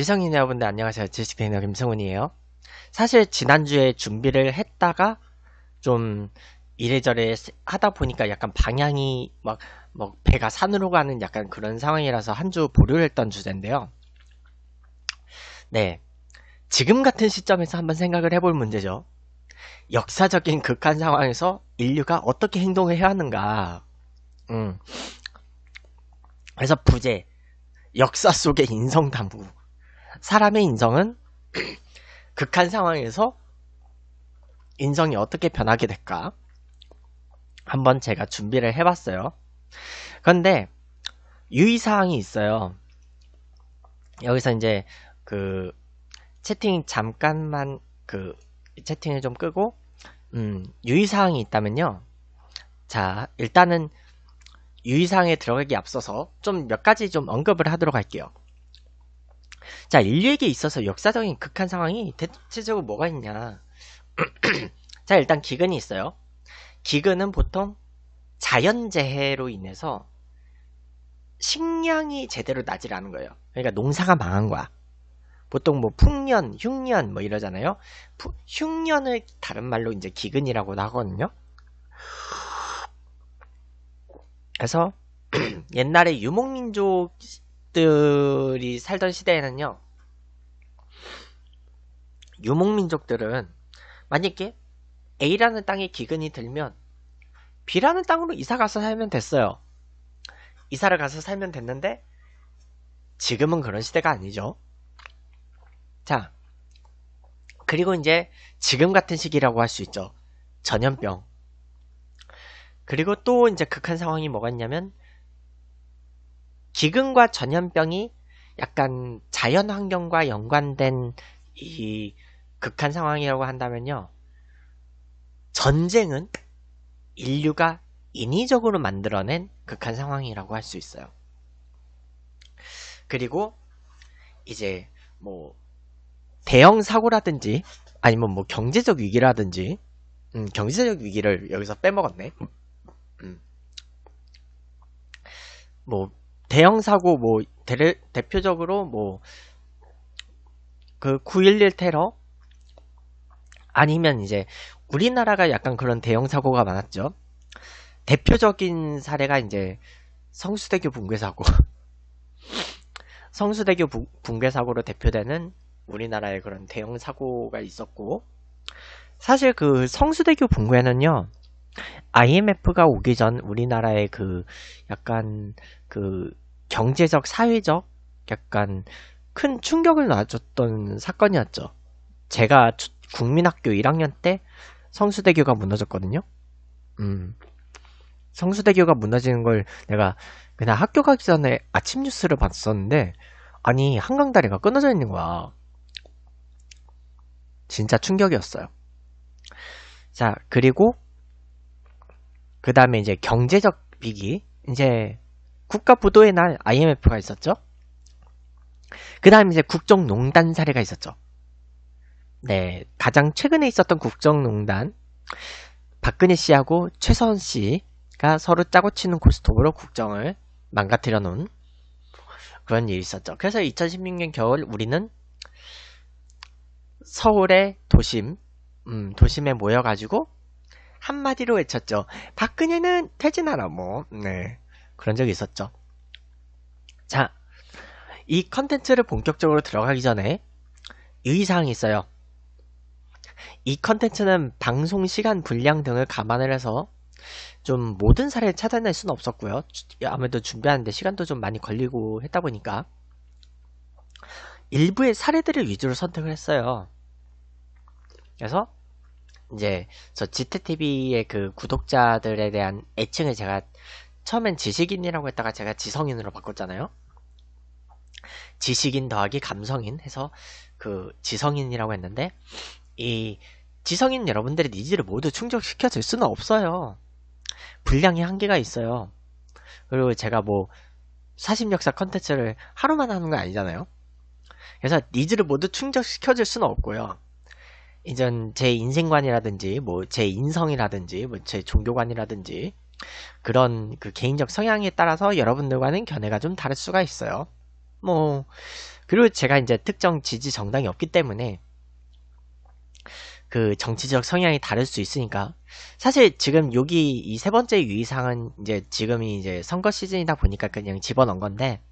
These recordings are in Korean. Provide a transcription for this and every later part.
지성인 여러분들 안녕하세요. 지식 대리너 김승훈이에요. 사실 지난주에 준비를 했다가 좀 이래저래 하다 보니까 약간 방향이 막, 뭐 배가 산으로 가는 약간 그런 상황이라서 한주 보류를 했던 주제인데요. 네. 지금 같은 시점에서 한번 생각을 해볼 문제죠. 역사적인 극한 상황에서 인류가 어떻게 행동을 해야 하는가. 음. 그래서 부재, 역사 속의 인성 담구. 사람의 인정은 극한 상황에서 인정이 어떻게 변하게 될까? 한번 제가 준비를 해봤어요. 그런데 유의사항이 있어요. 여기서 이제 그 채팅 잠깐만 그 채팅을 좀 끄고 음, 유의사항이 있다면요. 자 일단은 유의사항에 들어가기 앞서서 좀 몇 가지 좀 언급을 하도록 할게요. 자, 인류에게 있어서 역사적인 극한 상황이 대체적으로 뭐가 있냐. 자, 일단 기근이 있어요. 기근은 보통 자연재해로 인해서 식량이 제대로 나질 않은 거예요. 그러니까 농사가 망한 거야. 보통 뭐 풍년, 흉년 뭐 이러잖아요. 푸, 흉년을 다른 말로 이제 기근이라고도 하거든요. 그래서 옛날에 유목민족 민족들이 살던 시대에는요, 유목민족들은 만약에 A라는 땅에 기근이 들면 B라는 땅으로 이사 가서 살면 됐어요. 이사를 가서 살면 됐는데 지금은 그런 시대가 아니죠. 자, 그리고 이제 지금 같은 시기라고 할 수 있죠. 전염병. 그리고 또 이제 극한 상황이 뭐가 있냐면 기근과 전염병이 약간 자연 환경과 연관된 이 극한 상황이라고 한다면요. 전쟁은 인류가 인위적으로 만들어낸 극한 상황이라고 할 수 있어요. 그리고 이제 뭐 대형 사고라든지 아니면 뭐 경제적 위기라든지 음, 경제적 위기를 여기서 빼먹었네. 음. 뭐 대형 사고 뭐 대, 대표적으로 뭐 그 911 테러 아니면 이제 우리나라가 약간 그런 대형 사고가 많았죠. 대표적인 사례가 이제 성수대교 붕괴 사고. 성수대교 부, 붕괴 사고로 대표되는 우리나라의 그런 대형 사고가 있었고 사실 그 성수대교 붕괴는요 IMF가 오기 전 우리나라의 그 약간 그 경제적, 사회적 약간 큰 충격을 놔줬던 사건이었죠. 제가 국민학교 1학년 때 성수대교가 무너졌거든요. 음. 성수대교가 무너지는 걸 내가 그냥 학교 가기 전에 아침 뉴스를 봤었는데 아니 한강다리가 끊어져 있는 거야. 진짜 충격이었어요. 자, 그리고 그 다음에 이제 경제적 위기, 이제 국가 부도의 날 IMF가 있었죠. 그 다음에 이제 국정농단 사례가 있었죠. 네, 가장 최근에 있었던 국정농단, 박근혜 씨하고 최선 씨가 서로 짜고 치는 고스톱으로 국정을 망가뜨려 놓은 그런 일이 있었죠. 그래서 2016년 겨울 우리는 서울의 도심, 음, 도심에 모여가지고 한마디로 외쳤죠. 박근혜는 퇴진하라 뭐. 네. 그런 적이 있었죠. 자, 이 컨텐츠를 본격적으로 들어가기 전에 유의사항이 있어요. 이 컨텐츠는 방송 시간 분량 등을 감안을 해서 좀 모든 사례를 찾아낼 수는 없었고요. 아무래도 준비하는데 시간도 좀 많이 걸리고 했다 보니까 일부의 사례들을 위주로 선택을 했어요. 그래서 이제 저 GTTV의 그 구독자들에 대한 애칭을 제가 처음엔 지식인이라고 했다가 제가 지성인으로 바꿨잖아요. 지식인 더하기 감성인 해서 그 지성인이라고 했는데 이 지성인 여러분들의 니즈를 모두 충족시켜 줄 수는 없어요. 분량이 한계가 있어요. 그리고 제가 뭐 사심역사 컨텐츠를 하루만 하는 거 아니잖아요. 그래서 니즈를 모두 충족시켜 줄 수는 없고요. 이전 제 인생관이라든지 뭐 제 인성이라든지 뭐 제 종교관이라든지 그런 그 개인적 성향에 따라서 여러분들과는 견해가 좀 다를 수가 있어요. 뭐 그리고 제가 이제 특정 지지 정당이 없기 때문에 그 정치적 성향이 다를 수 있으니까 사실 지금 여기 이 세 번째 유의사항은 이제 지금이 이제 선거 시즌이다 보니까 그냥 집어넣은 건데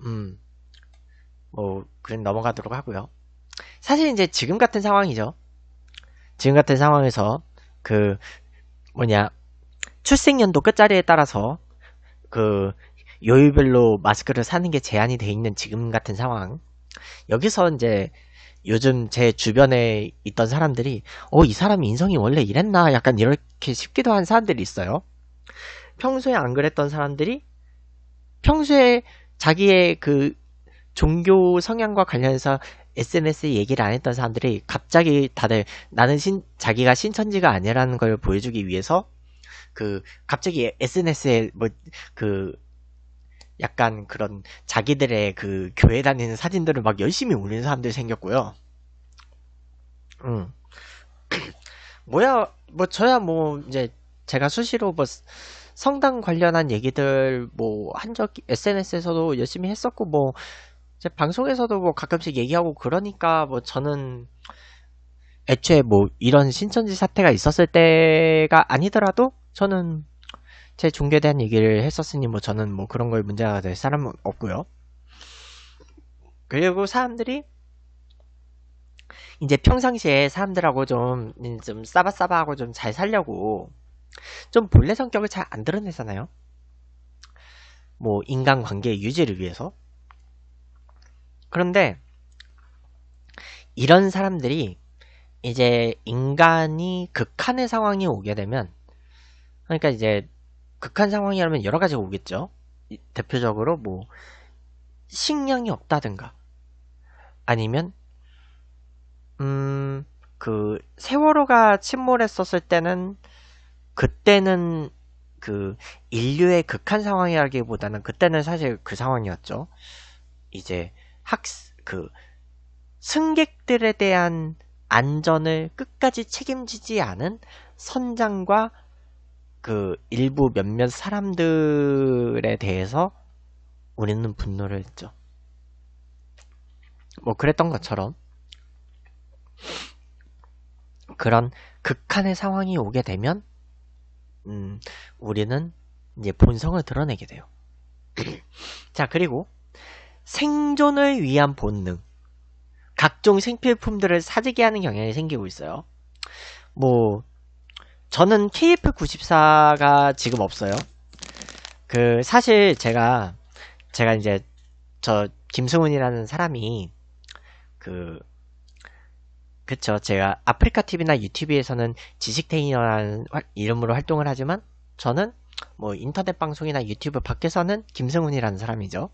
음뭐 그냥 넘어가도록 하고요. 사실 이제 지금 같은 상황이죠. 지금 같은 상황에서 그 뭐냐 출생연도 끝자리에 따라서 그 요일별로 마스크를 사는 게 제한이 돼 있는 지금 같은 상황 여기서 이제 요즘 제 주변에 있던 사람들이 어 이사람 인성이 원래 이랬나 약간 이렇게 싶기도 한 사람들이 있어요. 평소에 안 그랬던 사람들이 평소에 자기의 그 종교 성향과 관련해서 SNS에 얘기를 안 했던 사람들이 갑자기 다들 나는 신, 자기가 신천지가 아니라는 걸 보여주기 위해서 그 갑자기 SNS에 뭐 그 약간 그런 자기들의 그 교회 다니는 사진들을 막 열심히 올리는 사람들이 생겼고요. 음. 뭐야 뭐 저야 뭐 이제 제가 수시로 뭐 성당 관련한 얘기들 뭐 한적 SNS에서도 열심히 했었고 뭐제 방송에서도 뭐 가끔씩 얘기하고 그러니까 뭐 저는 애초에 뭐 이런 신천지 사태가 있었을 때가 아니더라도 저는 제 종교에 대한 얘기를 했었으니 뭐 저는 뭐 그런 거에 문제가 될 사람은 없고요. 그리고 사람들이 이제 평상시에 사람들하고 좀, 좀 싸바싸바하고 좀 잘 살려고 좀 본래 성격을 잘 안 드러내잖아요. 뭐 인간관계 유지를 위해서 그런데 이런 사람들이 이제 인간이 극한의 상황이 오게 되면 그러니까 이제 극한 상황이라면 여러 가지가 오겠죠. 대표적으로 뭐 식량이 없다든가 아니면 음그 세월호가 침몰했었을 때는 그때는 그 인류의 극한 상황이라기보다는 그때는 사실 그 상황이었죠. 이제 학, 그, 승객들에 대한 안전을 끝까지 책임지지 않은 선장과 그 일부 몇몇 사람들에 대해서 우리는 분노를 했죠. 뭐 그랬던 것처럼 그런 극한의 상황이 오게 되면 음, 우리는 이제 본성을 드러내게 돼요. 자, 그리고 생존을 위한 본능, 각종 생필품들을 사재기 하는 경향이 생기고 있어요. 뭐, 저는 KF94가 지금 없어요. 그, 사실 제가, 제가 이제, 저, 김승훈이라는 사람이, 그, 그쵸. 제가 아프리카 TV나 유튜브에서는 지식테이너라는 이름으로 활동을 하지만, 저는 뭐 인터넷 방송이나 유튜브 밖에서는 김승훈이라는 사람이죠.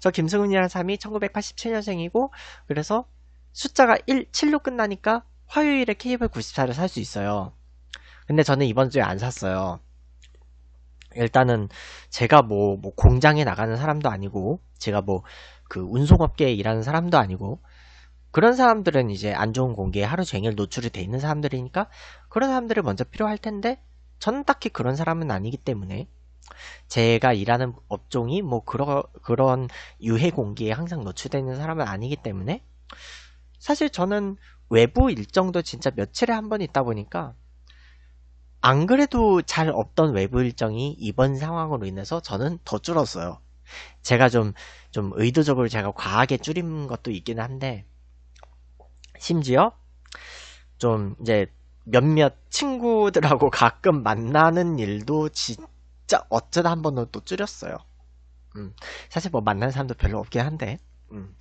저 김승훈이라는 사람이 1987년생이고 그래서 숫자가 1, 7로 끝나니까 화요일에 케이블 94를 살 수 있어요. 근데 저는 이번 주에 안 샀어요. 일단은 제가 뭐, 뭐 공장에 나가는 사람도 아니고 제가 뭐 그 운송업계에 일하는 사람도 아니고 그런 사람들은 이제 안 좋은 공기에 하루 종일 노출이 돼 있는 사람들이니까 그런 사람들을 먼저 필요할 텐데 저는 딱히 그런 사람은 아니기 때문에 제가 일하는 업종이 뭐 그러, 그런 유해 공기에 항상 노출되는 사람은 아니기 때문에 사실 저는 외부 일정도 진짜 며칠에 한 번 있다 보니까 안 그래도 잘 없던 외부 일정이 이번 상황으로 인해서 저는 더 줄었어요. 제가 좀, 좀 의도적으로 제가 과하게 줄인 것도 있기는 한데, 심지어 좀 이제 몇몇 친구들하고 가끔 만나는 일도 지, 진짜 어쩌다 한 번은 또 줄였어요. 음, 사실 뭐 만나는 사람도 별로 없긴 한데, 음,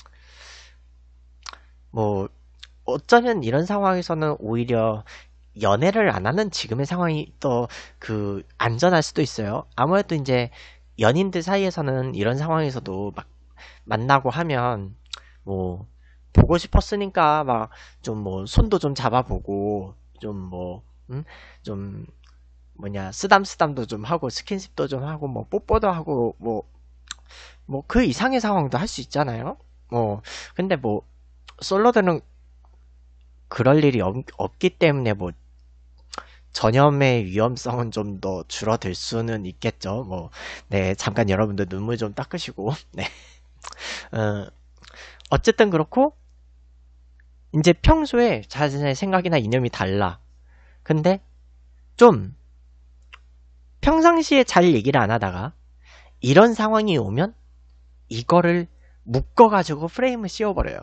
뭐, 어쩌면 이런 상황에서는 오히려 연애를 안 하는 지금의 상황이 또 그 안전할 수도 있어요. 아무래도 이제 연인들 사이에서는 이런 상황에서도 막 만나고 하면 뭐 보고 싶었으니까 막 좀 뭐 손도 좀 잡아보고 좀 뭐좀좀 뭐, 음? 좀 뭐냐 쓰담쓰담도 좀 하고 스킨십도 좀 하고 뭐 뽀뽀도 하고 뭐 뭐 그 이상의 상황도 할 수 있잖아요. 뭐 근데 뭐 솔로들은 그럴 일이 없, 없기 때문에 뭐 전염의 위험성은 좀 더 줄어들 수는 있겠죠. 뭐, 네, 잠깐 여러분들 눈물 좀 닦으시고, 네. 어, 어쨌든 그렇고, 이제 평소에 자신의 생각이나 이념이 달라. 근데 좀 평상시에 잘 얘기를 안 하다가 이런 상황이 오면 이거를 묶어가지고 프레임을 씌워버려요.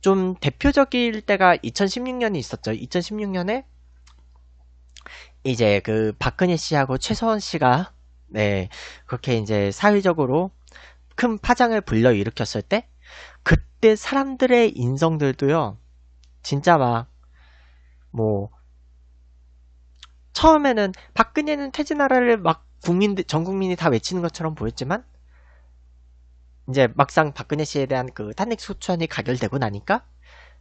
좀 대표적일 때가 2016년이 있었죠. 2016년에 이제 그 박근혜 씨하고 최서원 씨가 네 그렇게 이제 사회적으로 큰 파장을 불러 일으켰을 때 그때 사람들의 인성들도요 진짜 막뭐 처음에는 박근혜는 퇴진하라를 막 국민들 전 국민이 다 외치는 것처럼 보였지만 이제 막상 박근혜 씨에 대한 그 탄핵 소추안이 가결되고 나니까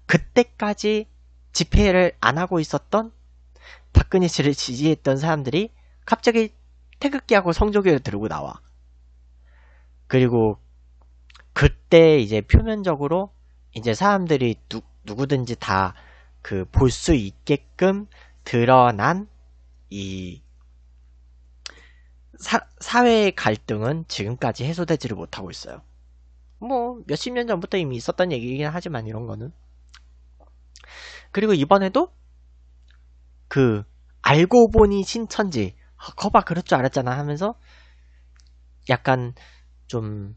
그때까지 집회를 안 하고 있었던 박근혜 씨를 지지했던 사람들이 갑자기 태극기하고 성조기를 들고 나와. 그리고 그때 이제 표면적으로 이제 사람들이 누, 누구든지 다 그 볼 수 있게끔 드러난 이 사, 사회의 갈등은 지금까지 해소되지를 못하고 있어요. 뭐 몇십 년 전부터 이미 있었던 얘기긴 하지만 이런 거는 그리고 이번에도 그 알고 보니 신천지 아, 거봐 그럴 줄 알았잖아 하면서 약간 좀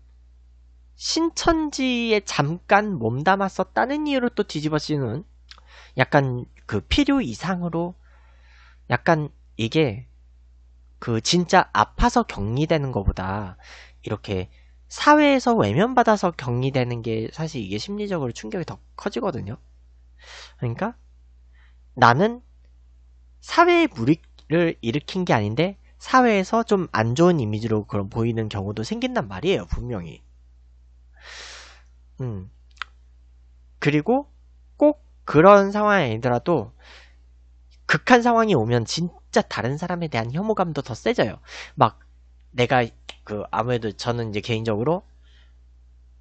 신천지에 잠깐 몸담았었다는 이유로 또 뒤집어지는 약간 그 필요 이상으로 약간 이게 그 진짜 아파서 격리되는 것보다 이렇게 사회에서 외면받아서 격리되는 게 사실 이게 심리적으로 충격이 더 커지거든요. 그러니까 나는 사회의 무리를 일으킨 게 아닌데 사회에서 좀 안 좋은 이미지로 그런 보이는 경우도 생긴단 말이에요, 분명히. 음. 그리고 꼭 그런 상황이 아니더라도 극한 상황이 오면 진짜 진짜 다른 사람에 대한 혐오감도 더 세져요. 막 내가 그 아무래도 저는 이제 개인적으로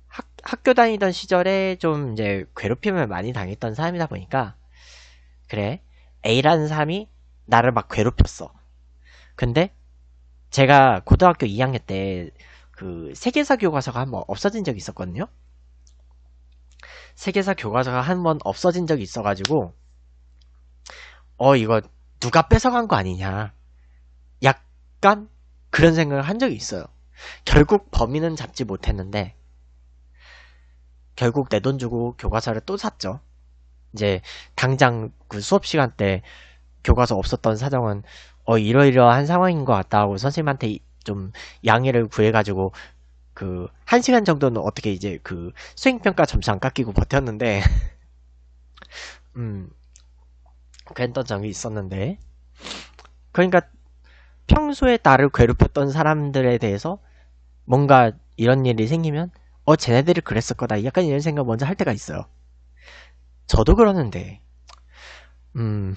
학, 학교 다니던 시절에 좀 이제 괴롭힘을 많이 당했던 사람이다 보니까 그래 A라는 사람이 나를 막 괴롭혔어. 근데 제가 고등학교 2학년 때 그 세계사 교과서가 한 번 없어진 적이 있었거든요. 세계사 교과서가 한 번 없어진 적이 있어가지고 어 이거 누가 뺏어간 거 아니냐. 약간 그런 생각을 한 적이 있어요. 결국 범인은 잡지 못했는데, 결국 내 돈 주고 교과서를 또 샀죠. 이제 당장 그 수업 시간 때 교과서 없었던 사정은 어 이러이러한 상황인 것 같다고 하 선생님한테 좀 양해를 구해가지고 그 한 시간 정도는 어떻게 이제 그 수행평가 점수 안 깎이고 버텼는데 음 그랬던 적이 있었는데 그러니까 평소에 나를 괴롭혔던 사람들에 대해서 뭔가 이런 일이 생기면 어 쟤네들이 그랬을 거다 약간 이런 생각 먼저 할 때가 있어요 저도 그러는데 음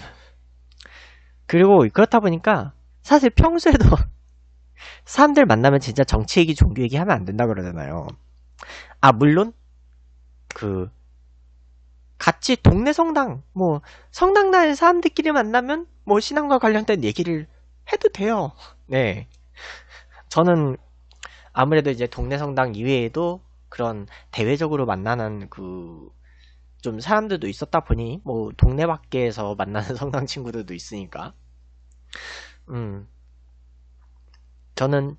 그리고 그렇다 보니까 사실 평소에도 사람들 만나면 진짜 정치 얘기 종교 얘기 하면 안 된다 그러잖아요 아 물론 그 같이 동네 성당, 뭐 성당날 사람들끼리 만나면 뭐 신앙과 관련된 얘기를 해도 돼요. 네. 저는 아무래도 이제 동네 성당 이외에도 그런 대외적으로 만나는 그 좀 사람들도 있었다 보니 뭐 동네 밖에서 만나는 성당 친구들도 있으니까 음 저는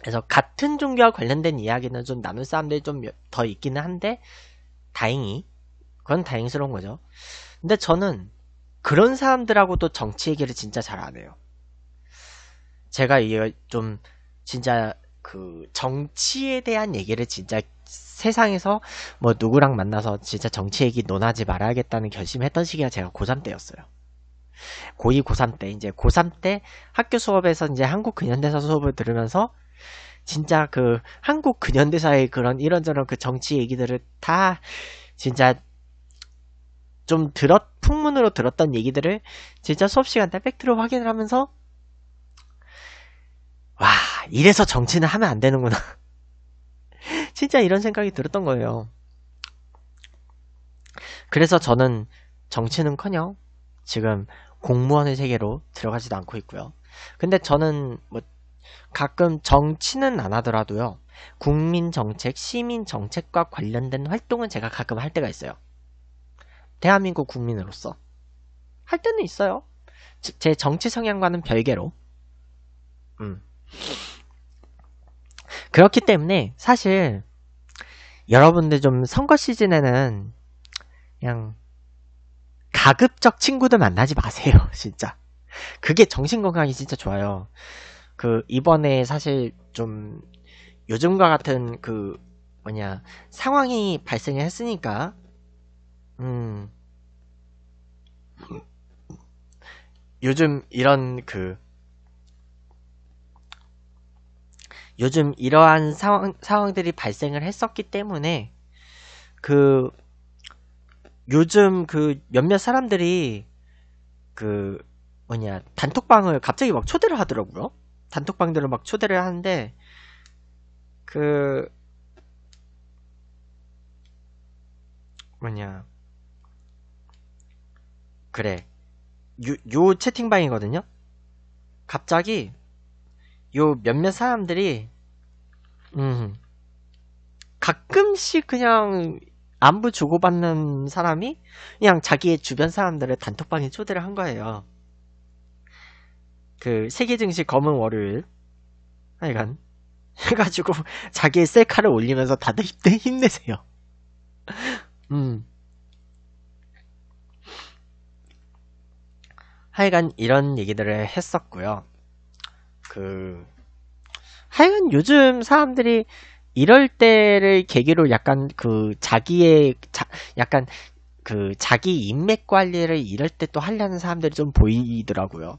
그래서 같은 종교와 관련된 이야기는 좀 나눌 사람들이 좀 더 있기는 한데 다행히 그건 다행스러운 거죠. 근데 저는 그런 사람들하고도 정치 얘기를 진짜 잘 안 해요. 제가 이게 좀 진짜 그 정치에 대한 얘기를 진짜 세상에서 뭐 누구랑 만나서 진짜 정치 얘기 논하지 말아야겠다는 결심했던 시기가 제가 고3 때였어요. 고2, 고3 때, 이제 고3 때 학교 수업에서 이제 한국 근현대사 수업을 들으면서 진짜 그 한국 근현대사의 그런 이런저런 그 정치 얘기들을 다 진짜 좀 들었 풍문으로 들었던 얘기들을 진짜 수업 시간 때 팩트로 확인을 하면서 와 이래서 정치는 하면 안 되는구나 진짜 이런 생각이 들었던 거예요. 그래서 저는 정치는커녕 지금 공무원의 세계로 들어가지도 않고 있고요. 근데 저는 뭐 가끔 정치는 안 하더라도요. 국민 정책, 시민 정책과 관련된 활동은 제가 가끔 할 때가 있어요. 대한민국 국민으로서 할 때는 있어요. 제, 제 정치 성향과는 별개로. 음. 그렇기 때문에 사실 여러분들 좀 선거 시즌에는 그냥 가급적 친구들 만나지 마세요, 진짜. 그게 정신 건강이 진짜 좋아요. 그 이번에 사실 좀 요즘과 같은 그 뭐냐 상황이 발생을 했으니까 음. 요즘 이런 그 요즘 이러한 상황, 상황들이 발생을 했었기 때문에 그 요즘 그 몇몇 사람들이 그 뭐냐 단톡방을 갑자기 막 초대를 하더라고요. 단톡방들을 막 초대를 하는데 그 뭐냐 그래. 요, 요 채팅방이거든요? 갑자기 요 몇몇 사람들이 음 가끔씩 그냥 안부 주고받는 사람이 그냥 자기의 주변 사람들을 단톡방에 초대를 한 거예요. 그 세계 증시 검은 월요일 하여간 해가지고 자기의 셀카를 올리면서 다들 힘내, 힘내세요. 음 하여간 이런 얘기들을 했었고요. 그 하여간 요즘 사람들이 이럴 때를 계기로 약간 그 자기의 자, 약간 그 자기 인맥 관리를 이럴 때 또 하려는 사람들이 좀 보이더라고요.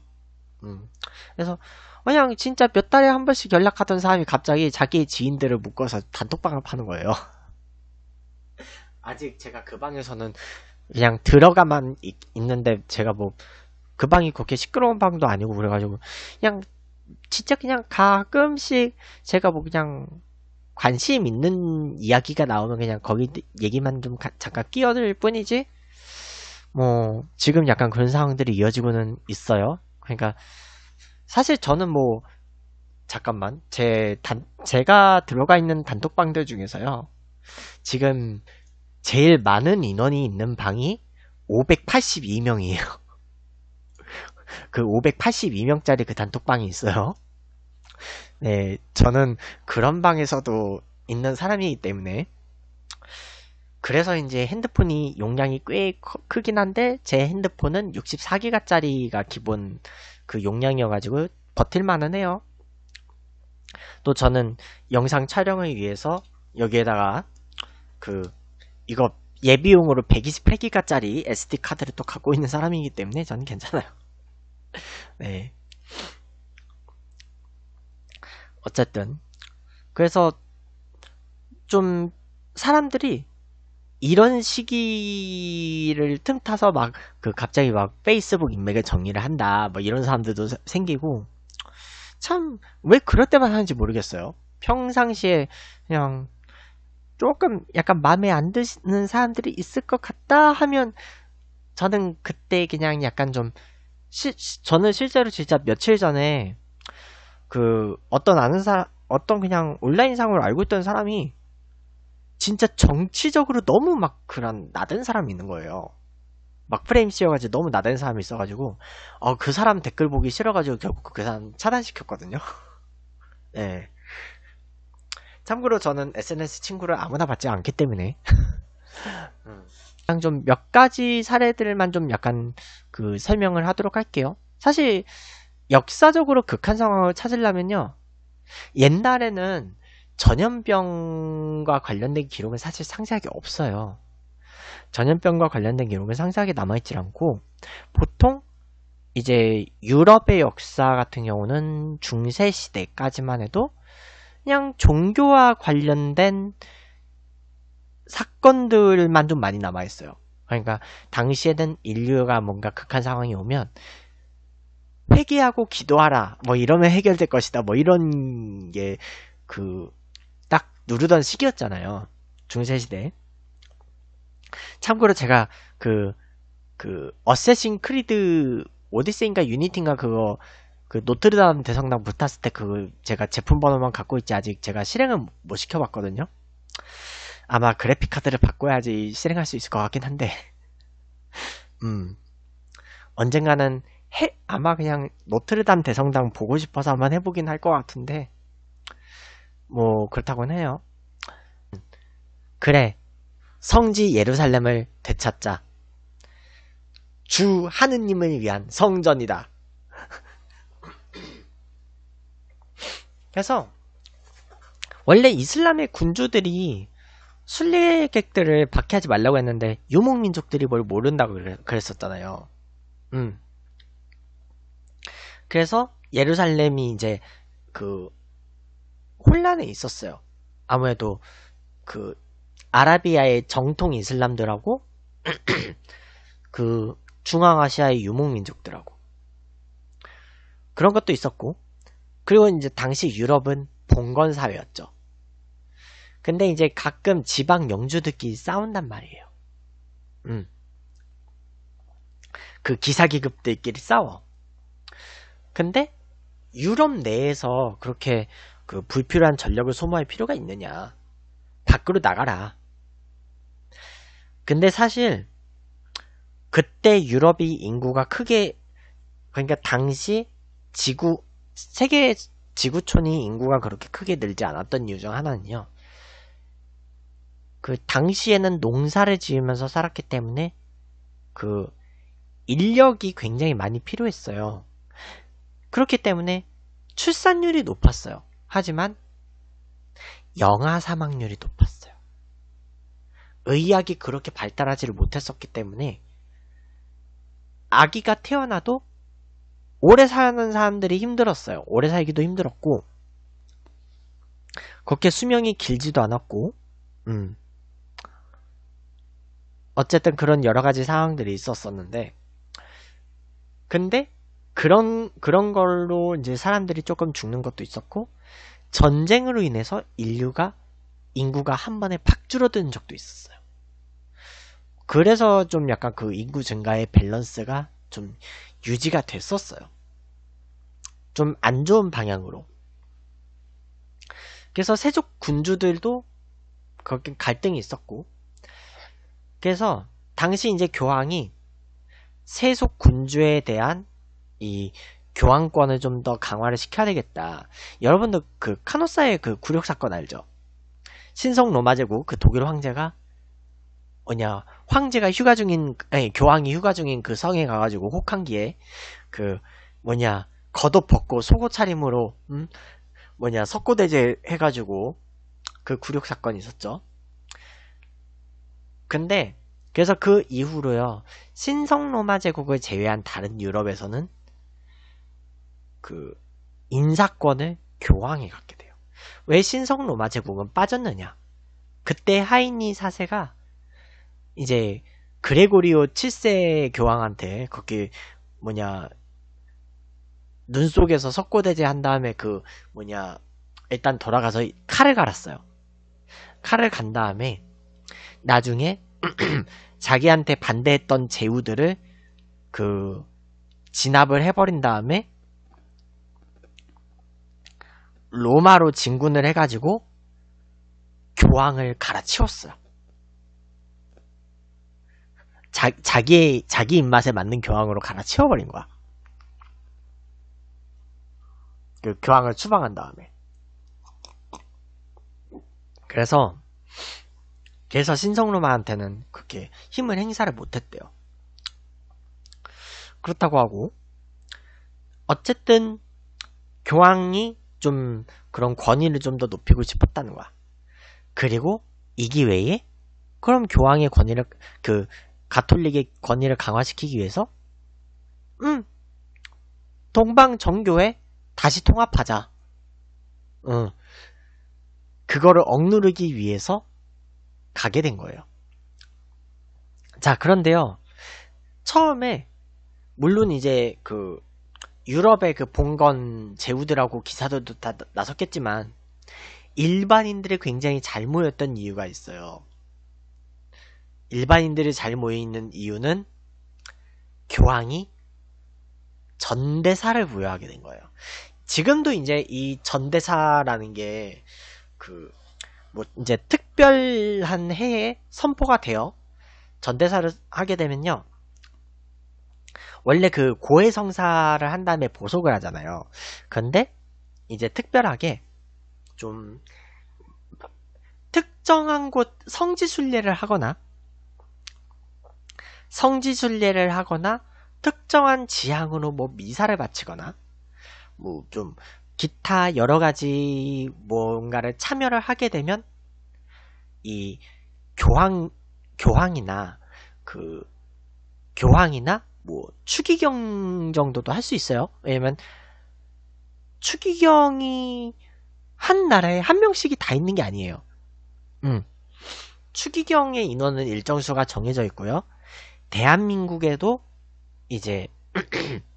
음. 그래서 그냥 진짜 몇 달에 한 번씩 연락하던 사람이 갑자기 자기 의 지인들을 묶어서 단톡방을 파는 거예요. 아직 제가 그 방에서는 그냥 들어가만 있, 는데 제가 뭐그 방이 그렇게 시끄러운 방도 아니고 그래가지고 그냥 진짜 그냥 가끔씩 제가 뭐 그냥 관심 있는 이야기가 나오면 그냥 거기 얘기만 좀 가, 잠깐 끼어들 뿐이지 뭐 지금 약간 그런 상황들이 이어지고는 있어요. 그러니까 사실 저는 뭐 잠깐만 제 단, 제가 들어가 있는 단톡방들 중에서요 지금 제일 많은 인원이 있는 방이 582명이에요. 그 582명짜리 그 단톡방이 있어요. 네, 저는 그런 방에서도 있는 사람이기 때문에 그래서 이제 핸드폰이 용량이 꽤 크긴 한데 제 핸드폰은 64기가짜리가 기본 그 용량이어가지고 버틸만은 해요. 또 저는 영상 촬영을 위해서 여기에다가 그 이거 예비용으로 128기가짜리 SD 카드를 또 갖고 있는 사람이기 때문에 저는 괜찮아요. 네. 어쨌든 그래서 좀 사람들이 이런 시기를 틈타서 막 그 갑자기 막 페이스북 인맥의 정리를 한다 뭐 이런 사람들도 생기고 참 왜 그럴 때만 하는지 모르겠어요. 평상시에 그냥 조금 약간 마음에 안 드는 사람들이 있을 것 같다 하면 저는 그때 그냥 약간 좀 시, 저는 실제로 진짜 며칠 전에 그 어떤 아는 사람 어떤 그냥 온라인상으로 알고 있던 사람이 진짜 정치적으로 너무 막 그런 나댄 사람이 있는 거예요. 막 프레임 씌워가지고 너무 나댄 사람이 있어가지고 어 그 사람 댓글 보기 싫어가지고 결국 그 사람 차단시켰거든요. 네. 참고로 저는 SNS 친구를 아무나 받지 않기 때문에. 음. 그냥 좀 몇 가지 사례들만 좀 약간 그 설명을 하도록 할게요. 사실 역사적으로 극한 상황을 찾으려면요. 옛날에는 전염병과 관련된 기록은 사실 상세하게 없어요. 전염병과 관련된 기록은 상세하게 남아있질 않고 보통 이제 유럽의 역사 같은 경우는 중세 시대까지만 해도 그냥 종교와 관련된 사건들만 좀 많이 남아있어요. 그러니까 당시에는 인류가 뭔가 극한 상황이 오면 회개하고 기도하라 뭐 이러면 해결될 것이다 뭐 이런 게그 딱 누르던 시기였잖아요 중세시대 참고로 제가 그 그어세싱 크리드 오디세인가 유니티인가 그거 그 노트르담 대성당 부타스텍 그 제가 제품 번호만 갖고 있지 아직 제가 실행은 못 시켜봤거든요 아마 그래픽 카드를 바꿔야지 실행할 수 있을 것 같긴 한데 음 언젠가는 해, 아마 그냥 노트르담 대성당 보고 싶어서 한번 해보긴 할 것 같은데 뭐 그렇다고는 해요 그래 성지 예루살렘을 되찾자 주 하느님을 위한 성전이다 그래서 원래 이슬람의 군주들이 순례객들을 박해하지 말라고 했는데 유목민족들이 뭘 모른다고 그랬었잖아요. 음. 그래서 예루살렘이 이제 그 혼란에 있었어요. 아무래도 그 아라비아의 정통 이슬람들하고 그 중앙아시아의 유목민족들하고 그런 것도 있었고 그리고 이제 당시 유럽은 봉건 사회였죠. 근데 이제 가끔 지방 영주들끼리 싸운단 말이에요. 음. 그 기사기급들끼리 싸워. 근데 유럽 내에서 그렇게 그 불필요한 전력을 소모할 필요가 있느냐. 밖으로 나가라. 근데 사실 그때 유럽이 인구가 크게 그러니까 당시 지구 세계 지구촌이 인구가 그렇게 크게 늘지 않았던 이유 중 하나는요. 그 당시에는 농사를 지으면서 살았기 때문에 그 인력이 굉장히 많이 필요했어요. 그렇기 때문에 출산율이 높았어요. 하지만 영아 사망률이 높았어요. 의학이 그렇게 발달하지를 못했었기 때문에 아기가 태어나도 오래 사는 사람들이 힘들었어요. 오래 살기도 힘들었고 그렇게 수명이 길지도 않았고 음. 어쨌든 그런 여러 가지 상황들이 있었었는데 근데 그런 그런 걸로 이제 사람들이 조금 죽는 것도 있었고 전쟁으로 인해서 인류가 인구가 한 번에 팍줄어든 적도 있었어요. 그래서 좀 약간 그 인구 증가의 밸런스가 좀 유지가 됐었어요. 좀 안 좋은 방향으로. 그래서 세족 군주들도 그렇게 갈등이 있었고 그래서 당시 이제 교황이 세속 군주에 대한 이 교황권을 좀 더 강화를 시켜야 되겠다. 여러분도 그 카노사의 그 굴욕 사건 알죠? 신성 로마 제국 그 독일 황제가 뭐냐 황제가 휴가 중인 아니 교황이 휴가 중인 그 성에 가가지고 혹한기에 그 뭐냐 겉옷 벗고 속옷 차림으로 음 뭐냐 석고대제 해가지고 그 굴욕 사건이 있었죠. 근데 그래서 그 이후로요 신성 로마 제국을 제외한 다른 유럽에서는 그 인사권을 교황이 갖게 돼요. 왜 신성 로마 제국은 빠졌느냐? 그때 하이니 사세가 이제 그레고리오 7세 교황한테 거기 뭐냐 눈 속에서 석고대제 한 다음에 그 뭐냐 일단 돌아가서 칼을 갈았어요. 칼을 간 다음에 나중에 자기한테 반대했던 제후들을 그 진압을 해버린 다음에 로마로 진군을 해가지고 교황을 갈아치웠어요. 자, 자기 자기 입맛에 맞는 교황으로 갈아치워버린 거야. 그 교황을 추방한 다음에. 그래서 그래서 신성로마한테는 그렇게 힘을 행사를 못했대요. 그렇다고 하고 어쨌든 교황이 좀 그런 권위를 좀 더 높이고 싶었다는 거야. 그리고 이기외에 그럼 교황의 권위를 그 가톨릭의 권위를 강화시키기 위해서 음 동방 정교회 다시 통합하자. 응. 그거를 억누르기 위해서 가게 된 거예요. 자, 그런데요. 처음에 물론 이제 그 유럽의 그 봉건 제후들하고 기사들도 다 나섰겠지만 일반인들이 굉장히 잘 모였던 이유가 있어요. 일반인들이 잘 모여있는 이유는 교황이 전대사를 부여하게 된 거예요. 지금도 이제 이 전대사라는 게그 뭐 이제 특별한 해에 선포가 되어 전대사를 하게 되면요. 원래 그 고해 성사를 한 다음에 보속을 하잖아요. 근데 이제 특별하게 좀 특정한 곳 성지 순례를 하거나 성지 순례를 하거나 특정한 지향으로 뭐 미사를 바치거나 뭐좀 기타 여러 가지 뭔가를 참여를 하게 되면 이 교황 교황이나 그 교황이나 뭐 추기경 정도도 할 수 있어요. 왜냐면 추기경이 한 나라에 한 명씩이 다 있는 게 아니에요. 음. 추기경의 인원은 일정 수가 정해져 있고요. 대한민국에도 이제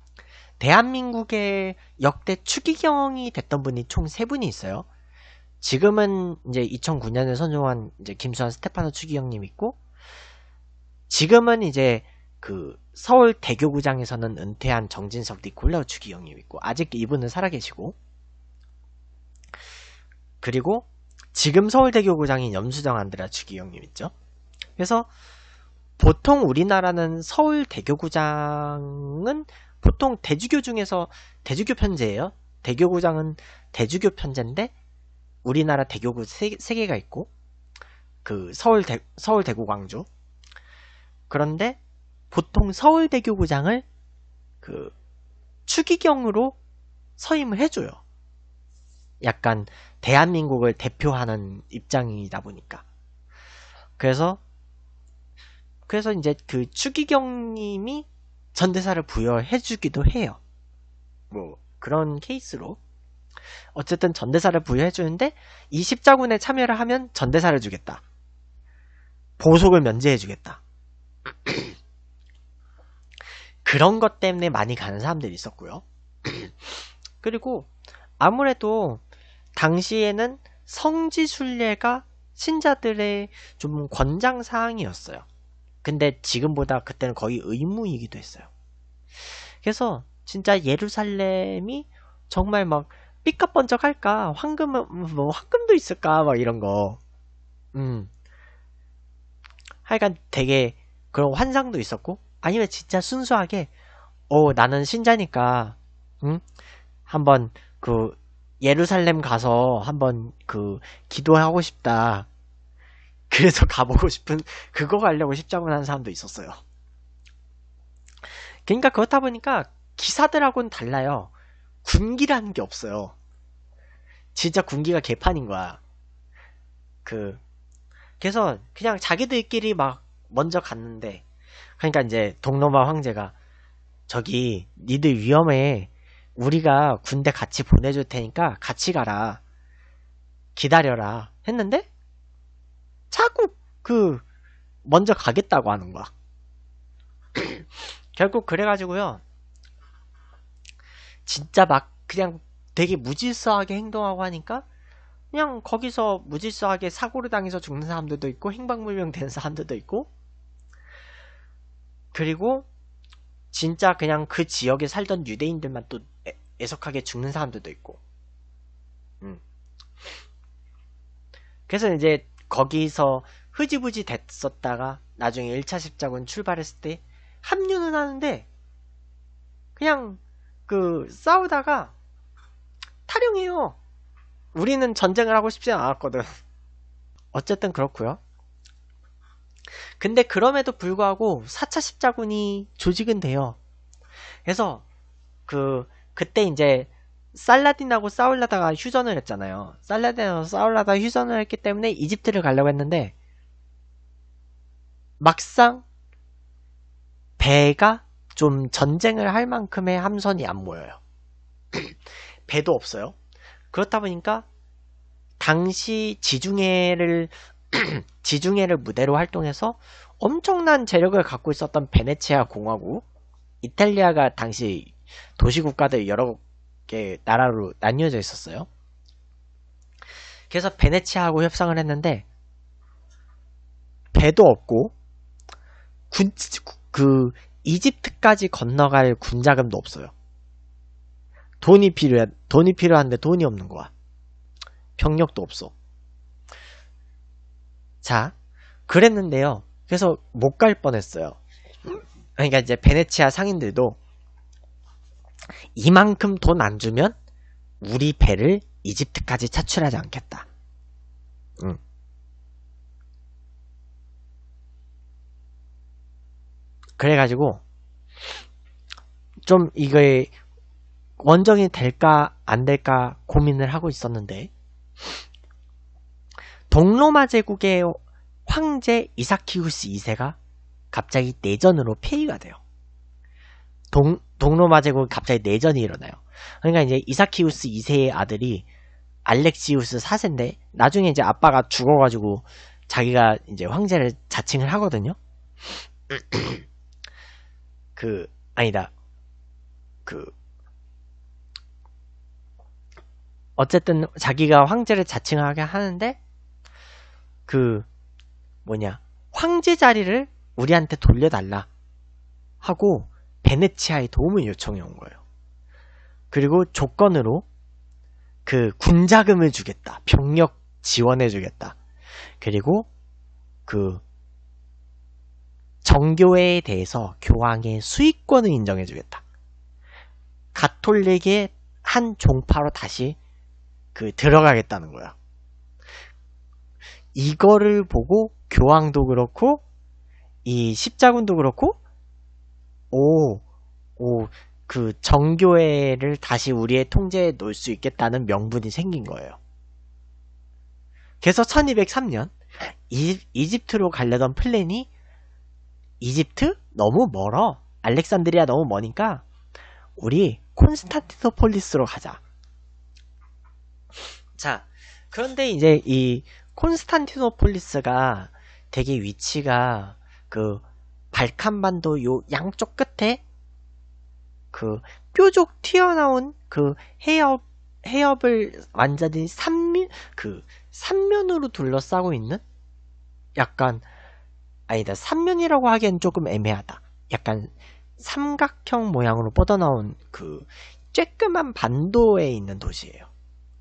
대한민국의 역대 추기경이 됐던 분이 총 세 분이 있어요. 지금은 이제 2009년에 선정한 이제 김수환 스테파노 추기경님 있고 지금은 이제 그 서울 대교구장에서는 은퇴한 정진석 니콜라우 추기경님 있고 아직 이분은 살아계시고 그리고 지금 서울대교구장인 염수정 안드라 추기경님 있죠. 그래서 보통 우리나라는 서울대교구장은 보통 대주교 중에서 대주교 편제예요. 대교구장은 대주교 편제인데 우리나라 대교구 세, 개가 있고 그 서울 대, 서울 대구 광주 그런데 보통 서울 대교구장을 그 추기경으로 서임을 해줘요. 약간 대한민국을 대표하는 입장이다 보니까 그래서 그래서 이제 그 추기경님이 전대사를 부여해주기도 해요. 뭐 그런 케이스로 어쨌든 전대사를 부여해주는데 이 십자군에 참여를 하면 전대사를 주겠다. 보석을 면제해주겠다. 그런 것 때문에 많이 가는 사람들이 있었고요. 그리고 아무래도 당시에는 성지순례가 신자들의 좀 권장사항이었어요. 근데 지금보다 그때는 거의 의무이기도 했어요. 그래서 진짜 예루살렘이 정말 막삐까뻔쩍할까 황금 뭐 황금도 있을까 막 이런 거. 음. 하여간 되게 그런 환상도 있었고 아니면 진짜 순수하게 어 나는 신자니까 음 한번 그 예루살렘 가서 한번 그 기도하고 싶다. 그래서 가보고 싶은 그거 가려고 십자군 하는 사람도 있었어요. 그러니까 그렇다 보니까 기사들하고는 달라요. 군기라는 게 없어요. 진짜 군기가 개판인 거야. 그 그래서 그냥 자기들끼리 막 먼저 갔는데 그러니까 이제 동로마 황제가 저기 니들 위험해 우리가 군대 같이 보내줄 테니까 같이 가라 기다려라 했는데 자꾸 그 먼저 가겠다고 하는 거야. 결국 그래가지고요. 진짜 막 그냥 되게 무질서하게 행동하고 하니까 그냥 거기서 무질서하게 사고를 당해서 죽는 사람들도 있고 행방불명 된 사람들도 있고 그리고 진짜 그냥 그 지역에 살던 유대인들만 또 애석하게 죽는 사람들도 있고 음. 그래서 이제 거기서 흐지부지 됐었다가 나중에 1차 십자군 출발했을 때 합류는 하는데 그냥 그 싸우다가 탈영해요. 우리는 전쟁을 하고 싶지 않았거든. 어쨌든 그렇고요. 근데 그럼에도 불구하고 4차 십자군이 조직은 돼요. 그래서 그 그때 이제 살라딘하고 싸울라다가 휴전을 했잖아요. 살라딘하고 싸울라다 휴전을 했기 때문에 이집트를 가려고 했는데 막상 배가 좀 전쟁을 할 만큼의 함선이 안 모여요. 배도 없어요. 그렇다 보니까 당시 지중해를 지중해를 무대로 활동해서 엄청난 재력을 갖고 있었던 베네치아 공화국, 이탈리아가 당시 도시 국가들 여러 개 나라로 나뉘어져 있었어요. 그래서 베네치아하고 협상을 했는데 배도 없고 군, 그 이집트까지 건너갈 군자금도 없어요. 돈이 필요해 돈이 필요한데 돈이 없는 거야. 병력도 없어. 자, 그랬는데요. 그래서 못 갈 뻔했어요. 그러니까 이제 베네치아 상인들도 이만큼 돈 안 주면 우리 배를 이집트까지 차출하지 않겠다. 응. 그래가지고 좀이거 원정이 될까 안 될까 고민을 하고 있었는데 동로마 제국의 황제 이사키우스 2세가 갑자기 내전으로 폐위가 돼요. 동, 동로마 제국 갑자기 내전이 일어나요. 그러니까 이제 이사키우스 2세의 아들이 알렉시우스 4세인데 나중에 이제 아빠가 죽어가지고 자기가 이제 황제를 자칭을 하거든요. 그 아니다. 그 어쨌든 자기가 황제를 자칭하게 하는데 그 뭐냐 황제 자리를 우리한테 돌려달라 하고 베네치아의 도움을 요청해 온 거예요. 그리고 조건으로 그 군자금을 주겠다. 병력 지원해 주겠다. 그리고 그 정교회에 대해서 교황의 수익권을 인정해 주겠다. 가톨릭의 한 종파로 다시 그 들어가겠다는 거야. 이거를 보고 교황도 그렇고 이 십자군도 그렇고 오, 오, 그 정교회를 다시 우리의 통제에 놓을 수 있겠다는 명분이 생긴 거예요. 그래서 1203년 이집, 트로 가려던 플랜이 이집트 너무 멀어. 알렉산드리아 너무 머니까 우리 콘스탄티노폴리스로 가자. 자, 그런데 이제 이 콘스탄티노폴리스가 되게 위치가 그 발칸반도 요 양쪽 끝에 그 뾰족 튀어나온 그 해협 해협을 완전히 삼면 그 삼면으로 둘러싸고 있는 약간 아니다 삼면이라고 하기엔 조금 애매하다 약간 삼각형 모양으로 뻗어나온 그 쬐끄만 반도에 있는 도시예요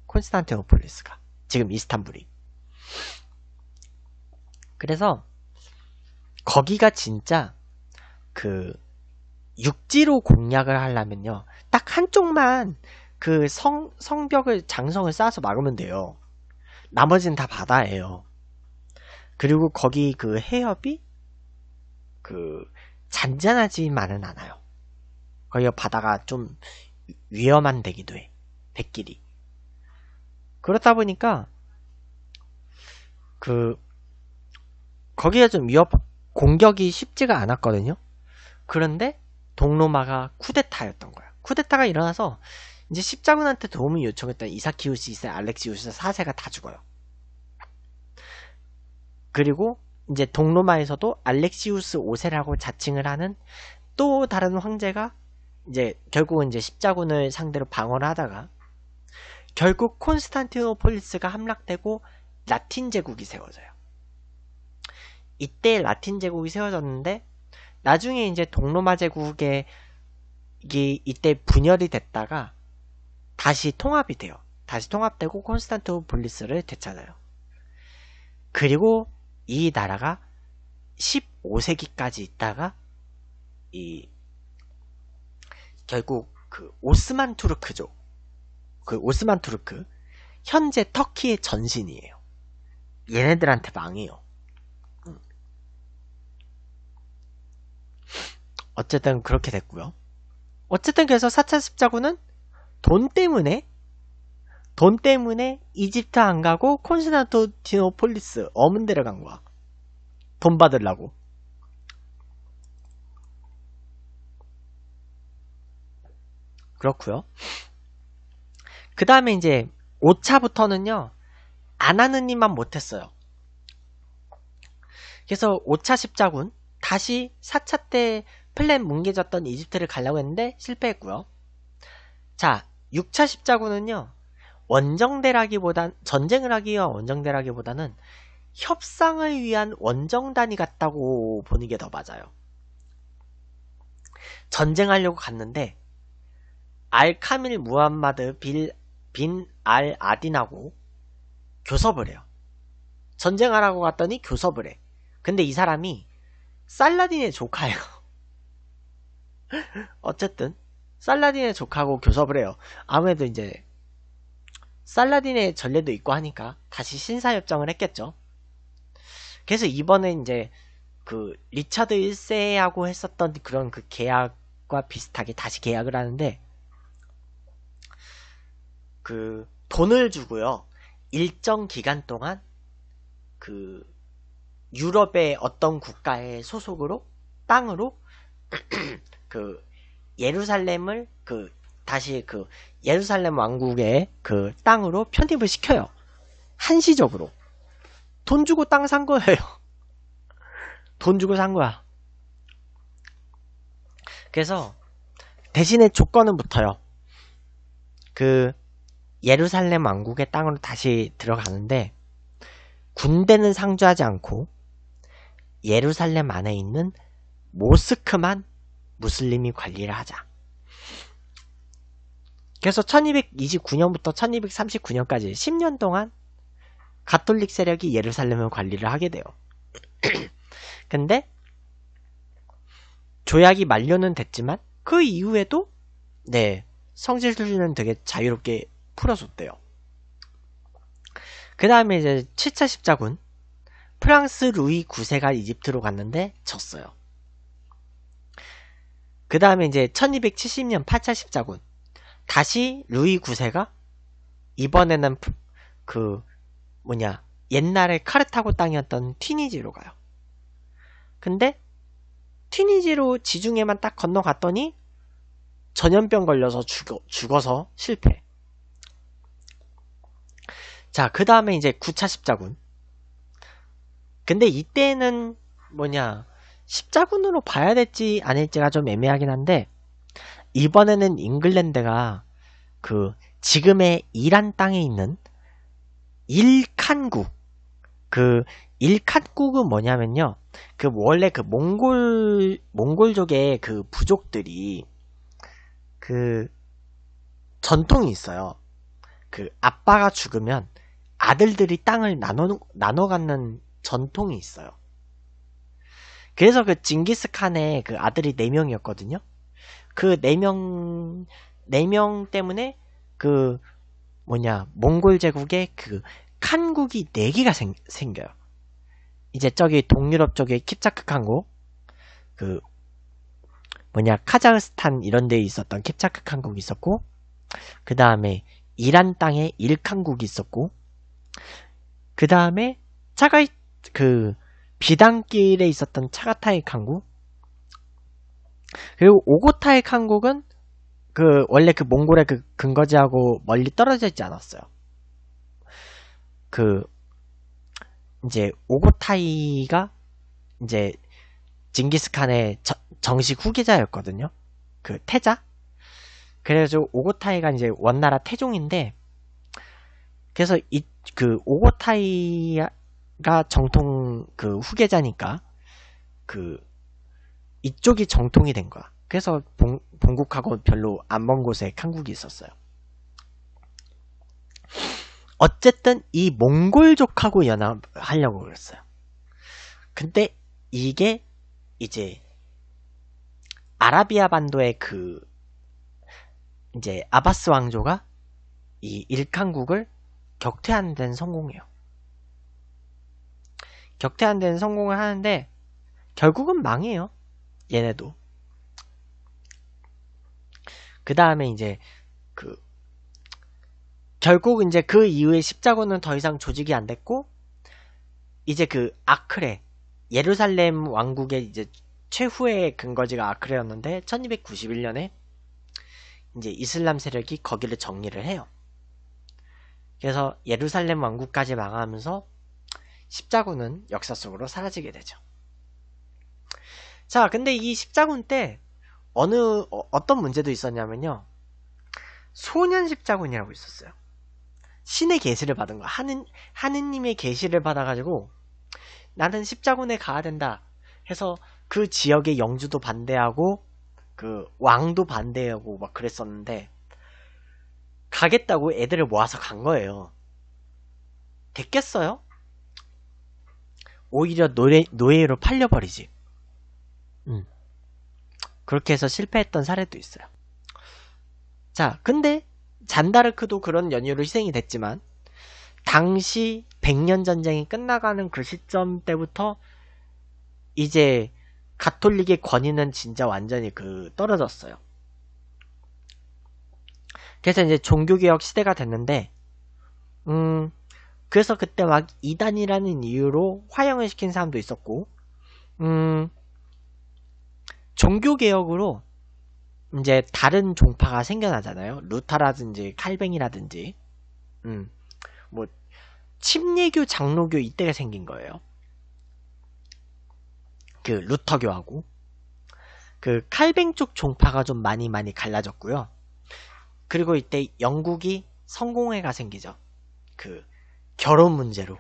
콘스탄티노폴리스가 지금 이스탄불이 그래서 거기가 진짜 그 육지로 공략을 하려면요. 딱 한쪽만 그 성, 성벽을, 장성을 쌓아서 막으면 돼요. 나머지는 다 바다예요. 그리고 거기 그 해협이 그 잔잔하지만은 않아요. 거기가 바다가 좀 위험한 데기도 해. 백길이. 그렇다 보니까 그 거기가 좀 위협 공격이 쉽지가 않았거든요. 그런데 동로마가 쿠데타였던 거야. 쿠데타가 일어나서 이제 십자군한테 도움을 요청했던 이사키우스 2세, 알렉시우스 4세가 다 죽어요. 그리고 이제 동로마에서도 알렉시우스 5세라고 자칭을 하는 또 다른 황제가 이제 결국은 이제 십자군을 상대로 방어를 하다가 결국 콘스탄티노폴리스가 함락되고 라틴 제국이 세워져요. 이때 라틴 제국이 세워졌는데 나중에 이제 동로마 제국에이 이때 분열이 됐다가 다시 통합이 돼요. 다시 통합되고 콘스탄티노폴리스를 되찾아요. 그리고 이 나라가 15세기까지 있다가 이 결국 그 오스만 투르크죠. 그 오스만 투르크 현재 터키의 전신이에요. 얘네들한테 망해요. 어쨌든 그렇게 됐고요. 어쨌든 그래서 4차 십자군은 돈 때문에 돈 때문에 이집트 안 가고 콘스탄토티노폴리스 어문데를간 거야. 돈 받으려고. 그렇고요. 그 다음에 이제 5차부터는요. 아나느님만 못했어요. 그래서 5차 십자군 다시 4차 때 플랜 뭉개졌던 이집트를 가려고 했는데 실패했고요. 자, 6차 십자군은요. 원정대라기보단 전쟁을 하기 위한 원정대라기보다는 협상을 위한 원정단이 같다고 보는 게 더 맞아요. 전쟁하려고 갔는데 알카밀 무함마드 빌, 빈 알 아딘하고 교섭을 해요. 전쟁하라고 갔더니 교섭을 해. 근데 이 사람이 살라딘의 조카예요. 어쨌든 살라딘의 조카하고 교섭을 해요. 아무래도 이제 살라딘의 전례도 있고 하니까 다시 신사 협정을 했겠죠. 그래서 이번에 이제 그 리차드 1세하고 했었던 그런 그 계약과 비슷하게 다시 계약을 하는데 그 돈을 주고요. 일정 기간 동안 그 유럽의 어떤 국가의 소속으로 땅으로 그 예루살렘을 그 다시 그 예루살렘 왕국의 그 땅으로 편입을 시켜요. 한시적으로. 돈 주고 땅 산 거예요. 돈 주고 산 거야. 그래서 대신에 조건은 붙어요. 그 예루살렘 왕국의 땅으로 다시 들어가는데 군대는 상주하지 않고 예루살렘 안에 있는 모스크만 무슬림이 관리를 하자. 그래서 1229년부터 1239년까지 10년 동안 가톨릭 세력이 예루살렘을 관리를 하게 돼요. 근데 조약이 만료는 됐지만 그 이후에도 네 성질 수준는 되게 자유롭게 풀어줬대요. 그 다음에 이제 7차 십자군 프랑스 루이 9세가 이집트로 갔는데 졌어요. 그 다음에 이제 1270년 파차 십자군 다시 루이 9세가 이번에는 그 뭐냐 옛날에 카르타고 땅이었던 튀니지로 가요. 근데 튀니지로 지중해만 딱 건너갔더니 전염병 걸려서 죽어, 죽어서 실패. 자, 그 다음에 이제 9차 십자군. 근데 이때는 뭐냐, 십자군으로 봐야 될지 아닐지가 좀 애매하긴 한데 이번에는 잉글랜드가 그 지금의 이란 땅에 있는 일칸국 그 일칸국은 뭐냐면요 그 원래 그 몽골 몽골족의 그 부족들이 그 전통이 있어요 그 아빠가 죽으면 아들들이 땅을 나눠 나눠 갖는 전통이 있어요 그래서 그 징기스칸의 그 아들이 네명이었거든요그 네명 4명 때문에 그 뭐냐, 몽골 제국의 그 칸국이 네개가 생, 생겨요. 이제 저기 동유럽 쪽에 킵차크 칸국, 그 뭐냐, 카자흐스탄 이런 데 있었던 킵차크 칸국이 있었고, 그 다음에 이란 땅에 일칸국이 있었고, 그 다음에 차가, 그, 비단길에 있었던 차가타이 강국 그리고 오고타이 강국은 그 원래 그 몽골의 그 근거지하고 멀리 떨어져 있지 않았어요. 그 이제 오고타이가 이제 징기스칸의 저, 정식 후계자였거든요. 그 태자. 그래가지고 오고타이가 이제 원나라 태종인데 그래서 이 그 오고타이가 정통 그 후계자니까 그 이쪽이 정통이 된 거야. 그래서 봉, 본국하고 별로 안 먼 곳에 한국이 있었어요. 어쨌든 이 몽골족하고 연합하려고 그랬어요. 근데 이게 이제 아라비아 반도의 그 이제 아바스 왕조가 이 일칸국을 격퇴하는 데는 성공해요. 격퇴한 데는 성공을 하는데 결국은 망해요. 얘네도. 그 다음에 이제 그 결국 이제 그 이후에 십자군은 더 이상 조직이 안 됐고 이제 그 아크레 예루살렘 왕국의 이제 최후의 근거지가 아크레였는데 1291년에 이제 이슬람 세력이 거기를 정리를 해요. 그래서 예루살렘 왕국까지 망하면서 십자군은 역사 속으로 사라지게 되죠. 자, 근데 이 십자군 때 어느 어, 떤 문제도 있었냐면요. 소년 십자군이라고 있었어요. 신의 계시를 받은 거. 하는 하느님의 계시를 받아 가지고 나는 십자군에 가야 된다 해서 그 지역의 영주도 반대하고 그 왕도 반대하고 막 그랬었는데 가겠다고 애들을 모아서 간 거예요. 됐겠어요? 오히려 노예, 노예로 팔려버리지. 음. 그렇게 해서 실패했던 사례도 있어요. 자, 근데 잔다르크도 그런 연유로 희생이 됐지만 당시 백년 전쟁이 끝나가는 그 시점 때부터 이제 가톨릭의 권위는 진짜 완전히 그 떨어졌어요. 그래서 이제 종교개혁 시대가 됐는데, 음, 그래서 그때 막 이단이라는 이유로 화형을 시킨 사람도 있었고, 음, 종교개혁으로 이제 다른 종파가 생겨나잖아요. 루타라든지 칼뱅이라든지, 음, 뭐, 침례교, 장로교 이때가 생긴 거예요. 그 루터교하고. 그 칼뱅 쪽 종파가 좀 많이 많이 갈라졌고요. 그리고 이때 영국이 성공회가 생기죠. 그 결혼 문제로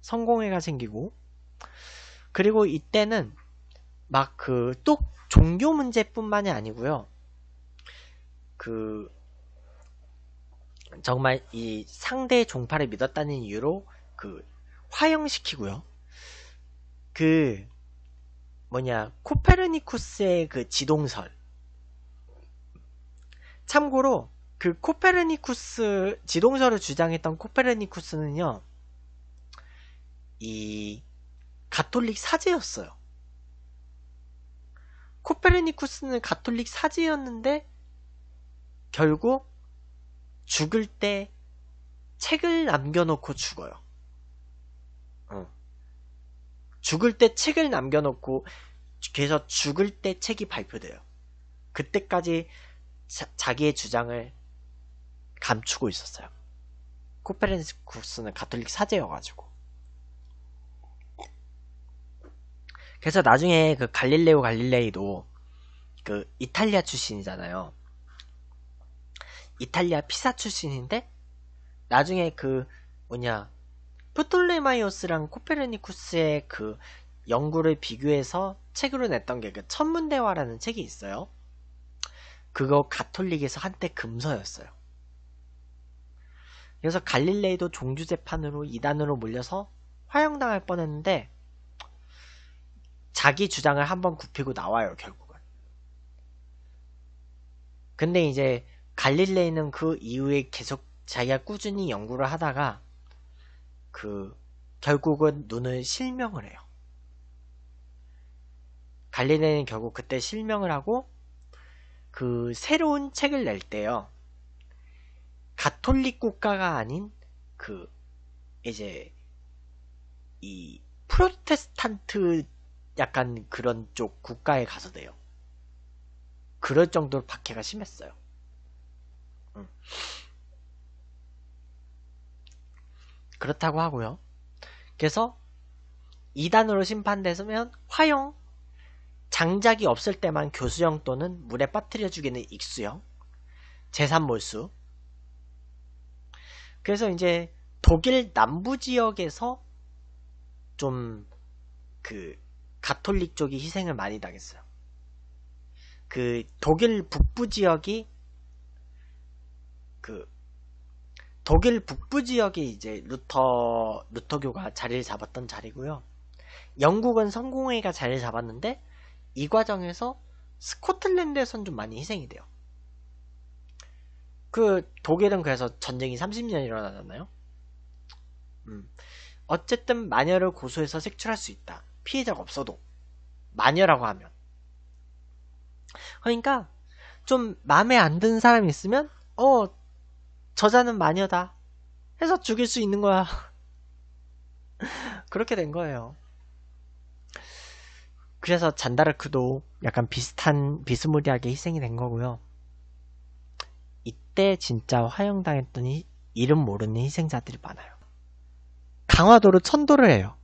성공회가 생기고 그리고 이때는 막 그 또 종교 문제뿐만이 아니고요. 그 정말 이 상대의 종파를 믿었다는 이유로 그 화형시키고요. 그 뭐냐 코페르니쿠스의 그 지동설. 참고로 그 코페르니쿠스 지동설을 주장했던 코페르니쿠스는요. 이 가톨릭 사제였어요. 코페르니쿠스는 가톨릭 사제였는데 결국 죽을 때 책을 남겨놓고 죽어요. 어. 죽을 때 책을 남겨놓고 그래서 죽을 때 책이 발표돼요. 그때까지 자, 자기의 주장을 감추고 있었어요. 코페르니쿠스는 가톨릭 사제여가지고. 그래서 나중에 그 갈릴레오 갈릴레이도 그 이탈리아 출신이잖아요. 이탈리아 피사 출신인데 나중에 그 뭐냐 프톨레마이오스랑 코페르니쿠스의 그 연구를 비교해서 책으로 냈던 게 그 천문대화라는 책이 있어요. 그거 가톨릭에서 한때 금서였어요. 그래서 갈릴레이도 종주 재판으로 이단으로 몰려서 화형당할 뻔했는데 자기 주장을 한번 굽히고 나와요 결국은. 근데 이제 갈릴레이는 그 이후에 계속 자기가 꾸준히 연구를 하다가 그 결국은 눈을 실명을 해요. 갈릴레이는 결국 그때 실명을 하고 그 새로운 책을 낼 때요. 가톨릭 국가가 아닌 그 이제 이 프로테스탄트 약간 그런 쪽 국가에 가서 돼요. 그럴 정도로 박해가 심했어요. 음. 그렇다고 하고요. 그래서 2단으로 심판되면 화형, 장작이 없을 때만 교수형 또는 물에 빠뜨려 죽이는 익수형, 재산 몰수, 그래서 이제 독일 남부 지역에서 좀 그 가톨릭 쪽이 희생을 많이 당했어요. 그 독일 북부 지역이 그 독일 북부 지역이 이제 루터 루터교가 자리를 잡았던 자리고요. 영국은 성공회가 자리를 잡았는데 이 과정에서 스코틀랜드에선 좀 많이 희생이 돼요. 그 독일은 그래서 전쟁이 30년 일어나잖아요. 음. 어쨌든 마녀를 고소해서 색출할 수 있다. 피해자가 없어도 마녀라고 하면. 그러니까 좀 마음에 안 드는 사람이 있으면 어 저자는 마녀다 해서 죽일 수 있는 거야. 그렇게 된 거예요. 그래서 잔다르크도 약간 비슷한 비스무리하게 희생이 된 거고요. 이때 진짜 화형당했더니 이름 모르는 희생자들이 많아요. 강화도로 천도를 해요.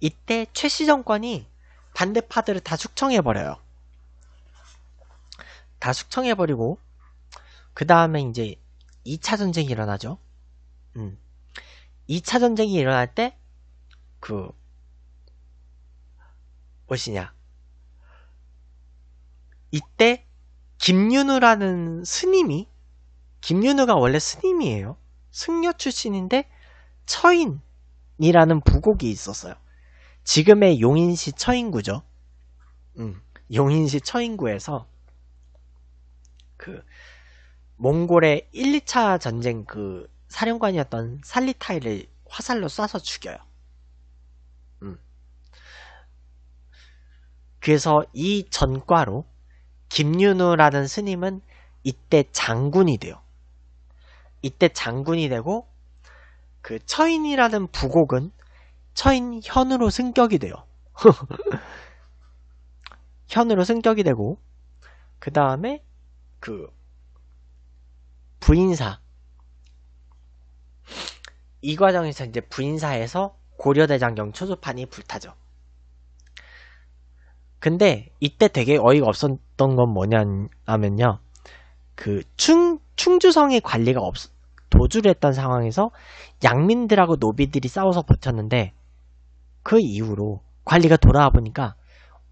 이때 최씨 정권이 반대파들을 다 숙청해버려요. 다 숙청해버리고 그 다음에 이제 2차 전쟁이 일어나죠. 음. 2차 전쟁이 일어날 때 그 무엇이냐 이때 김윤우라는 스님이 김윤우가 원래 스님이에요. 승려 출신인데 처인이라는 부곡이 있었어요. 지금의 용인시 처인구죠. 음, 용인시 처인구에서 그 몽골의 1, 2차 전쟁 그 사령관이었던 살리타이를 화살로 쏴서 죽여요. 음. 그래서 이 전과로 김윤우라는 스님은 이때 장군이 돼요. 이때 장군이 되고 그 처인이라는 부곡은 처인현으로 승격이 돼요. 현으로 승격이 되고 그 다음에 그 부인사 이 과정에서 이제 부인사에서 고려대장경 초조판이 불타죠. 근데 이때 되게 어이가 없었던 건 뭐냐면요. 그 충, 충주성의 관리가 없, 도주를 했던 상황에서 양민들하고 노비들이 싸워서 버텼는데 그 이후로 관리가 돌아와 보니까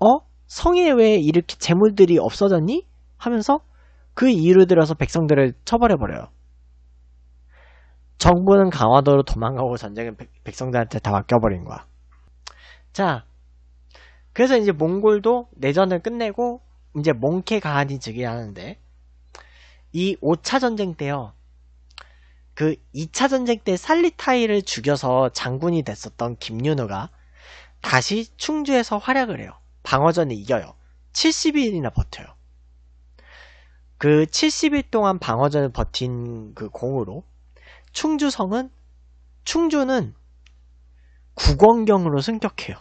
어? 성에 왜 이렇게 재물들이 없어졌니? 하면서 그 이유를 들어서 백성들을 처벌해버려요. 정부는 강화도로 도망가고 전쟁은 백, 성들한테다 맡겨버린 거야. 자, 그래서 이제 몽골도 내전을 끝내고 이제 몽케 가한이 즉위하는데 이 5차 전쟁 때요. 그 2차 전쟁 때 살리타이를 죽여서 장군이 됐었던 김윤우가 다시 충주에서 활약을 해요. 방어전에 이겨요. 70일이나 버텨요. 그 70일 동안 방어전을 버틴 그 공으로 충주성은 충주는 국원경으로 승격해요.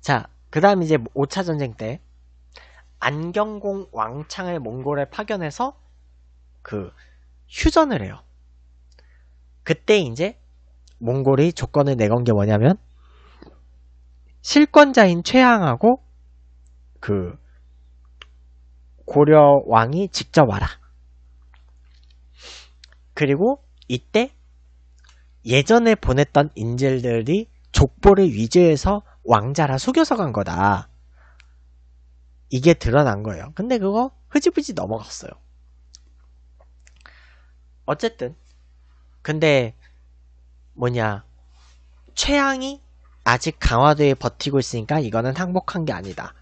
자, 그 다음 이제 5차 전쟁 때 안경공 왕창을 몽골에 파견해서 그 휴전을 해요. 그때 이제 몽골이 조건을 내건 게 뭐냐면 실권자인 최항하고 그 고려 왕이 직접 와라. 그리고 이때 예전에 보냈던 인질들이 족보를 위조해서 왕자라 속여서 간 거다. 이게 드러난 거예요. 근데 그거 흐지부지 넘어갔어요. 어쨌든 근데 뭐냐 최양이 아직 강화도에 버티고 있으니까 이거는 항복한 게 아니다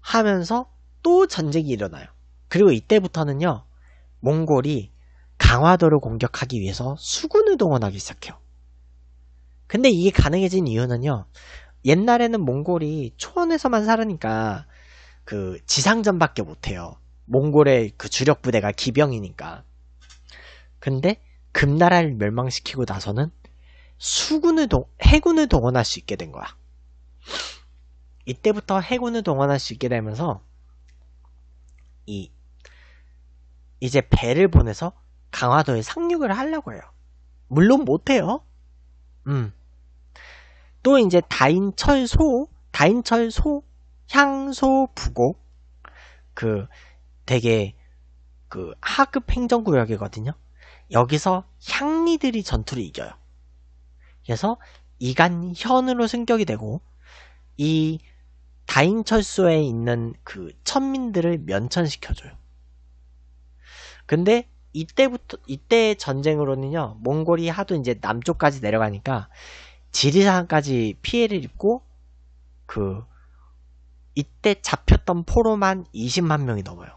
하면서 또 전쟁이 일어나요 그리고 이때부터는요 몽골이 강화도를 공격하기 위해서 수군을 동원하기 시작해요 근데 이게 가능해진 이유는요 옛날에는 몽골이 초원에서만 살으니까 그 지상전밖에 못해요 몽골의 그 주력 부대가 기병이니까 근데 금나라를 멸망시키고 나서는 수군을 동, 해군을 동원할 수 있게 된 거야. 이때부터 해군을 동원할 수 있게 되면서 이 이제 배를 보내서 강화도에 상륙을 하려고 해요. 물론 못해요. 음. 또 이제 다인철 소, 다인철 소, 향소 부곡 그 되게 그 하급 행정구역이거든요. 여기서 향리들이 전투를 이겨요. 그래서 이간현으로 승격이 되고 이 다인철소에 있는 그 천민들을 면천시켜줘요. 근데 이때부터 이때 전쟁으로는요 몽골이 하도 이제 남쪽까지 내려가니까 지리산까지 피해를 입고 그 이때 잡혔던 포로만 20만 명이 넘어요.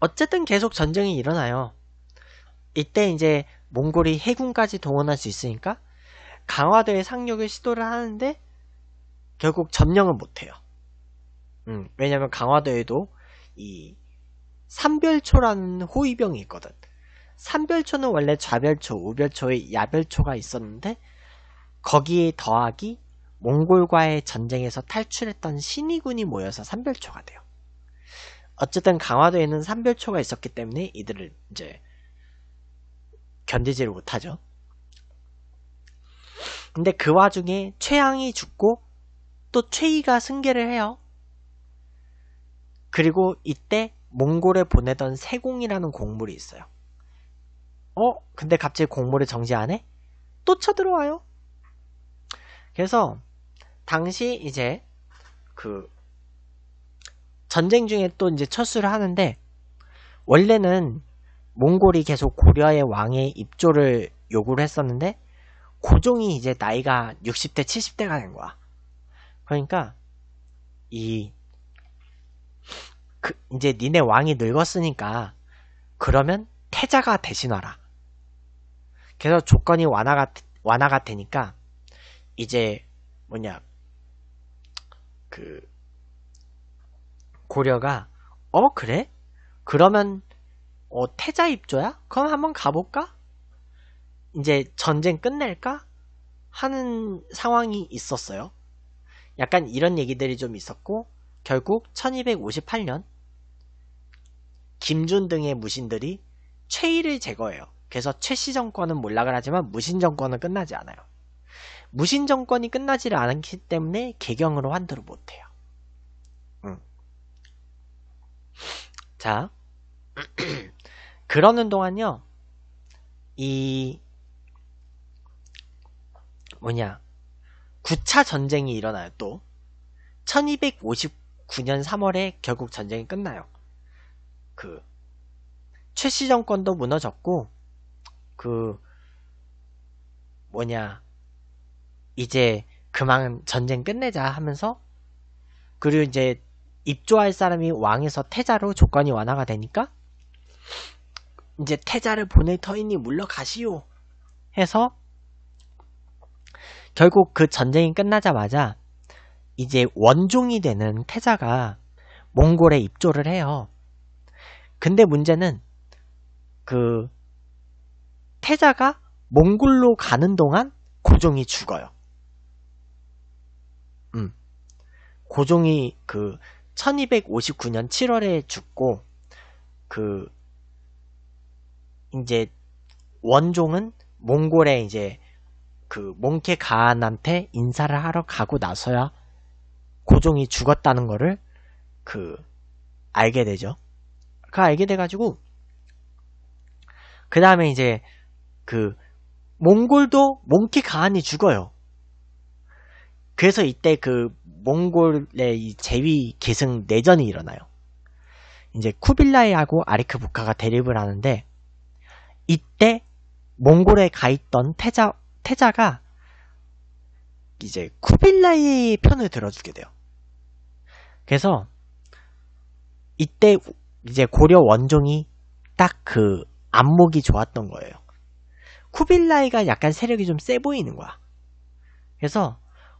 어쨌든 계속 전쟁이 일어나요. 이때 이제 몽골이 해군까지 동원할 수 있으니까 강화도의 상륙을 시도를 하는데 결국 점령을 못해요. 음, 왜냐면 강화도에도 이 삼별초라는 호위병이 있거든. 삼별초는 원래 좌별초, 우별초의 야별초가 있었는데 거기에 더하기 몽골과의 전쟁에서 탈출했던 신의군이 모여서 삼별초가 돼요. 어쨌든 강화도에 있는 삼별초가 있었기 때문에 이들을 이제 견디지를 못하죠. 근데 그 와중에 최양이 죽고 또최희가 승계를 해요. 그리고 이때 몽골에 보내던 세공이라는 공물이 있어요. 어? 근데 갑자기 공물을 정지 안 해? 또 쳐들어와요. 그래서 당시 이제 그 전쟁 중에 또 이제 철수를 하는데 원래는 몽골이 계속 고려의 왕의 입조를 요구를 했었는데 고종이 이제 나이가 60대 70대가 된 거야. 그러니까 이그 이제 니네 왕이 늙었으니까 그러면 태자가 대신 와라. 그래서 조건이 완화가 완화가 되니까 이제 뭐냐 그 고려가 어 그래? 그러면 어 태자 입조야? 그럼 한번 가볼까? 이제 전쟁 끝낼까? 하는 상황이 있었어요. 약간 이런 얘기들이 좀 있었고 결국 1258년 김준 등의 무신들이 최의를 제거해요. 그래서 최씨 정권은 몰락을 하지만 무신 정권은 끝나지 않아요. 무신 정권이 끝나지를 않기 때문에 개경으로 환두를 못해요. 자, 그러는 동안요, 이, 뭐냐, 9차 전쟁이 일어나요, 또. 1259년 3월에 결국 전쟁이 끝나요. 그, 최씨 정권도 무너졌고, 그, 뭐냐, 이제 그만 전쟁 끝내자 하면서, 그리고 이제 입조할 사람이 왕에서 태자로 조건이 완화가 되니까 이제 태자를 보낼 터이니 물러가시오 해서 결국 그 전쟁이 끝나자마자 이제 원종이 되는 태자가 몽골에 입조를 해요. 근데 문제는 그 태자가 몽골로 가는 동안 고종이 죽어요. 음. 고종이 그 1259년 7월에 죽고 그 이제 원종은 몽골에 이제 그 몽케 가한한테 인사를 하러 가고 나서야 고종이 죽었다는 거를 그 알게 되죠. 그 알게 돼가지고 그 다음에 이제 그 몽골도 몽키 가한이 죽어요. 그래서 이때 그 몽골의 제위 계승 내전이 일어나요. 이제 쿠빌라이하고 아리크부카가 대립을 하는데 이때 몽골에 가 있던 태자 태자가 이제 쿠빌라이의 편을 들어주게 돼요. 그래서 이때 이제 고려 원종이 딱 그 안목이 좋았던 거예요. 쿠빌라이가 약간 세력이 좀 세 보이는 거야. 그래서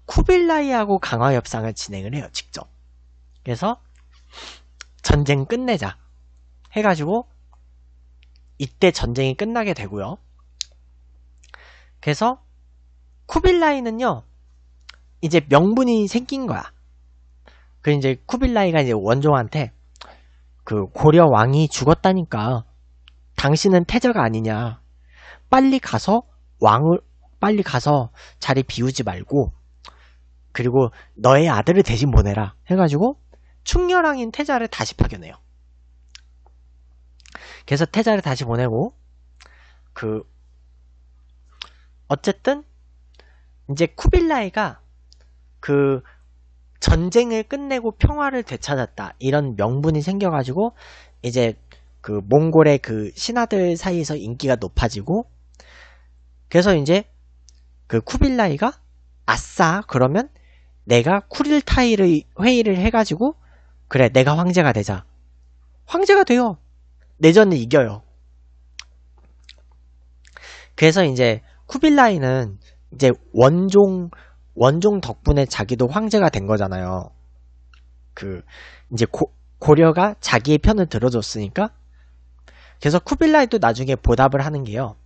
쿠빌라이하고 강화 협상을 진행을 해요, 직접. 그래서 전쟁 끝내자 해가지고 이때 전쟁이 끝나게 되고요. 그래서 쿠빌라이는요, 이제 명분이 생긴 거야. 그 이제 쿠빌라이가 이제 원종한테 그 고려 왕이 죽었다니까 당신은 태자가 아니냐. 빨리 가서 왕을 빨리 가서 자리 비우지 말고 그리고 너의 아들을 대신 보내라 해가지고 충렬왕인 태자를 다시 파견해요. 그래서 태자를 다시 보내고 그 어쨌든 이제 쿠빌라이가 그 전쟁을 끝내고 평화를 되찾았다 이런 명분이 생겨가지고 이제 그 몽골의 그 신하들 사이에서 인기가 높아지고 그래서 이제 그 쿠빌라이가 아싸 그러면 내가 쿠릴타이를 회의를 해가지고 그래 내가 황제가 되자 황제가 돼요 내전을 이겨요 그래서 이제 쿠빌라이는 이제 원종 원종 덕분에 자기도 황제가 된 거잖아요 그 이제 고, 고려가 자기의 편을 들어줬으니까 그래서 쿠빌라이도 나중에 보답을 하는 게요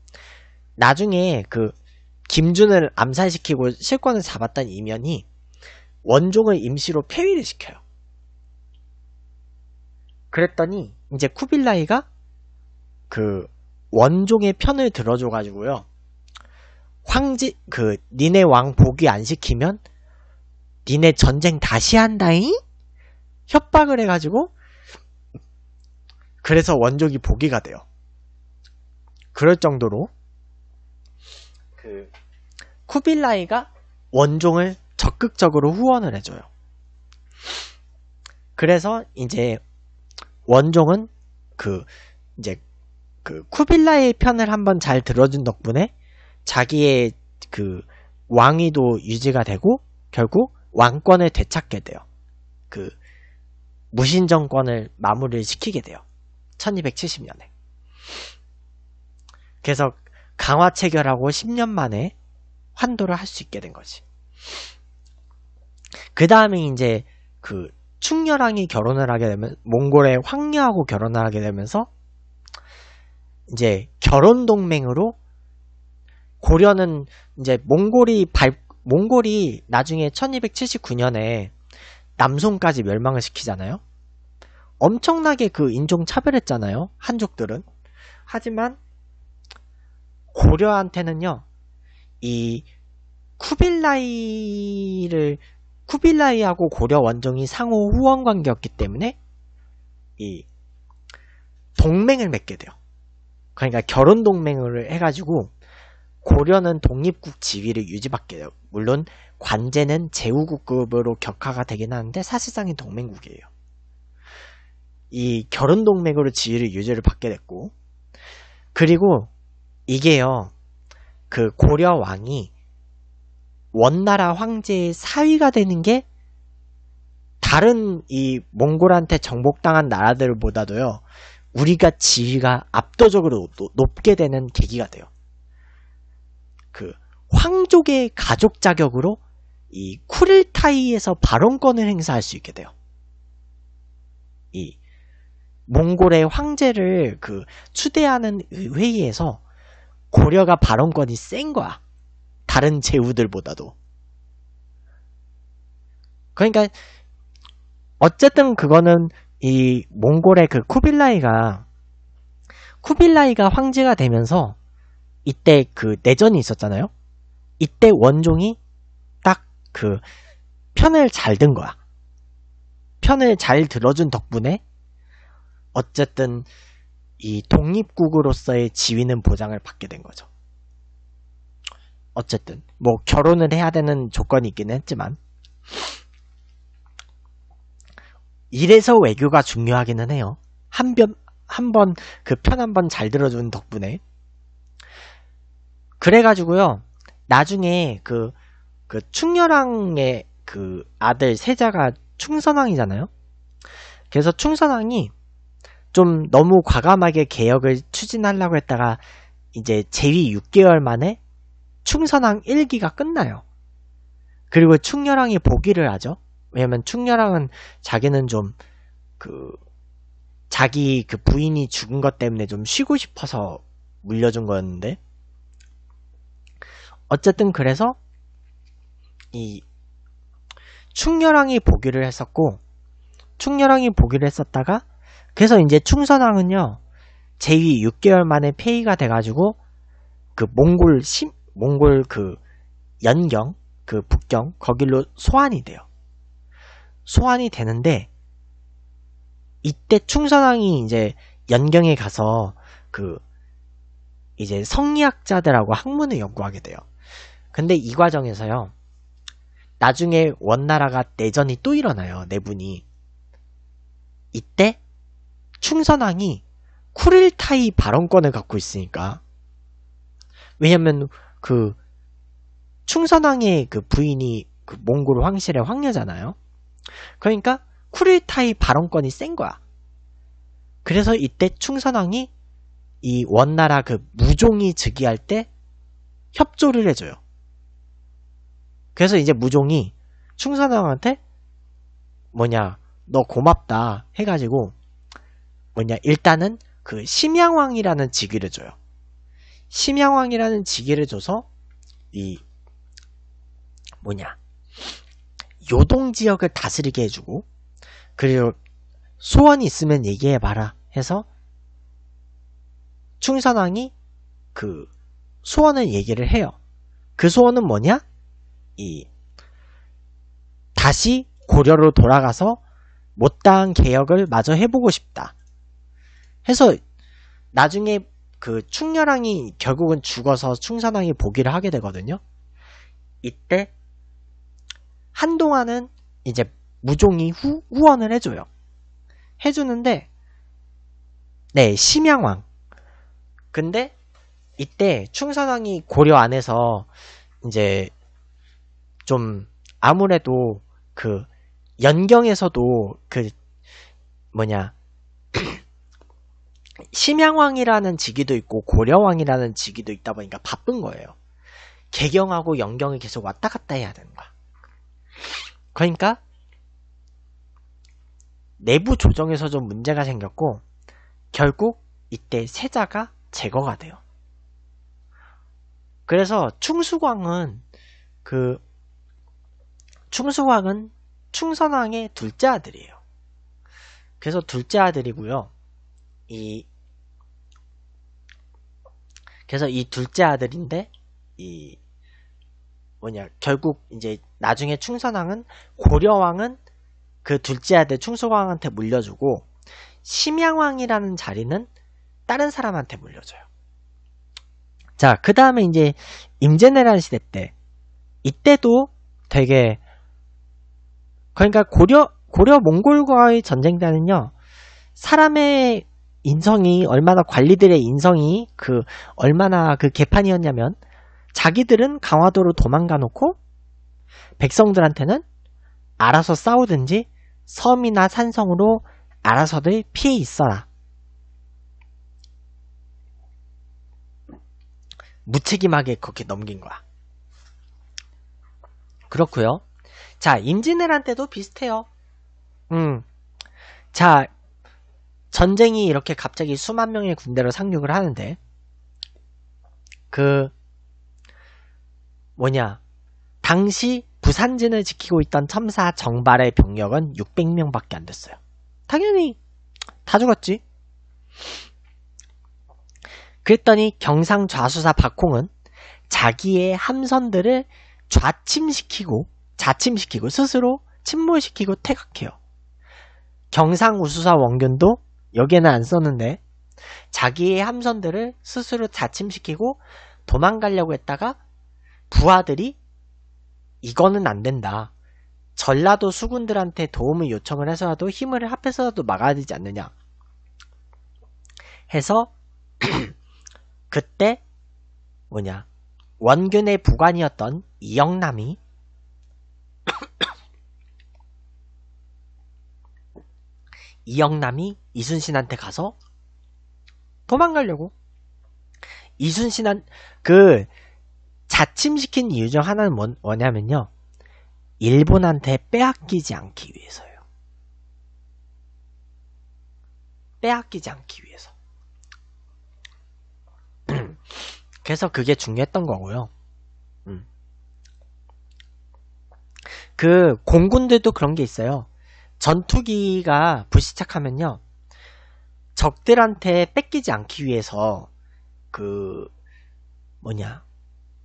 나중에 그 김준을 암살시키고 실권을 잡았던 이면이 원종을 임시로 폐위를 시켜요. 그랬더니 이제 쿠빌라이가 그 원종의 편을 들어줘가지고요. 황제 그 니네 왕 복위 안 시키면 니네 전쟁 다시 한다잉? 협박을 해가지고 그래서 원종이 복위가 돼요. 그럴 정도로 그 쿠빌라이가 원종을 적극적으로 후원을 해줘요. 그래서 이제 원종은 그 이제 그 쿠빌라의 편을 한번 잘 들어준 덕분에 자기의 그 왕위도 유지가 되고 결국 왕권을 되찾게 돼요. 그 무신 정권을 마무리를 시키게 돼요. 1270년에. 그래서 강화 체결하고 10년 만에 환도를 할 수 있게 된 거지. 그 다음에 이제 그충렬왕이 결혼을 하게 되면 몽골의 황녀하고 결혼을 하게 되면서 이제 결혼 동맹으로 고려는 이제 몽골이 발 몽골이 나중에 1279년에 남송까지 멸망을 시키잖아요. 엄청나게 그 인종 차별했잖아요. 한족들은. 하지만 고려한테는요. 이 쿠빌라이를 쿠빌라이하고 고려 원정이 상호 후원 관계였기 때문에 이 동맹을 맺게 돼요. 그러니까 결혼 동맹을 해가지고 고려는 독립국 지위를 유지받게 돼요. 물론 관제는 제후국급으로 격하가 되긴 하는데 사실상은 동맹국이에요. 이 결혼 동맹으로 지위를 유지를 받게 됐고 그리고 이게요. 그 고려 왕이 원나라 황제의 사위가 되는 게 다른 이 몽골한테 정복당한 나라들보다도요, 우리가 지위가 압도적으로 높게 되는 계기가 돼요. 그 황족의 가족 자격으로 이 쿠릴타이에서 발언권을 행사할 수 있게 돼요. 이 몽골의 황제를 그 추대하는 회의에서 고려가 발언권이 센 거야. 다른 재우들보다도. 그러니까 어쨌든 그거는 이 몽골의 그 쿠빌라이가 쿠빌라이가 황제가 되면서 이때 그 내전이 있었잖아요. 이때 원종이 딱 그 편을 잘 든 거야. 편을 잘 들어준 덕분에 어쨌든 이 독립국으로서의 지위는 보장을 받게 된 거죠. 어쨌든 뭐 결혼을 해야 되는 조건이 있기는 했지만 이래서 외교가 중요하기는 해요. 한편 그 한번 그 편 한번 잘 들어주는 덕분에 그래가지고요 나중에 그, 그 충렬왕의 그 아들 세자가 충선왕이잖아요 그래서 충선왕이 좀 너무 과감하게 개혁을 추진하려고 했다가 이제 재위 6개월 만에 충선왕 1기가 끝나요. 그리고 충렬왕이 보기를 하죠. 왜냐면 충렬왕은 자기는 좀 그 자기 그 부인이 죽은 것 때문에 좀 쉬고 싶어서 물려준 거였는데 어쨌든 그래서 이 충렬왕이 보기를 했었고 충렬왕이 보기를 했었다가 그래서 이제 충선왕은요 제위 6개월 만에 폐위가 돼가지고 그 몽골 심, 몽골 그 연경, 그 북경, 거길로 소환이 돼요. 소환이 되는데, 이때 충선왕이 이제 연경에 가서 그 이제 성리학자들하고 학문을 연구하게 돼요. 근데 이 과정에서요, 나중에 원나라가 내전이 또 일어나요, 내분이. 네 이때 충선왕이 쿠릴타이 발언권을 갖고 있으니까. 왜냐면 그 충선왕의 그 부인이 그 몽골 황실의 황녀잖아요. 그러니까 쿠릴타이 발언권이 센 거야. 그래서 이때 충선왕이 이 원나라 그 무종이 즉위할 때 협조를 해줘요. 그래서 이제 무종이 충선왕한테 뭐냐 너 고맙다 해가지고 뭐냐 일단은 그 심양왕이라는 직위를 줘요. 심양왕이라는 직위를 줘서 이 뭐냐 요동 지역을 다스리게 해주고 그리고 소원이 있으면 얘기해봐라 해서 충선왕이 그 소원을 얘기를 해요. 그 소원은 뭐냐? 이 다시 고려로 돌아가서 못다한 개혁을 마저 해보고 싶다. 해서 나중에 그 충렬왕이 결국은 죽어서 충산왕이 보기를 하게 되거든요. 이때 한동안은 이제 무종이 후, 후원을 해줘요. 해주는데 네 심양왕. 근데 이때 충산왕이 고려 안에서 이제 좀 아무래도 그 연경에서도 그 뭐냐 심양왕이라는 직위도 있고 고려왕이라는 직위도 있다 보니까 바쁜 거예요. 개경하고 영경이 계속 왔다 갔다 해야 되는 거야. 그러니까 내부 조정에서 좀 문제가 생겼고 결국 이때 세자가 제거가 돼요. 그래서 충수광은 그충수광은 충선왕의 둘째 아들이에요. 그래서 둘째 아들이고요. 이 그래서 이 둘째 아들인데 이 뭐냐 결국 이제 나중에 충선왕은 고려왕은 그 둘째 아들 충소왕한테 물려주고 심양왕이라는 자리는 다른 사람한테 물려줘요. 자, 그 다음에 이제 임진왜란 시대 때 이때도 되게 그러니까 고려 고려 몽골과의 전쟁 때는요 사람의 인성이 얼마나 관리들의 인성이 그 얼마나 그 개판이었냐면 자기들은 강화도로 도망가 놓고 백성들한테는 알아서 싸우든지 섬이나 산성으로 알아서들 피해 있어라. 무책임하게 그렇게 넘긴 거야. 그렇고요. 자, 임진왜란 때도 비슷해요. 음. 자, 전쟁이 이렇게 갑자기 수만 명의 군대로 상륙을 하는데 그 뭐냐 당시 부산진을 지키고 있던 첨사 정발의 병력은 600명밖에 안 됐어요. 당연히 다 죽었지. 그랬더니 경상 좌수사 박홍은 자기의 함선들을 좌침시키고 자침시키고 스스로 침몰시키고 퇴각해요. 경상 우수사 원균도 여기에는 안 썼는데 자기의 함선들을 스스로 자침시키고 도망가려고 했다가 부하들이 이거는 안 된다. 전라도 수군들한테 도움을 요청을 해서라도 힘을 합해서라도 막아야 되지 않느냐. 해서 그때 뭐냐 원균의 부관이었던 이영남이 이영남이 이순신한테 가서 도망가려고 이순신한 그 자침시킨 이유 중 하나는 뭐, 뭐냐면요 일본한테 빼앗기지 않기 위해서요 빼앗기지 않기 위해서 그래서 그게 중요했던 거고요 음. 그 공군들도 그런 게 있어요 전투기가 불시착하면요. 적들한테 뺏기지 않기 위해서 그 뭐냐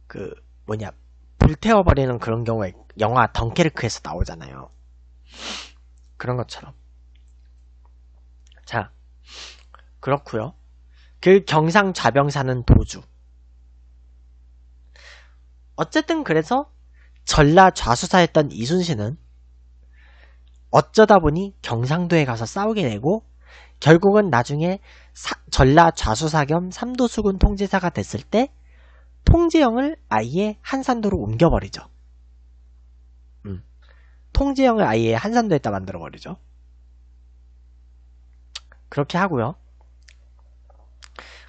그 뭐냐 불태워버리는 그런 경우에 영화 덩케르크에서 나오잖아요. 그런 것처럼. 자그렇구요그 경상 좌병사는 도주. 어쨌든 그래서 전라 좌수사였던 이순신은 어쩌다 보니 경상도에 가서 싸우게 되고 결국은 나중에 사, 전라 좌수사 겸 삼도수군 통제사가 됐을 때 통제형을 아예 한산도로 옮겨버리죠. 음. 통제형을 아예 한산도에다 만들어버리죠. 그렇게 하고요.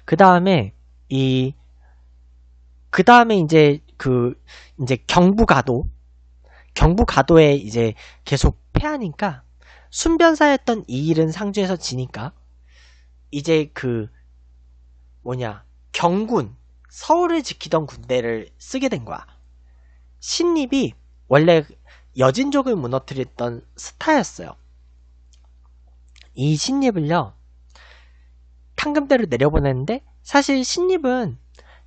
그 다음에 이그 다음에 이제 그 이제 경부가도 경부가도에 이제 계속 패하니까 순변사였던 이 일은 상주에서 지니까 이제 그 뭐냐 경군 서울을 지키던 군대를 쓰게 된 거야. 신립이 원래 여진족을 무너뜨렸던 스타였어요. 이 신립을요 탕금대로 내려보냈는데 사실 신립은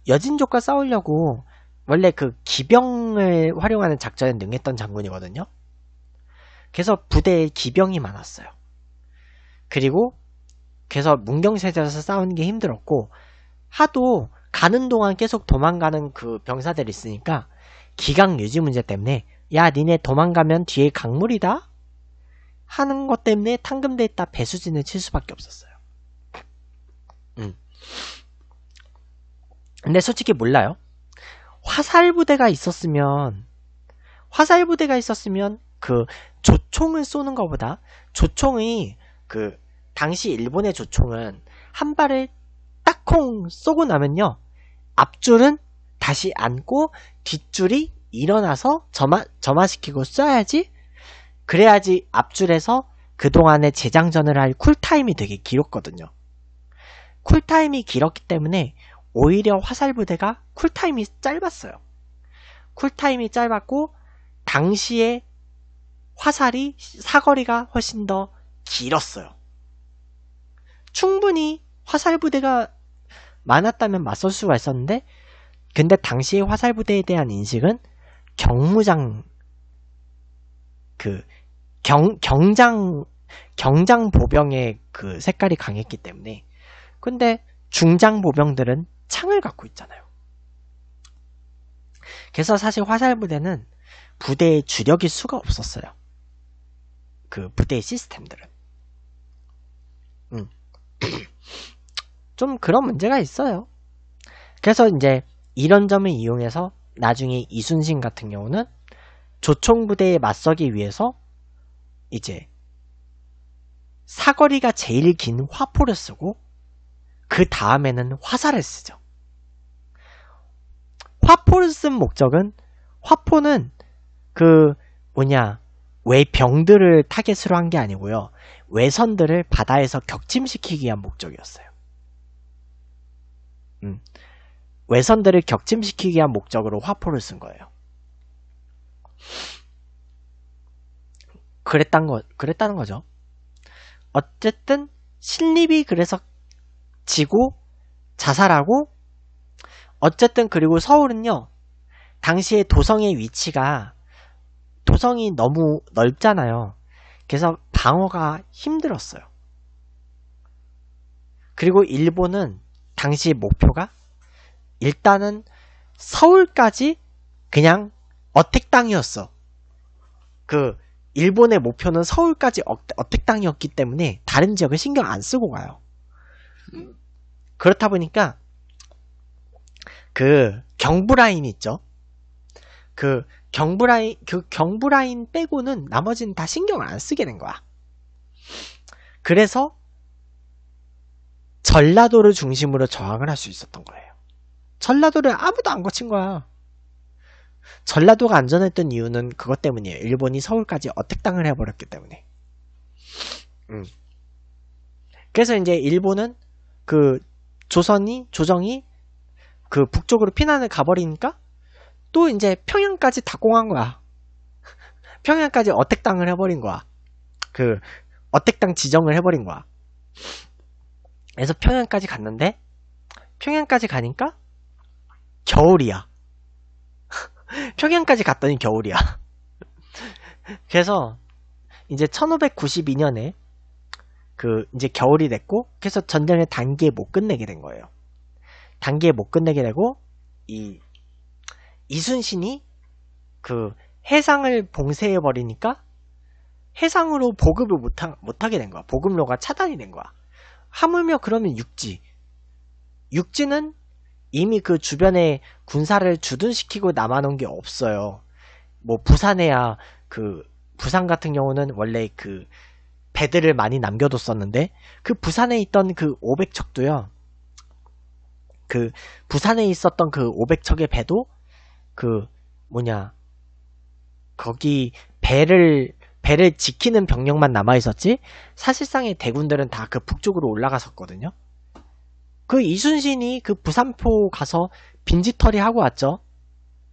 여진족과 싸우려고 원래 그 기병을 활용하는 작전에 능했던 장군이거든요. 그래서 부대에 기병이 많았어요. 그리고 그래서 문경세대에서 싸우는 게 힘들었고 하도 가는 동안 계속 도망가는 그 병사들 이 있으니까 기강 유지 문제 때문에 야 니네 도망가면 뒤에 강물이다 하는 것 때문에 탕금대 있다 배수진을 칠 수밖에 없었어요. 음. 근데 솔직히 몰라요. 화살 부대가 있었으면 화살 부대가 있었으면 그 조총을 쏘는 것보다 조총이 그 당시 일본의 조총은 한 발을 딱 콩 쏘고 나면요 앞줄은 다시 안고 뒷줄이 일어나서 점화, 점화시키고 쏴야지 그래야지 앞줄에서 그동안의 재장전을 할 쿨타임이 되게 길었거든요 쿨타임이 길었기 때문에 오히려 화살 부대가 쿨타임이 짧았어요 쿨타임이 짧았고 당시에 화살이 사거리가 훨씬 더 길었어요. 충분히 화살 부대가 많았다면 맞설 수가 있었는데 근데 당시의 화살 부대에 대한 인식은 경무장 그 경, 경장 경장 보병의 그 색깔이 강했기 때문에 근데 중장 보병들은 창을 갖고 있잖아요. 그래서 사실 화살 부대는 부대의 주력일 수가 없었어요. 그 부대 시스템들은. 음. 좀 그런 문제가 있어요. 그래서 이제 이런 점을 이용해서 나중에 이순신 같은 경우는 조총부대에 맞서기 위해서 이제 사거리가 제일 긴 화포를 쓰고 그 다음에는 화살을 쓰죠. 화포를 쓴 목적은 화포는 그 뭐냐 왜 병들을 타겟으로 한 게 아니고요. 외선들을 바다에서 격침시키기 위한 목적이었어요. 음. 외선들을 격침시키기 위한 목적으로 화포를 쓴 거예요. 그랬단 거, 그랬다는 거죠. 어쨌든 신립이 그래서 지고 자살하고 어쨌든 그리고 서울은요 당시에 도성의 위치가 도성이 너무 넓잖아요. 그래서 방어가 힘들었어요. 그리고 일본은 당시 목표가 일단은 서울까지 그냥 어택 당이었어그 일본의 목표는 서울까지 어택 당이었기 때문에 다른 지역을 신경 안 쓰고 가요. 그렇다 보니까 그 경부 라인 있죠. 그 경부라인, 그 경부라인 빼고는 나머지는 다 신경을 안 쓰게 된 거야. 그래서 전라도를 중심으로 저항을 할 수 있었던 거예요. 전라도를 아무도 안 거친 거야. 전라도가 안전했던 이유는 그것 때문이에요. 일본이 서울까지 어택당을 해버렸기 때문에. 음. 그래서 이제 일본은 그 조선이 조정이 그 북쪽으로 피난을 가버리니까 또 이제 평양까지 다공한 거야. 평양까지 어택당을 해버린 거야. 그 어택당 지정을 해버린 거야. 그래서 평양까지 갔는데 평양까지 가니까 겨울이야. 평양까지 갔더니 겨울이야. 그래서 이제 1592년에 그 이제 겨울이 됐고 그래서 전쟁을 단기에 못 끝내게 된 거예요. 단기에 못 끝내게 되고 이 이순신이 그 해상을 봉쇄해 버리니까 해상으로 보급을 못하, 못하게 된 거야. 보급로가 차단이 된 거야. 하물며 그러면 육지. 육지는 이미 그 주변에 군사를 주둔시키고 남아놓은 게 없어요. 뭐 부산에야 그 부산 같은 경우는 원래 그 배들을 많이 남겨뒀었는데 그 부산에 있던 그 500척도요. 그 부산에 있었던 그 500척의 배도 그 뭐냐 거기 배를 배를 지키는 병력만 남아 있었지 사실상의 대군들은 다 그 북쪽으로 올라갔었거든요. 그 이순신이 그 부산포 가서 빈지털이 하고 왔죠.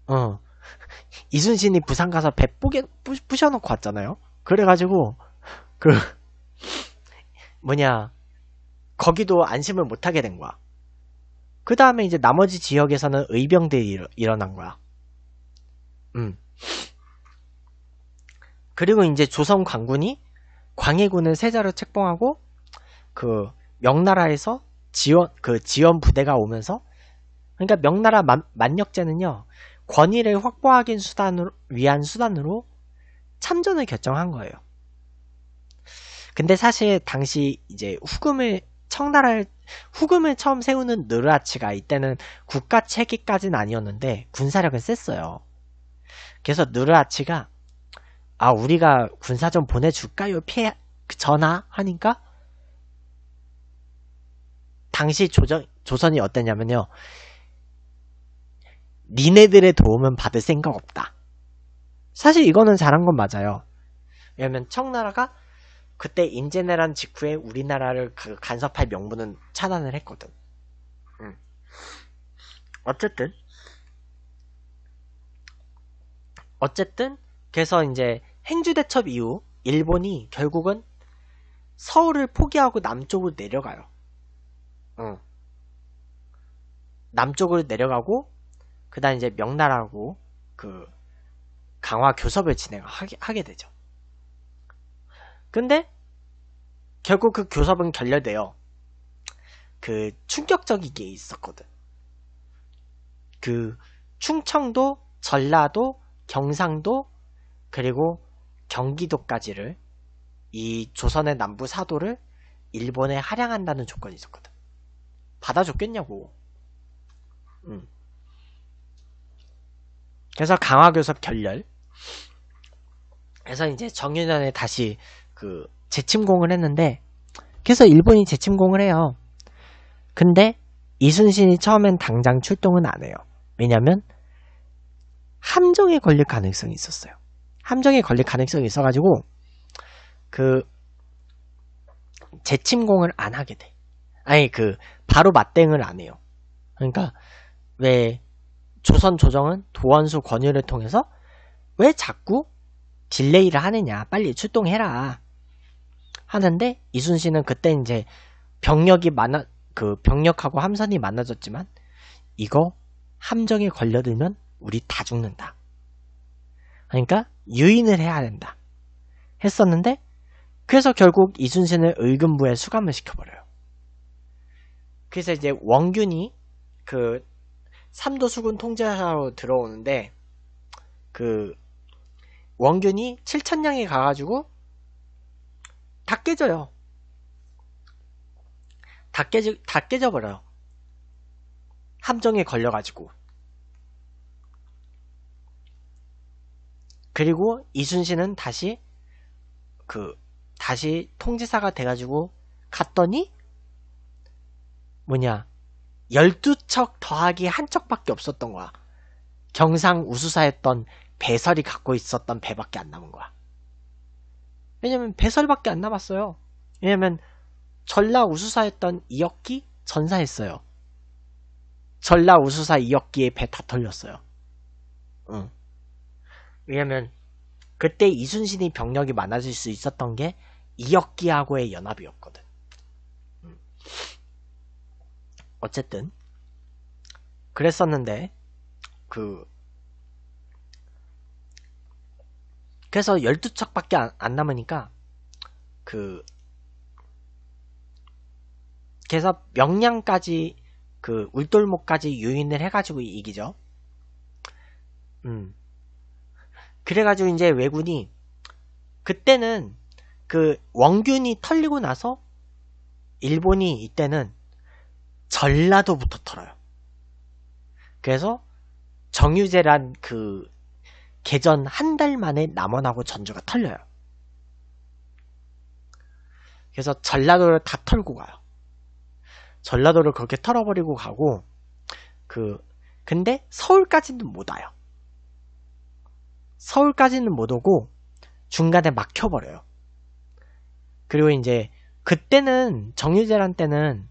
어. 이순신이 부산 가서 배 뿌게, 부셔놓고 왔잖아요. 그래가지고, 그, 뭐냐, 거기도 안심을 못하게 된 거야. 그 다음에 이제 나머지 지역에서는 의병들이 일어난 거야. 음. 그리고 이제 조선 광군이 광해군을 세자로 책봉하고 그 명나라에서 지원 그 지원 부대가 오면서 그러니까 명나라 만, 만력제는요 권위를 확보하기 수단으로 위한 수단으로 참전을 결정한 거예요. 근데 사실 당시 이제 후금을 청나라 후금을 처음 세우는 느르아치가 이때는 국가 체계까지는 아니었는데 군사력은 셌어요. 그래서 누르아치가 아 우리가 군사 좀 보내줄까요? 피해 그 전화 하니까 당시 조정, 조선이 어땠냐면요. 니네들의 도움은 받을 생각 없다. 사실 이거는 잘한 건 맞아요. 왜냐면 청나라가 그때 임진왜란 직후에 우리나라를 그 간섭할 명분은 차단을 했거든. 음. 어쨌든 어쨌든 그래서 이제 행주 대첩 이후 일본이 결국은 서울을 포기하고 남쪽으로 내려가요. 응. 어. 남쪽으로 내려가고 그다음 이제 명나라하고 그 강화 교섭을 진행하게 하게 되죠. 근데 결국 그 교섭은 결렬돼요. 그 충격적인 게 있었거든. 그 충청도, 전라도, 경상도 그리고 경기도까지를 이 조선의 남부 사도를 일본에 할양한다는 조건이 있었거든. 받아줬겠냐고. 음. 그래서 강화교섭 결렬. 그래서 이제 정윤현에 다시 그 재침공을 했는데, 그래서 일본이 재침공을 해요. 근데 이순신이 처음엔 당장 출동은 안 해요. 왜냐면 함정에 걸릴 가능성이 있었어요. 함정에 걸릴 가능성이 있어가지고 그 재침공을 안 하게 돼. 아니 그 바로 맞대응을 안 해요. 그러니까 왜 조선 조정은 도원수 권유를 통해서 왜 자꾸 딜레이를 하느냐 빨리 출동해라 하는데 이순신은 그때 이제 병력이 많아 그 병력하고 함선이 많아졌지만 이거 함정에 걸려들면 우리 다 죽는다. 그러니까 유인을 해야 된다. 했었는데 그래서 결국 이순신을 의금부에 수감을 시켜버려요. 그래서 이제 원균이 그 삼도 수군 통제사로 들어오는데 그 원균이 칠천량에 가가지고 다 깨져요. 다 깨져 다 깨져버려요. 함정에 걸려가지고 그리고 이순신은 다시 그 다시 통지사가 돼가지고 갔더니 뭐냐 12척 더하기 한 척밖에 없었던 거야. 경상 우수사였던 배설이 갖고 있었던 배밖에 안 남은 거야. 왜냐면 배설밖에 안 남았어요. 왜냐면 전라 우수사였던 이역기 전사했어요. 전라 우수사 이역기의 배 다 털렸어요. 응. 왜냐면 그때 이순신이 병력이 많아질 수 있었던 게 이역기하고의 연합이었거든. 음. 어쨌든 그랬었는데 그 그래서 12척밖에 안, 안 남으니까 그 그래서 명량까지 그 울돌목까지 유인을 해가지고 이기죠. 음. 그래가지고 이제 왜군이 그때는 그 원균이 털리고 나서 일본이 이때는 전라도부터 털어요. 그래서 정유재란 그 개전 한 달 만에 남원하고 전주가 털려요. 그래서 전라도를 다 털고 가요. 전라도를 그렇게 털어버리고 가고 그 근데 서울까지는 못 와요. 서울까지는 못 오고 중간에 막혀버려요. 그리고 이제 그때는 정유재란 때는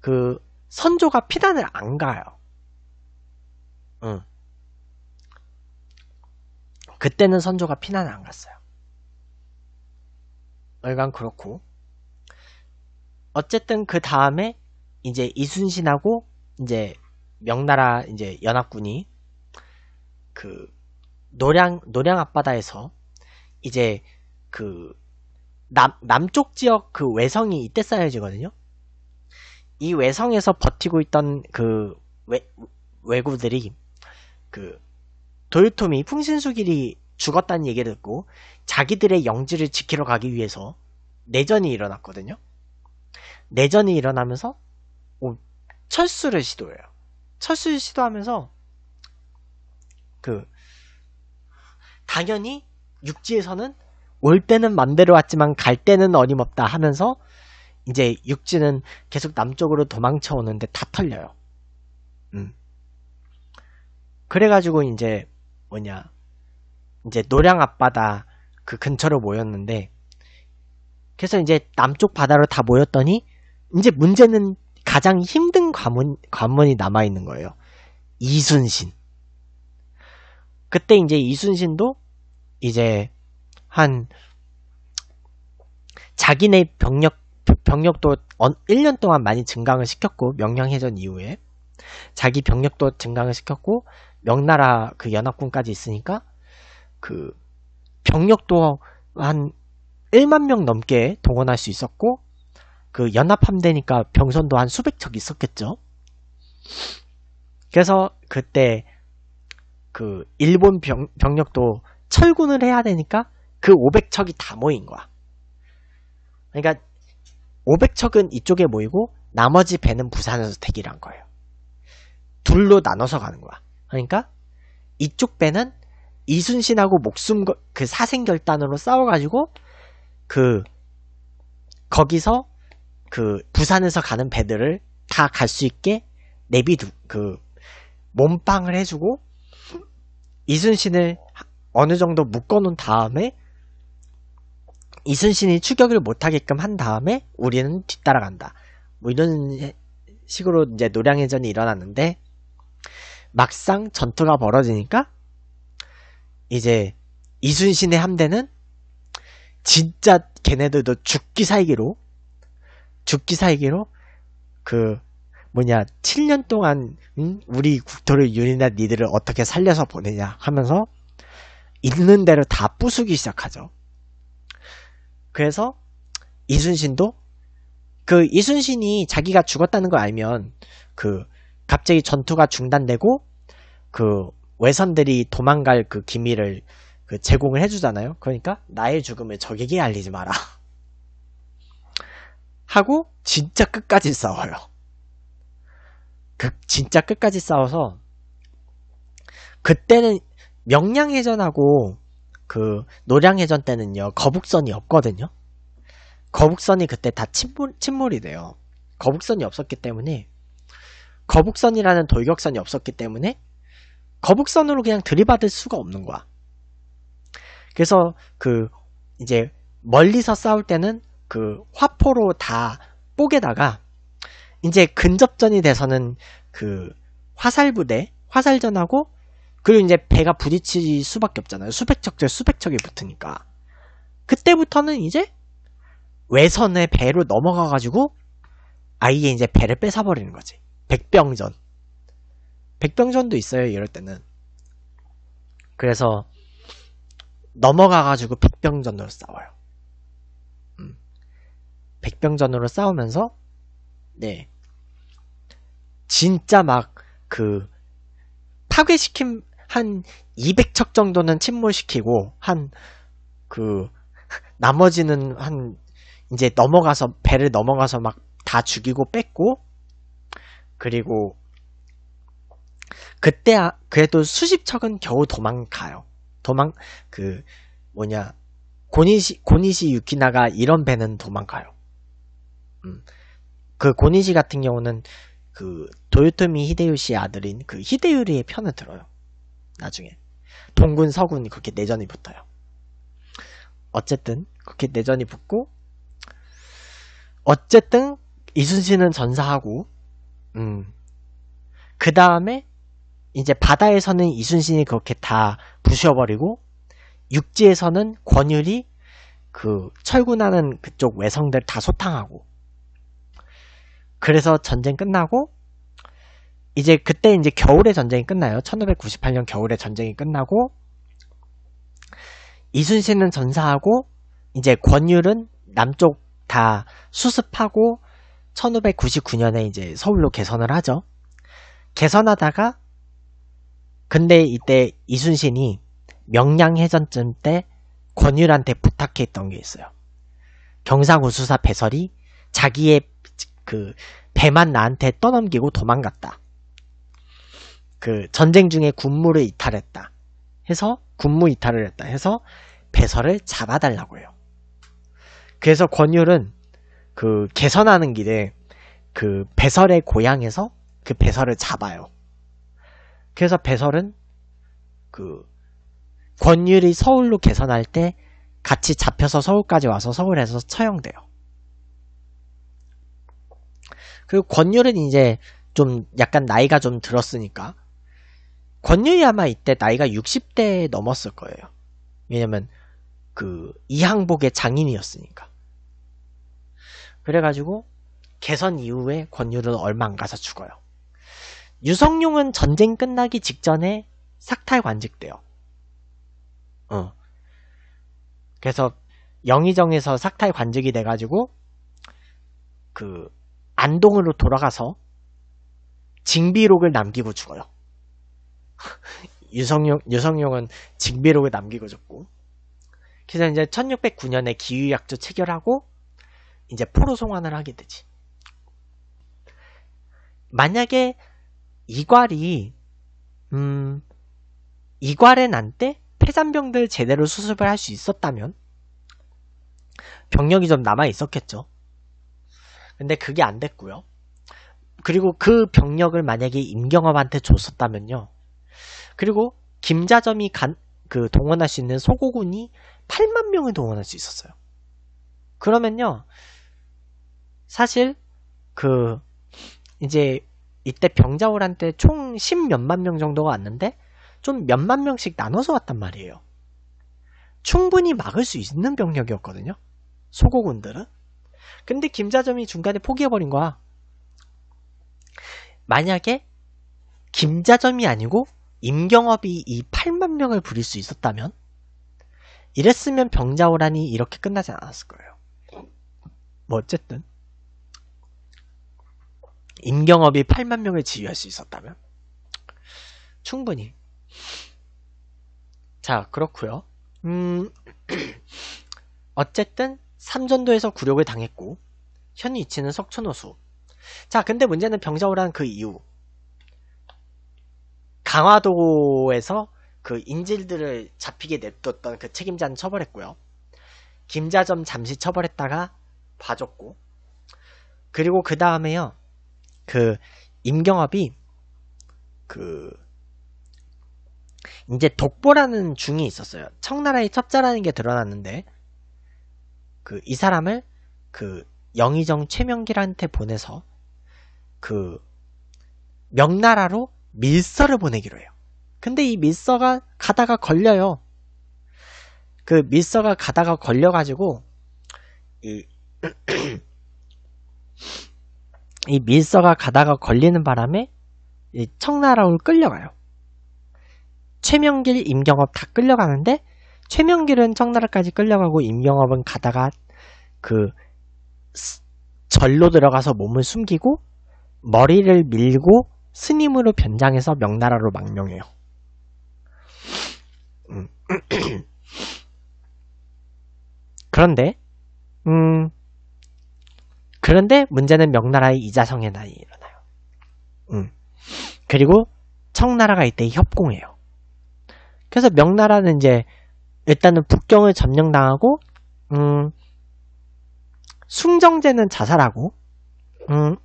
그 선조가 피난을안 가요. 응. 그때는 선조가 피난을 안 갔어요. 얼간 그렇고 어쨌든 그 다음에 이제 이순신하고 이제 명나라 이제 연합군이 그 노량 노량 앞바다에서 이제 그 남, 남쪽 지역 그 외성이 이때 쌓여지거든요. 이 외성에서 버티고 있던 그 외, 외구들이 그 도요토미 풍신수길이 죽었다는 얘기를 듣고 자기들의 영지를 지키러 가기 위해서 내전이 일어났거든요. 내전이 일어나면서 철수를 시도해요. 철수를 시도하면서 그 당연히 육지에서는 올 때는 맘대로 왔지만 갈 때는 어림없다 하면서 이제 육지는 계속 남쪽으로 도망쳐 오는데 다 털려요. 음. 그래가지고 이제 뭐냐 이제 노량 앞바다 그 근처로 모였는데 그래서 이제 남쪽 바다로 다 모였더니 이제 문제는 가장 힘든 관문 관문이 남아 있는 거예요. 이순신. 그때 이제 이순신도 이제 한 자기네 병력 병력도 1년 동안 많이 증강을 시켰고 명량해전 이후에 자기 병력도 증강을 시켰고 명나라 그 연합군까지 있으니까 그 병력도 한 1만 명 넘게 동원할 수 있었고 그 연합함대니까 병선도 한 수백 척 있었겠죠. 그래서 그때 그 일본 병, 병력도 철군을 해야 되니까 그 500척이 다 모인 거야. 그러니까 500척은 이쪽에 모이고 나머지 배는 부산에서 대기를 한 거예요. 둘로 나눠서 가는 거야. 그러니까 이쪽 배는 이순신하고 목숨 그 사생결단으로 싸워가지고 그 거기서 그 부산에서 가는 배들을 다 갈 수 있게 내비두 그 몸빵을 해주고 이순신을 어느 정도 묶어놓은 다음에 이순신이 추격을 못하게끔 한 다음에 우리는 뒤따라간다. 뭐 이런 식으로 이제 노량해전이 일어났는데 막상 전투가 벌어지니까 이제 이순신의 함대는 진짜 걔네들도 죽기 살기로 죽기 살기로 그 뭐냐 7년 동안 응? 우리 국토를 유린한 니들을 어떻게 살려서 보내냐 하면서 있는 대로 다 부수기 시작하죠. 그래서 이순신도 그 이순신이 자기가 죽었다는 걸 알면 그 갑자기 전투가 중단되고 그 외선들이 도망갈 그 기밀을 그 제공을 해주잖아요. 그러니까 나의 죽음을 적에게 알리지 마라. 하고 진짜 끝까지 싸워요. 그 진짜 끝까지 싸워서 그때는 명량해전하고 그 노량해전 때는요 거북선이 없거든요. 거북선이 그때 다 침몰, 침몰이 돼요. 거북선이 없었기 때문에 거북선이라는 돌격선이 없었기 때문에 거북선으로 그냥 들이받을 수가 없는 거야. 그래서 그 이제 멀리서 싸울 때는 그 화포로 다 뽀개다가 이제 근접전이 돼서는 그 화살 부대, 화살전하고 그리고 이제 배가 부딪힐 수밖에 없잖아요. 수백 척대 수백 척이 붙으니까. 그때부터는 이제 외선의 배로 넘어가가지고 아예 이제 배를 뺏어버리는 거지. 백병전. 백병전도 있어요, 이럴 때는. 그래서 넘어가가지고 백병전으로 싸워요. 음. 백병전으로 싸우면서, 네. 진짜 막 그 파괴시킨 한 200척 정도는 침몰시키고 한 그 나머지는 한 이제 넘어가서 배를 넘어가서 막 다 죽이고 뺐고 그리고 그때 아, 그래도 수십 척은 겨우 도망가요. 도망 그 뭐냐 고니시 고니시 유키나가 이런 배는 도망가요. 음. 그 고니시 같은 경우는 그 도요토미 히데요시의 아들인 그 히데요리의 편을 들어요. 나중에 동군 서군 그렇게 내전이 붙어요. 어쨌든 그렇게 내전이 붙고 어쨌든 이순신은 전사하고 음. 그 다음에 이제 바다에서는 이순신이 그렇게 다 부셔버리고 육지에서는 권율이 그 철군하는 그쪽 외성들 다 소탕하고 그래서 전쟁 끝나고 이제 그때 이제 겨울의 전쟁이 끝나요. 1598년 겨울의 전쟁이 끝나고 이순신은 전사하고 이제 권율은 남쪽 다 수습하고 1599년에 이제 서울로 개선을 하죠. 개선하다가 근데 이때 이순신이 명량해전쯤 때 권율한테 부탁했던 게 있어요. 경상우수사 배설이 자기의 그 배만 나한테 떠넘기고 도망갔다. 그 전쟁 중에 군무를 이탈했다 해서 군무 이탈을 했다 해서 배설을 잡아달라고 해요. 그래서 권율은 그 개선하는 길에 그 배설의 고향에서 그 배설을 잡아요. 그래서 배설은 그 권율이 서울로 개선할 때 같이 잡혀서 서울까지 와서 서울에서 처형돼요. 그리고 권율은 이제 좀 약간 나이가 좀 들었으니까 권유희 아마 이때 나이가 60대 넘었을 거예요. 왜냐면 그 이항복의 장인이었으니까. 그래가지고 개선 이후에 권유은 얼마 안 가서 죽어요. 유성룡은 전쟁 끝나기 직전에 삭탈 관직돼요. 어. 그래서 영의정에서 삭탈 관직이 돼가지고 그 안동으로 돌아가서 징비록을 남기고 죽어요. 유성룡, 유성룡은 징비록을 남기고 졌고 그래서 이제 1609년에 기후약조 체결하고 이제 포로 송환을 하게 되지. 만약에 이괄이 음, 이괄의 난때 폐잔병들 제대로 수습을 할 수 있었다면 병력이 좀 남아 있었겠죠. 근데 그게 안 됐고요. 그리고 그 병력을 만약에 임경업한테 줬었다면요. 그리고 김자점이 간, 그 동원할 수 있는 소고군이 8만 명을 동원할 수 있었어요. 그러면요, 사실 그 이제 이때 병자호란 때 총 10몇만 명 정도가 왔는데 좀 몇만 명씩 나눠서 왔단 말이에요. 충분히 막을 수 있는 병력이었거든요. 소고군들은. 근데 김자점이 중간에 포기해버린 거야. 만약에 김자점이 아니고 임경업이 이 8만 명을 부릴 수 있었다면 이랬으면 병자호란이 이렇게 끝나지 않았을 거예요. 뭐 어쨌든 임경업이 8만 명을 지휘할 수 있었다면 충분히 자그렇구요음 어쨌든 삼전도에서 굴욕을 당했고 현위치는 석촌호수 자 근데 문제는 병자호란 그 이후 강화도에서 그 인질들을 잡히게 냅뒀던 그 책임자는 처벌했고요. 김자점 잠시 처벌했다가 봐줬고 그리고 그 다음에요. 그임경업이그 이제 독보라는 중이 있었어요. 청나라의 첩자라는 게 드러났는데 그 이 사람을 그 영의정 최명길한테 보내서 그 명나라로 밀서를 보내기로 해요. 근데 이 밀서가 가다가 걸려요. 그 밀서가 가다가 걸려가지고 이, 이 밀서가 가다가 걸리는 바람에 청나라로 끌려가요. 최명길, 임경업 다 끌려가는데 최명길은 청나라까지 끌려가고 임경업은 가다가 그 절로 들어가서 몸을 숨기고 머리를 밀고 스님으로 변장해서 명나라로 망명해요. 음. 그런데 음 그런데 문제는 명나라의 이자성의 난이 일어나요. 음. 그리고 청나라가 이때 협공해요. 그래서 명나라는 이제 일단은 북경을 점령당하고 음, 숭정제는 자살하고 음,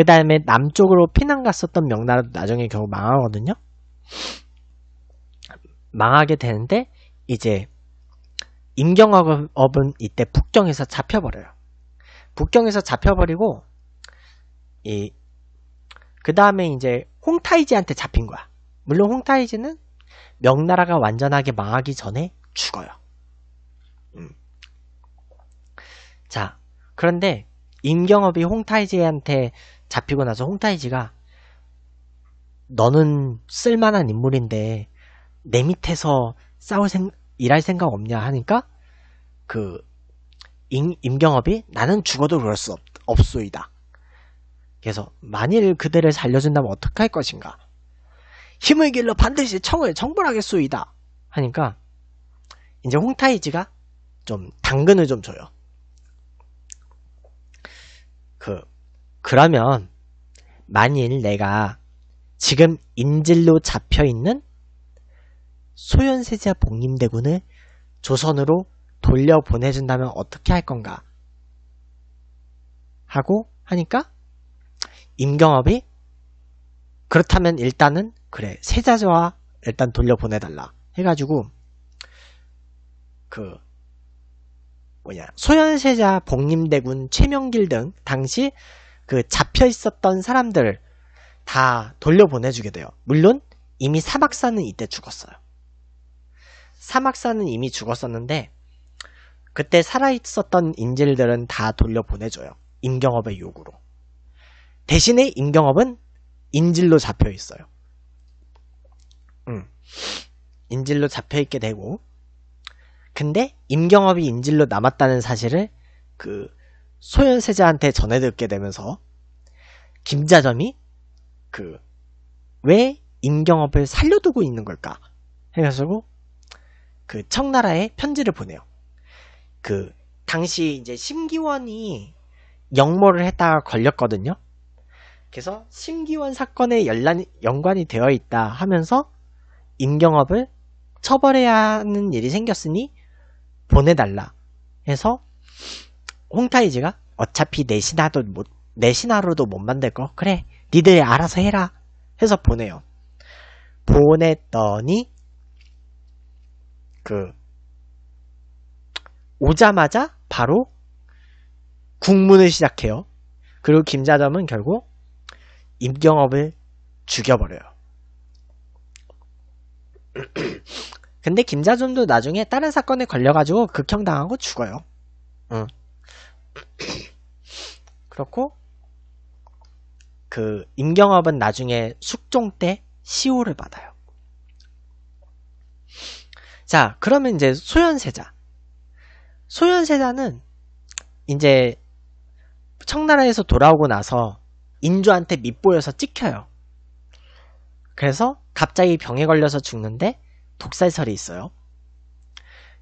그 다음에 남쪽으로 피난 갔었던 명나라도 나중에 결국 망하거든요. 망하게 되는데 이제 임경업은 이때 북경에서 잡혀버려요. 북경에서 잡혀버리고 이그 다음에 이제 홍타이지한테 잡힌 거야. 물론 홍타이지는 명나라가 완전하게 망하기 전에 죽어요. 음. 자, 그런데 임경업이 홍타이지한테 잡히고 나서 홍타이지가 너는 쓸만한 인물인데 내 밑에서 싸울 생 일할 생각 없냐 하니까 그 임, 임경업이 나는 죽어도 그럴 수 없, 없소이다. 그래서 만일 그대를 살려준다면 어떻게 할 것인가? 힘을 길러 반드시 청을 정벌하겠소이다. 하니까 이제 홍타이지가 좀 당근을 좀 줘요. 그 그러면 만일 내가 지금 인질로 잡혀있는 소현세자 복림대군을 조선으로 돌려보내준다면 어떻게 할 건가? 하고 하니까 임경업이 그렇다면 일단은 그래 세자와 일단 돌려보내달라 해가지고 그 뭐냐 소현세자 복림대군 최명길 등 당시 그 잡혀 있었던 사람들 다 돌려보내주게 돼요. 물론 이미 사막사는 이때 죽었어요. 사막사는 이미 죽었었는데 그때 살아있었던 인질들은 다 돌려보내줘요. 임경업의 요구로. 대신에 임경업은 인질로 잡혀 있어요. 음. 인질로 잡혀 있게 되고 근데 임경업이 인질로 남았다는 사실을 그 소현세자한테 전해 듣게 되면서 김자점이 그 왜 임경업을 살려두고 있는 걸까 해가지고 그 청나라에 편지를 보내요. 그 당시 이제 심기원이 역모를 했다가 걸렸거든요. 그래서 심기원 사건에 연란, 연관이 되어 있다 하면서 임경업을 처벌해야 하는 일이 생겼으니 보내달라 해서 홍타이즈가 어차피 내 신화도 못, 내 신화로도 못 만들 거 그래 니들 알아서 해라 해서 보내요. 보냈더니 그 오자마자 바로 국문을 시작해요. 그리고 김자점은 결국 임경업을 죽여버려요. 근데 김자점도 나중에 다른 사건에 걸려가지고 극형당하고 죽어요. 응. 그렇고 그 임경업은 나중에 숙종 때 시호를 받아요. 자, 그러면 이제 소현세자. 소현세자는 이제 청나라에서 돌아오고 나서 인조한테 밑보여서 찍혀요. 그래서 갑자기 병에 걸려서 죽는데 독살설이 있어요.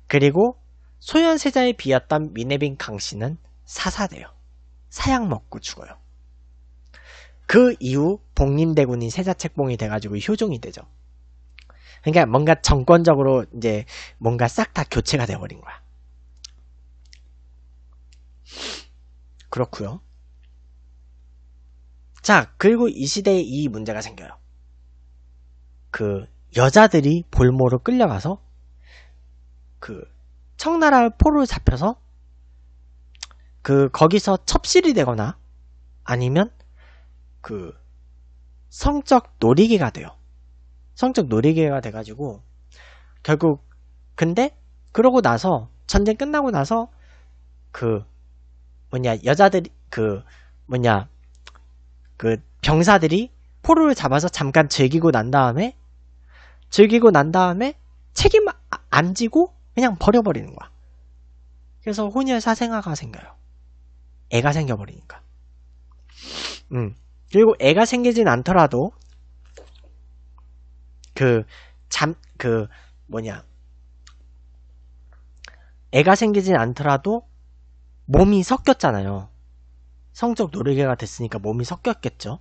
그리고 소현세자에 비었던 미네빈 강씨는 사사돼요. 사약 먹고 죽어요. 그 이후 복림대군이 세자책봉이 돼가지고 효종이 되죠. 그러니까 뭔가 정권적으로 이제 뭔가 싹 다 교체가 되어버린 거야. 그렇구요 자, 그리고 이 시대에 이 문제가 생겨요. 그 여자들이 볼모로 끌려가서 그 청나라 포로 잡혀서 그 거기서 첩실이 되거나 아니면 그 성적 놀이기가 돼요. 성적 놀이기가 돼가지고 결국 근데 그러고 나서 전쟁 끝나고 나서 그 뭐냐 여자들이 그 뭐냐 그 병사들이 포로를 잡아서 잠깐 즐기고 난 다음에 즐기고 난 다음에 책임 안 지고 그냥 버려버리는 거야. 그래서 혼혈 사생아가 생겨요. 애가 생겨버리니까. 음. 그리고 애가 생기진 않더라도 그잠그 그 뭐냐 애가 생기진 않더라도 몸이 섞였잖아요. 성적 노리개가 됐으니까 몸이 섞였겠죠.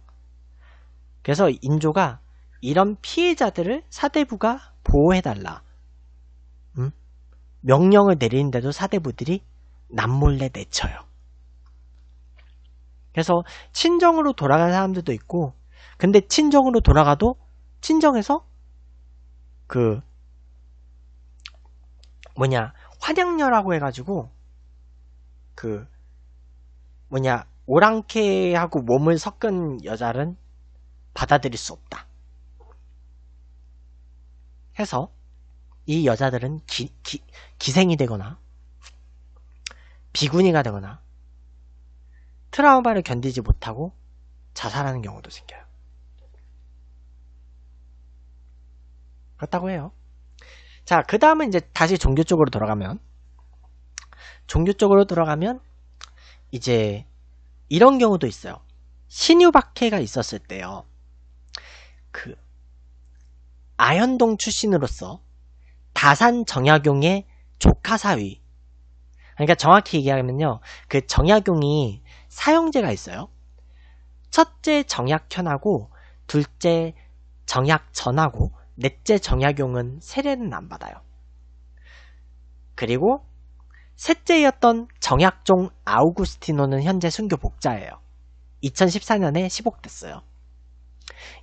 그래서 인조가 이런 피해자들을 사대부가 보호해달라. 음? 명령을 내리는데도 사대부들이 남몰래 내쳐요. 그래서 친정으로 돌아간 사람들도 있고 근데 친정으로 돌아가도 친정에서 그 뭐냐 환양녀라고 해가지고 그 뭐냐 오랑캐하고 몸을 섞은 여자는 받아들일 수 없다 해서 이 여자들은 기, 기, 기생이 되거나 비구니가 되거나 트라우마를 견디지 못하고 자살하는 경우도 생겨요. 그렇다고 해요. 자, 그 다음은 이제 다시 종교 쪽으로 돌아가면, 종교 쪽으로 돌아가면, 이제, 이런 경우도 있어요. 신유박해가 있었을 때요. 그, 아현동 출신으로서 다산 정약용의 조카 사위. 그러니까 정확히 얘기하면요. 그 정약용이 사형제가 있어요. 첫째 정약현하고 둘째 정약전하고 넷째 정약용은 세례는 안 받아요. 그리고 셋째였던 정약종 아우구스티노는 현재 순교 복자예요. 2014년에 시복됐어요.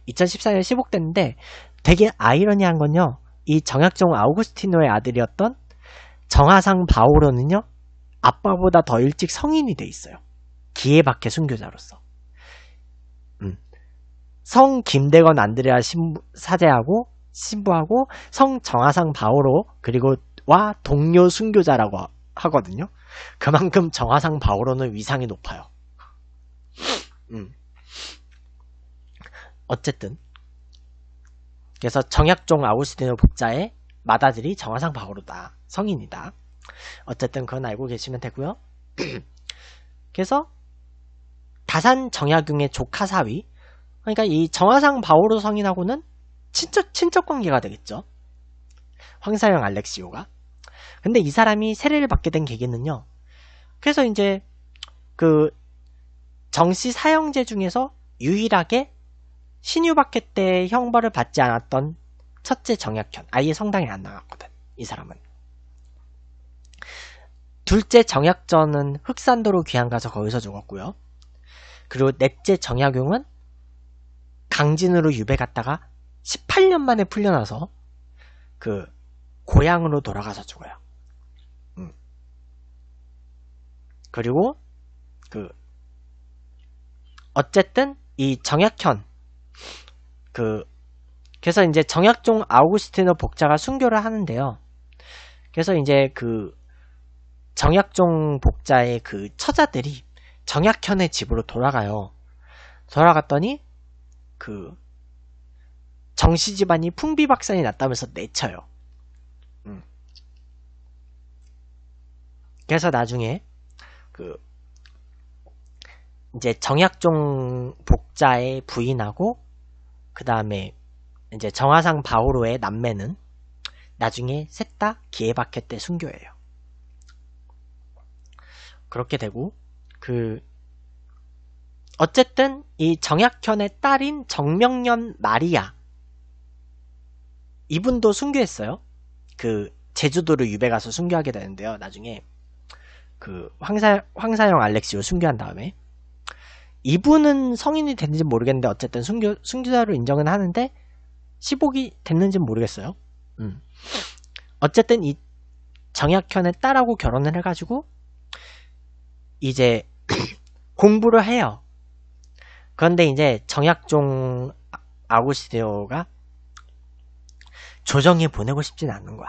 2014년에 시복됐는데 되게 아이러니한 건요. 이 정약종 아우구스티노의 아들이었던 정하상 바오로는요. 아빠보다 더 일찍 성인이 돼 있어요. 기예박해 순교자로서 음. 성 김대건 안드레아 신부, 사제하고 신부하고 성 정하상 바오로 그리고 와 동료 순교자라고 하거든요. 그만큼 정화상 바오로는 위상이 높아요. 음. 어쨌든 그래서 정약종 아우스티노 복자의 마다들이 정화상 바오로다 성인이다. 어쨌든 그건 알고 계시면 되고요. 그래서 다산 정약용의 조카 사위 그러니까 이 정화상 바오로 성인하고는 친척 친척 관계가 되겠죠. 황사형 알렉시오가. 근데 이 사람이 세례를 받게 된 계기는요. 그래서 이제 그 정씨 사형제 중에서 유일하게 신유박해 때 형벌을 받지 않았던 첫째 정약현. 아예 성당에 안 나갔거든. 이 사람은. 둘째 정약전은 흑산도로 귀향 가서 거기서 죽었고요. 그리고 넷째 정약용은 강진으로 유배 갔다가 18년 만에 풀려나서 그 고향으로 돌아가서 죽어요. 음. 그리고 그 어쨌든 이 정약현 그 그래서 이제 정약종 아우구스티노 복자가 순교를 하는데요. 그래서 이제 그 정약종 복자의 그 처자들이 정약현의 집으로 돌아가요. 돌아갔더니 그 정씨 집안이 풍비박산이 났다면서 내쳐요. 음. 그래서 나중에 그 이제 정약종 복자의 부인하고 그 다음에 이제 정화상 바오로의 남매는 나중에 셋 다 기해박해 때 순교해요. 그렇게 되고 그 어쨌든 이 정약현의 딸인 정명년 마리아 이분도 순교했어요. 그제주도를 유배 가서 순교하게 되는데요. 나중에 그 황사 황사영 알렉시오 순교한 다음에 이분은 성인이 됐는지 모르겠는데 어쨌든 순교 순교자로 인정은 하는데 15기 됐는지 모르겠어요. 음. 어쨌든 이 정약현의 딸하고 결혼을 해가지고 이제 공부를 해요. 그런데 이제 정약종 아우구스티오가 조정에 보내고 싶진 않는 거야.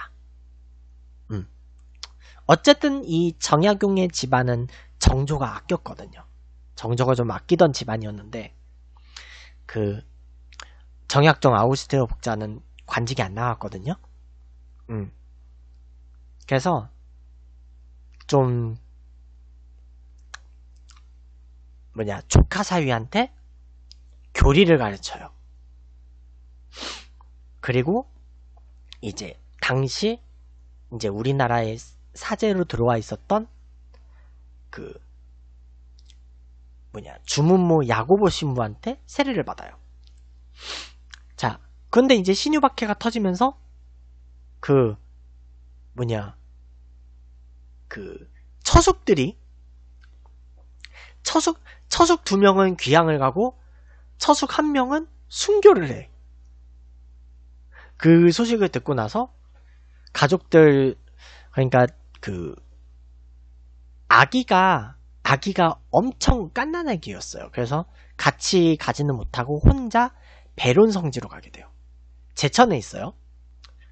음. 어쨌든 이 정약용의 집안은 정조가 아꼈거든요. 정조가 좀 아끼던 집안이었는데 그 정약종 아우스테오 복자는 관직이 안 나왔거든요. 음. 그래서 좀 뭐냐 조카 사위한테 교리를 가르쳐요. 그리고 이제 당시 이제 우리나라의 사제로 들어와 있었던 그 뭐냐 주문모 야고보 신부한테 세례를 받아요. 자, 근데 이제 신유박해가 터지면서 그 뭐냐 그 처숙들이 처숙 처숙 두 명은 귀향을 가고 처숙 한 명은 순교를 해. 그 소식을 듣고 나서 가족들 그러니까 그 아기가 아기가 엄청 깐난 아기였어요. 그래서 같이 가지는 못하고 혼자 배론 성지로 가게 돼요. 제천에 있어요.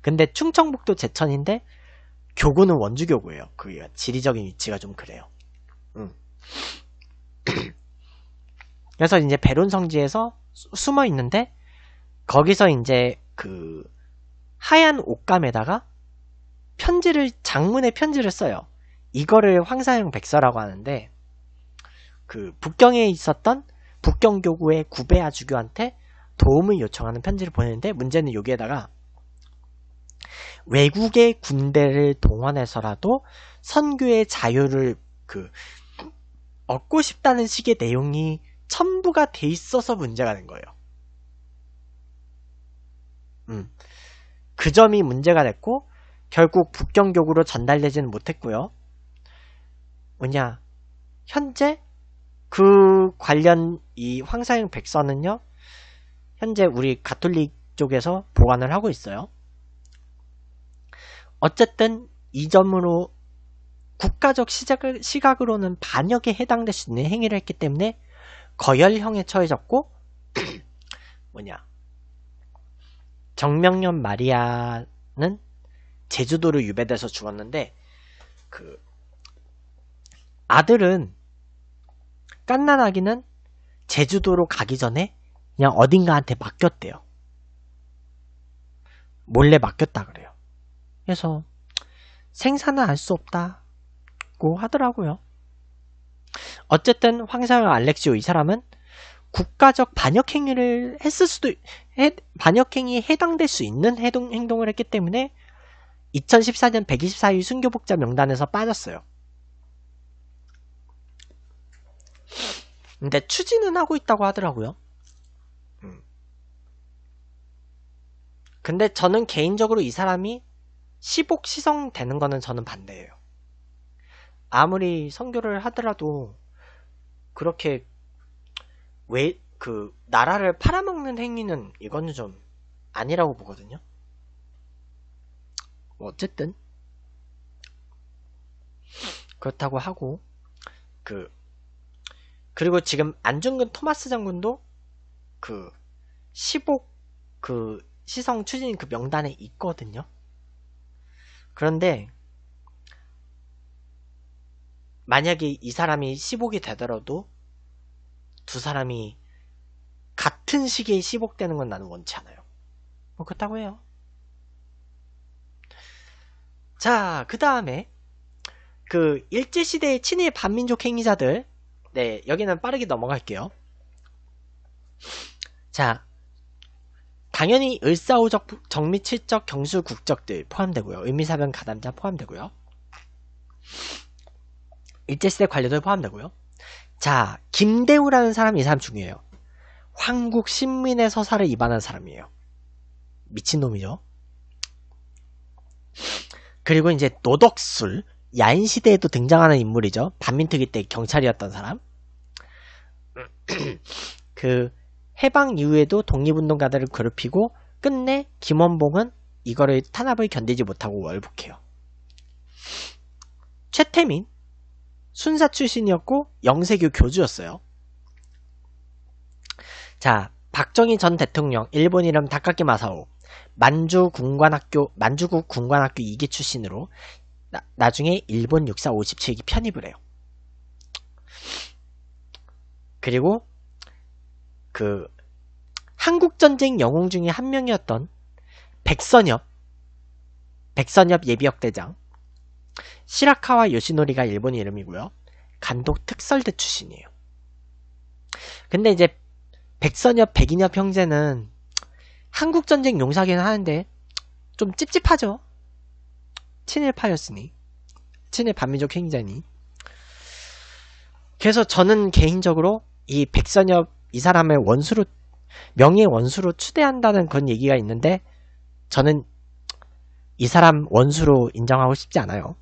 근데 충청북도 제천인데 교구는 원주교구예요. 그 지리적인 위치가 좀 그래요. 음. 그래서 이제 베론 성지에서 숨어 있는데 거기서 이제 그 하얀 옷감에다가 편지를 장문의 편지를 써요. 이거를 황사형 백서라고 하는데 그 북경에 있었던 북경교구의 구베아 주교한테 도움을 요청하는 편지를 보내는데 문제는 여기에다가 외국의 군대를 동원해서라도 선교의 자유를 그 얻고 싶다는 식의 내용이 첨부가 돼 있어서 문제가 된 거예요. 음. 그 점이 문제가 됐고 결국 북경교구로 전달되지는 못했고요. 뭐냐 현재 그 관련 이 황사형 백서는요 현재 우리 가톨릭 쪽에서 보관을 하고 있어요. 어쨌든 이 점으로 국가적 시작을, 시각으로는 반역에 해당될 수 있는 행위를 했기 때문에 거열형에 처해졌고 뭐냐 정명년 마리아는 제주도로 유배돼서 죽었는데 그 아들은 깐난아기는 제주도로 가기 전에 그냥 어딘가한테 맡겼대요. 몰래 맡겼다 그래요. 그래서 생사는 알 수 없다고 하더라고요. 어쨌든 황사영 알렉시오 이 사람은 국가적 반역 행위를 했을 수도 반역 행위에 해당될 수 있는 해동, 행동을 했기 때문에 2014년 124위 순교복자 명단에서 빠졌어요. 근데 추진은 하고 있다고 하더라고요. 음. 근데 저는 개인적으로 이 사람이 시복 시성 되는 거는 저는 반대예요. 아무리 선교를 하더라도 그렇게 왜 그 나라를 팔아먹는 행위는 이거는 좀 아니라고 보거든요. 뭐 어쨌든 그렇다고 하고 그 그리고 지금 안중근 토마스 장군도 그 시복 그 시성 추진 그 명단에 있거든요. 그런데 만약에 이 사람이 10억이 되더라도 두 사람이 같은 시기에 10억 되는 건 나는 원치 않아요. 뭐 그렇다고 해요. 자, 그 다음에 그 일제시대의 친일 반민족 행위자들 네, 여기는 빠르게 넘어갈게요. 자, 당연히 을사오적 정미칠적 경수국적들 포함되고요. 의미사변 가담자 포함되고요. 일제시대 관료들 포함되고요. 자, 김대우라는 사람, 이 사람 중요해요. 황국 신민의 서사를 입안한 사람이에요. 미친놈이죠. 그리고 이제 노덕술, 야인시대에도 등장하는 인물이죠. 반민특위 때 경찰이었던 사람. 그 해방 이후에도 독립운동가들을 괴롭히고 끝내 김원봉은 이거를 탄압을 견디지 못하고 월북해요. 최태민 순사 출신이었고 영세교 교주였어요. 자, 박정희 전 대통령 일본 이름 다카키 마사오 만주 군관학교 만주국 군관학교 2기 출신으로 나, 중에 일본 육사 57기 편입을 해요. 그리고 그 한국 전쟁 영웅 중에 한 명이었던 백선엽 백선엽 예비역 대장 시라카와 요시노리가 일본 이름이고요. 감독 특설대 출신이에요. 근데 이제 백선엽, 백인엽 형제는 한국전쟁 용사긴 하는데 좀 찝찝하죠. 친일파였으니. 친일 반민족 행위자니. 그래서 저는 개인적으로 이 백선엽 이 사람을 원수로 명예 원수로 추대한다는 그런 얘기가 있는데 저는 이 사람 원수로 인정하고 싶지 않아요.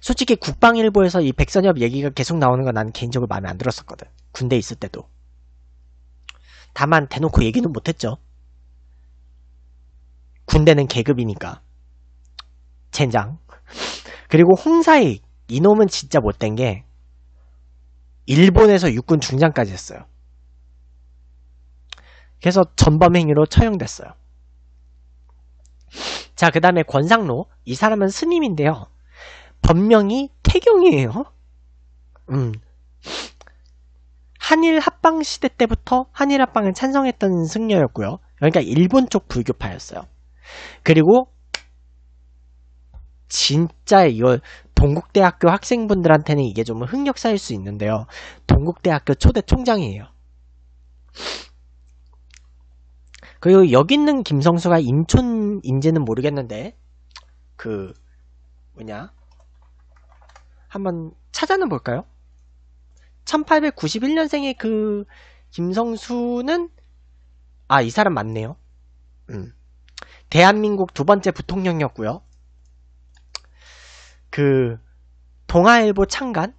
솔직히 국방일보에서 이 백선엽 얘기가 계속 나오는 건 난 개인적으로 마음에 안 들었었거든. 군대 있을 때도. 다만 대놓고 얘기는 못했죠. 군대는 계급이니까. 젠장. 그리고 홍사익 이놈은 진짜 못된 게 일본에서 육군 중장까지 했어요. 그래서 전범 행위로 처형됐어요. 자, 그 다음에 권상로. 이 사람은 스님인데요. 본명이 태경이에요. 음. 한일 합방 시대 때부터 한일 합방을 찬성했던 승려였고요. 그러니까 일본 쪽 불교파였어요. 그리고 진짜 이거 동국대학교 학생분들한테는 이게 좀 흑역사일 수 있는데요. 동국대학교 초대 총장이에요. 그리고 여기 있는 김성수가 인천 인지는 모르겠는데 그 뭐냐 한번 찾아는 볼까요? 1891년생의 그 김성수는 아 이 사람 맞네요. 음. 대한민국 두 번째 부통령이었고요. 그 동아일보 창간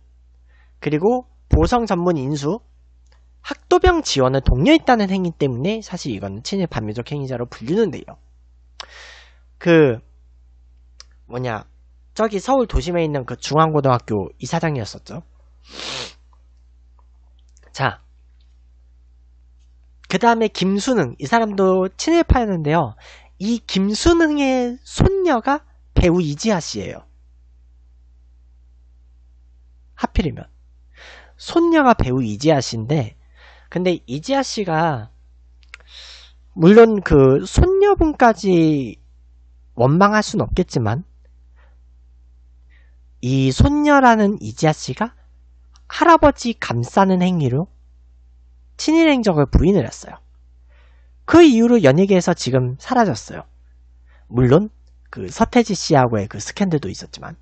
그리고 보성 전문 인수 학도병 지원을 독려했다는 행위 때문에 사실 이건 친일 반민적 행위자로 불리는데요그 뭐냐 저기 서울 도심에 있는 그 중앙고등학교 이사장이었었죠. 자, 그 다음에 김수능 이 사람도 친일파였는데요. 이 김수능의 손녀가 배우 이지아 씨예요. 하필이면 손녀가 배우 이지아 씨인데 근데 이지아 씨가 물론 그 손녀분까지 원망할 순 없겠지만 이 손녀라는 이지아 씨가 할아버지 감싸는 행위로 친일 행적을 부인을 했어요. 그 이후로 연예계에서 지금 사라졌어요. 물론 그 서태지 씨하고의 그 스캔들도 있었지만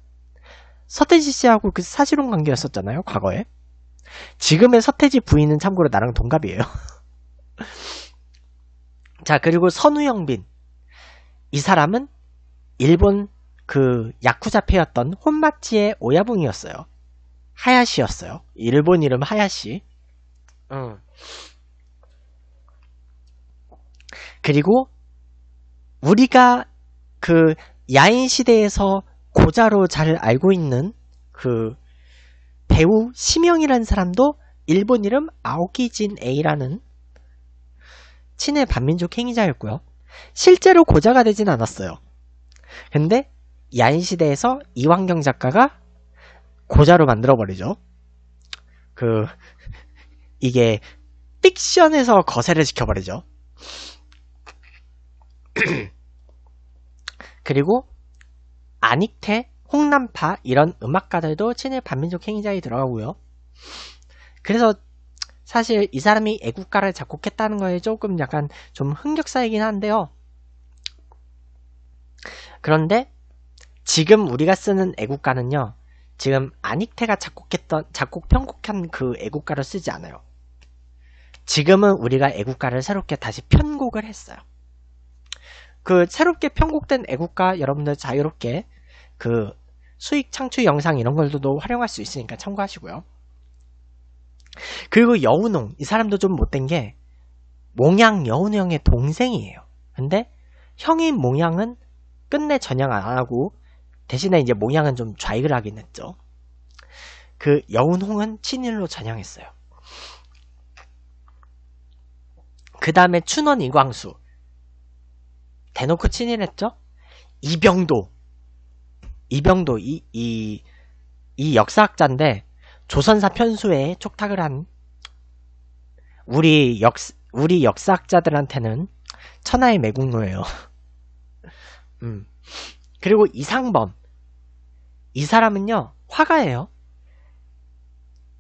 서태지 씨하고 그 사실혼 관계였었잖아요, 과거에. 지금의 서태지 부인은 참고로 나랑 동갑이에요. 자, 그리고 선우영빈. 이 사람은 일본 그 야쿠자 패였던 혼마치의 오야붕이었어요. 하야시였어요. 일본 이름 하야시. 그리고 우리가 그 야인 시대에서 고자로 잘 알고 있는 그 배우 심영이라는 사람도 일본 이름 아오키진 A라는 친일 반민족 행위자였고요. 실제로 고자가 되진 않았어요. 근데 얀시대에서 이완경 작가가 고자로 만들어버리죠. 그, 이게 픽션에서 거세를 지켜버리죠. 그리고 안익태, 홍남파 이런 음악가들도 친일 반민족 행위자에 들어가고요. 그래서 사실 이 사람이 애국가를 작곡했다는 거에 조금 약간 좀 흥겹사이긴 한데요. 그런데 지금 우리가 쓰는 애국가는요. 지금 안익태가 작곡했던 작곡 편곡한 그 애국가를 쓰지 않아요. 지금은 우리가 애국가를 새롭게 다시 편곡을 했어요. 그 새롭게 편곡된 애국가 여러분들 자유롭게 그 수익 창출 영상 이런 걸로도 활용할 수 있으니까 참고하시고요. 그리고 여운홍 이 사람도 좀 못된 게 몽양 여운형의 동생이에요. 근데 형인 몽양은 끝내 전향 안 하고 대신에 이제 몽양은 좀 좌익을 하긴 했죠. 그 여운홍은 친일로 전향했어요. 그 다음에 춘원 이광수 대놓고 친일했죠. 이병도 이병도 이, 이, 이 역사학자인데 조선사 편수에 촉탁을 한 우리 역 우리 역사학자들한테는 천하의 매국노예요. 음. 그리고 이상범. 이 사람은요, 화가예요.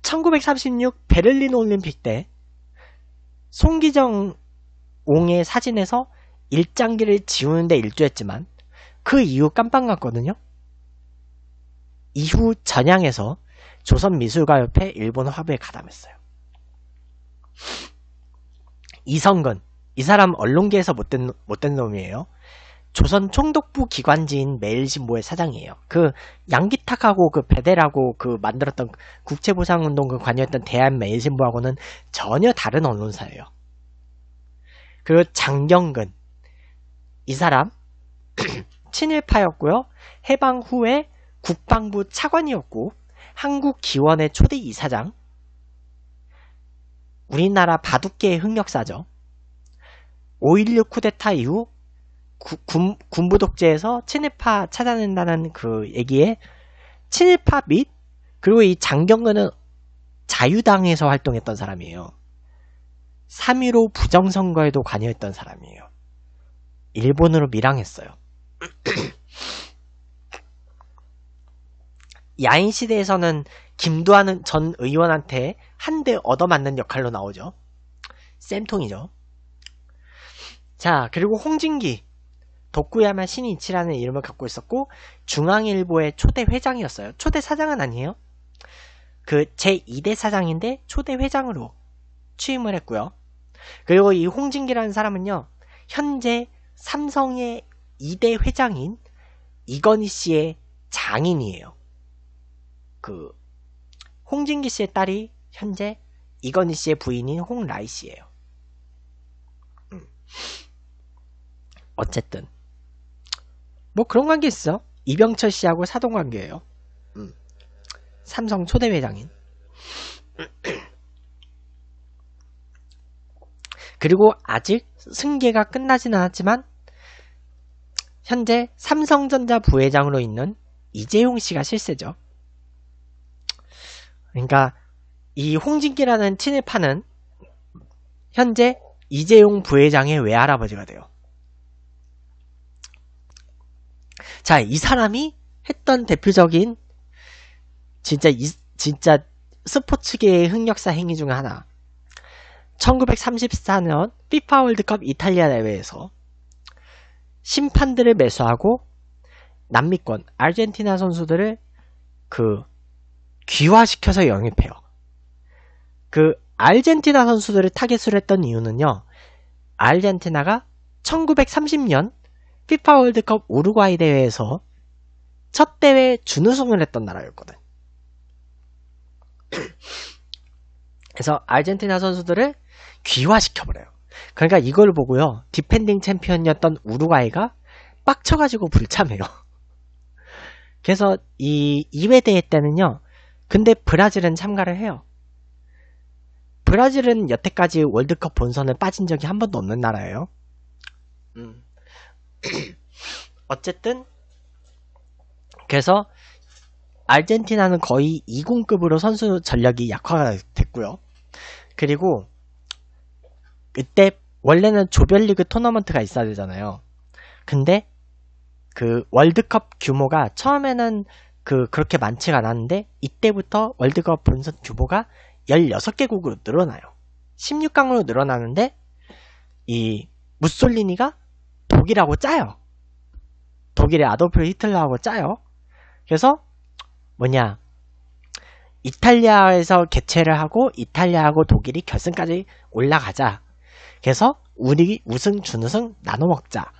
1936 베를린 올림픽 때 송기정 옹의 사진에서 일장기를 지우는데 일조했지만 그 이후 깜빵 갔거든요. 이후 전향에서 조선미술가협회 일본 화부에 가담했어요. 이성근, 이 사람 언론계에서 못된, 못된 놈이에요. 조선 총독부 기관지인 매일신보의 사장이에요. 그 양기탁하고 그 배대라고 그 만들었던 국채보상운동 그 관여했던 대한 매일신보하고는 전혀 다른 언론사예요. 그리고 장경근 이 사람 친일파였고요. 해방 후에 국방부 차관이었고 한국기원의 초대 이사장 우리나라 바둑계의 흑역사죠. 5.16 쿠데타 이후 군, 군부 독재에서 친일파 찾아낸다는 그 얘기에 친일파 및 그리고 이 장경근은 자유당에서 활동했던 사람이에요. 3위로 부정선거에도 관여했던 사람이에요. 일본으로 밀항했어요. 야인 시대에서는 김두한 전 의원한테 한 대 얻어맞는 역할로 나오죠. 쌤통이죠. 자, 그리고 홍진기. 덕구야마 신이치라는 이름을 갖고 있었고 중앙일보의 초대 회장이었어요. 초대 사장은 아니에요. 그 제2대 사장인데 초대 회장으로 취임을 했고요. 그리고 이 홍진기라는 사람은요. 현재 삼성의 2대 회장인 이건희 씨의 장인이에요. 그 홍진기 씨의 딸이 현재 이건희 씨의 부인인 홍라이 씨예요. 음. 어쨌든 뭐 그런 관계 있어. 이병철 씨하고 사돈 관계예요. 음. 삼성 초대 회장인. 그리고 아직 승계가 끝나지는 않았지만 현재 삼성전자 부회장으로 있는 이재용 씨가 실세죠. 그러니까 이 홍진기라는 친일파는 현재 이재용 부회장의 외할아버지가 돼요. 자, 이 사람이 했던 대표적인 진짜 이, 진짜 스포츠계의 흑역사 행위 중 하나. 1934년 피파 월드컵 이탈리아 대회에서 심판들을 매수하고 남미권 아르헨티나 선수들을 그 귀화시켜서 영입해요. 그 아르헨티나 선수들을 타겟으로 했던 이유는요. 아르헨티나가 1930년 피파 월드컵 우루과이 대회에서 첫 대회 준우승을 했던 나라였거든. 그래서 아르헨티나 선수들을 귀화시켜버려요. 그러니까 이걸 보고요. 디펜딩 챔피언이었던 우루과이가 빡쳐가지고 불참해요. 그래서 이 2회 대회 때는요. 근데 브라질은 참가를 해요. 브라질은 여태까지 월드컵 본선에 빠진 적이 한 번도 없는 나라예요. 음. 어쨌든 그래서 아르헨티나는 거의 2공급으로 선수 전력이 약화가 됐고요. 그리고 그때 원래는 조별리그 토너먼트가 있어야 되잖아요. 근데 그 월드컵 규모가 처음에는 그 그렇게 많지가 않았는데 이때부터 월드컵 본선 규모가 16개국으로 늘어나요. 16강으로 늘어나는데 이 무솔리니가 독일하고 짜요. 독일의 아돌프 히틀러하고 짜요. 그래서 뭐냐 이탈리아에서 개최를 하고 이탈리아하고 독일이 결승까지 올라가자. 그래서 우리 우승 준우승 나눠 먹자.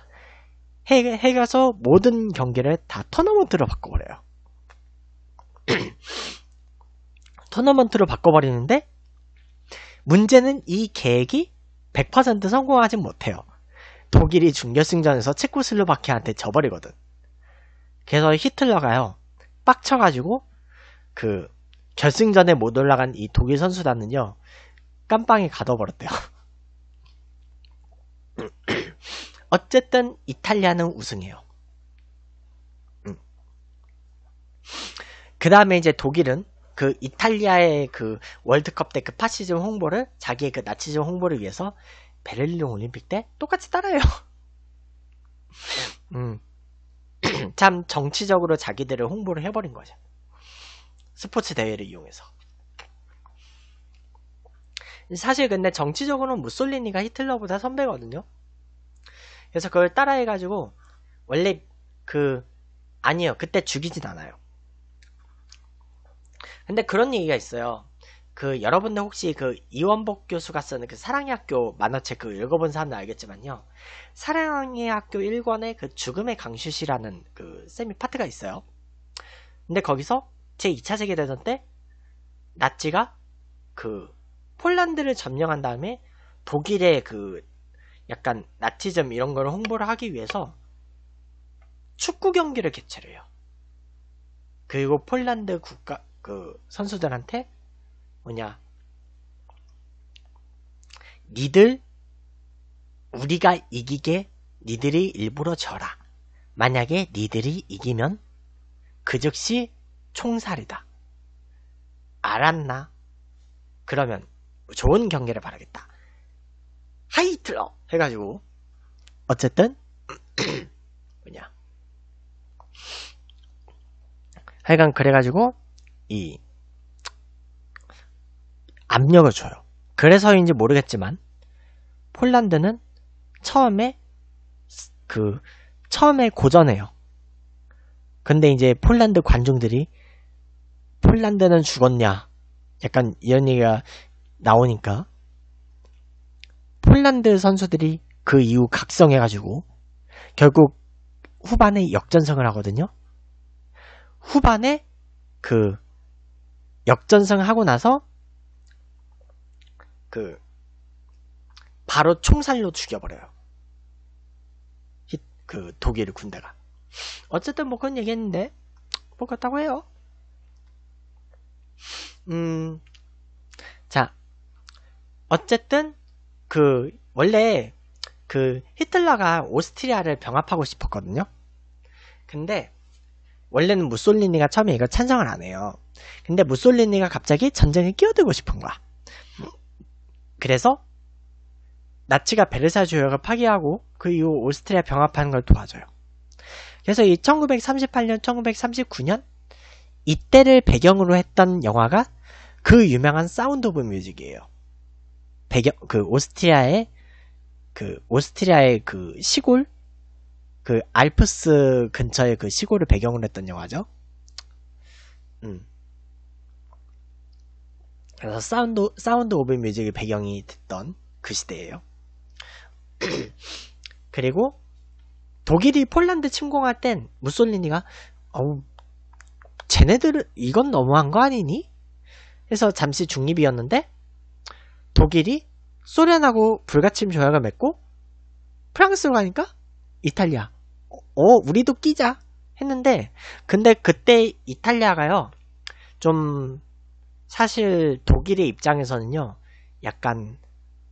해, 해가서 모든 경기를 다 토너먼트로 바꿔버려요. 토너먼트로 바꿔버리는데 문제는 이 계획이 100% 성공하지 못해요. 독일이 중결승전에서 체코슬로바키아한테 져버리거든. 그래서 히틀러가요. 빡쳐가지고 그 결승전에 못 올라간 이 독일 선수단은요. 깜빵에 가둬버렸대요. 어쨌든 이탈리아는 우승해요. 음. 그 다음에 이제 독일은 그 이탈리아의 그 월드컵 때 그 파시즘 홍보를 자기의 그 나치즘 홍보를 위해서 베를린 올림픽 때 똑같이 따라요 음. 참 정치적으로 자기들을 홍보를 해버린 거죠. 스포츠 대회를 이용해서. 사실 근데 정치적으로는 무솔리니가 히틀러보다 선배거든요. 그래서 그걸 따라해가지고 원래 그아니요 그때 죽이진 않아요. 근데 그런 얘기가 있어요. 그 여러분들 혹시 그 이원복 교수가 쓰는 그 사랑의 학교 만화책 그 읽어본 사람들 알겠지만요. 사랑의 학교 1권에 그 죽음의 강슛이라는 그 세미 파트가 있어요. 근데 거기서 제 2차 세계대전 때 나치가 그 폴란드를 점령한 다음에 독일의 그 약간 나치즘 이런 걸 홍보를 하기 위해서 축구 경기를 개최를 해요. 그리고 폴란드 국가 그 선수들한테 뭐냐 니들 우리가 이기게 니들이 일부러 져라. 만약에 니들이 이기면 그 즉시 총살이다. 알았나? 그러면 좋은 경계를 바라겠다. 하이틀러 해가지고 어쨌든 뭐냐 하여간 그래가지고 이 압력을 줘요. 그래서인지 모르겠지만 폴란드는 처음에 그 처음에 고전해요. 근데 이제 폴란드 관중들이 폴란드는 죽었냐 약간 이런 얘기가 나오니까 폴란드 선수들이 그 이후 각성해가지고 결국 후반에 역전승을 하거든요. 후반에 그 역전승 하고 나서 그 바로 총살로 죽여버려요. 그 독일 군대가. 어쨌든 뭐 그런 얘기했는데 뭐 그렇다고 해요. 음, 자, 어쨌든 그 원래 그 히틀러가 오스트리아를 병합하고 싶었거든요. 근데 원래는 무솔리니가 처음에 이걸 찬성을 안 해요. 근데 무솔리니가 갑자기 전쟁에 끼어들고 싶은 거야. 그래서 나치가 베르사유 조약을 파기하고 그 이후 오스트리아 병합하는 걸 도와줘요. 그래서 이 1938년, 1939년 이때를 배경으로 했던 영화가 그 유명한 사운드 오브 뮤직이에요. 배경 그 오스트리아의 그 오스트리아의 그 시골 그 알프스 근처의 그 시골을 배경으로 했던 영화죠. 음. 그래서 사운드, 사운드 오브 뮤직의 배경이 됐던 그 시대예요. 그리고 독일이 폴란드 침공할 땐 무솔리니가 어우 쟤네들은 이건 너무한 거 아니니? 해서 잠시 중립이었는데 독일이 소련하고 불가침 조약을 맺고 프랑스로 가니까 이탈리아 어, 어 우리도 끼자 했는데 근데 그때 이탈리아가요 좀 사실 독일의 입장에서는요, 약간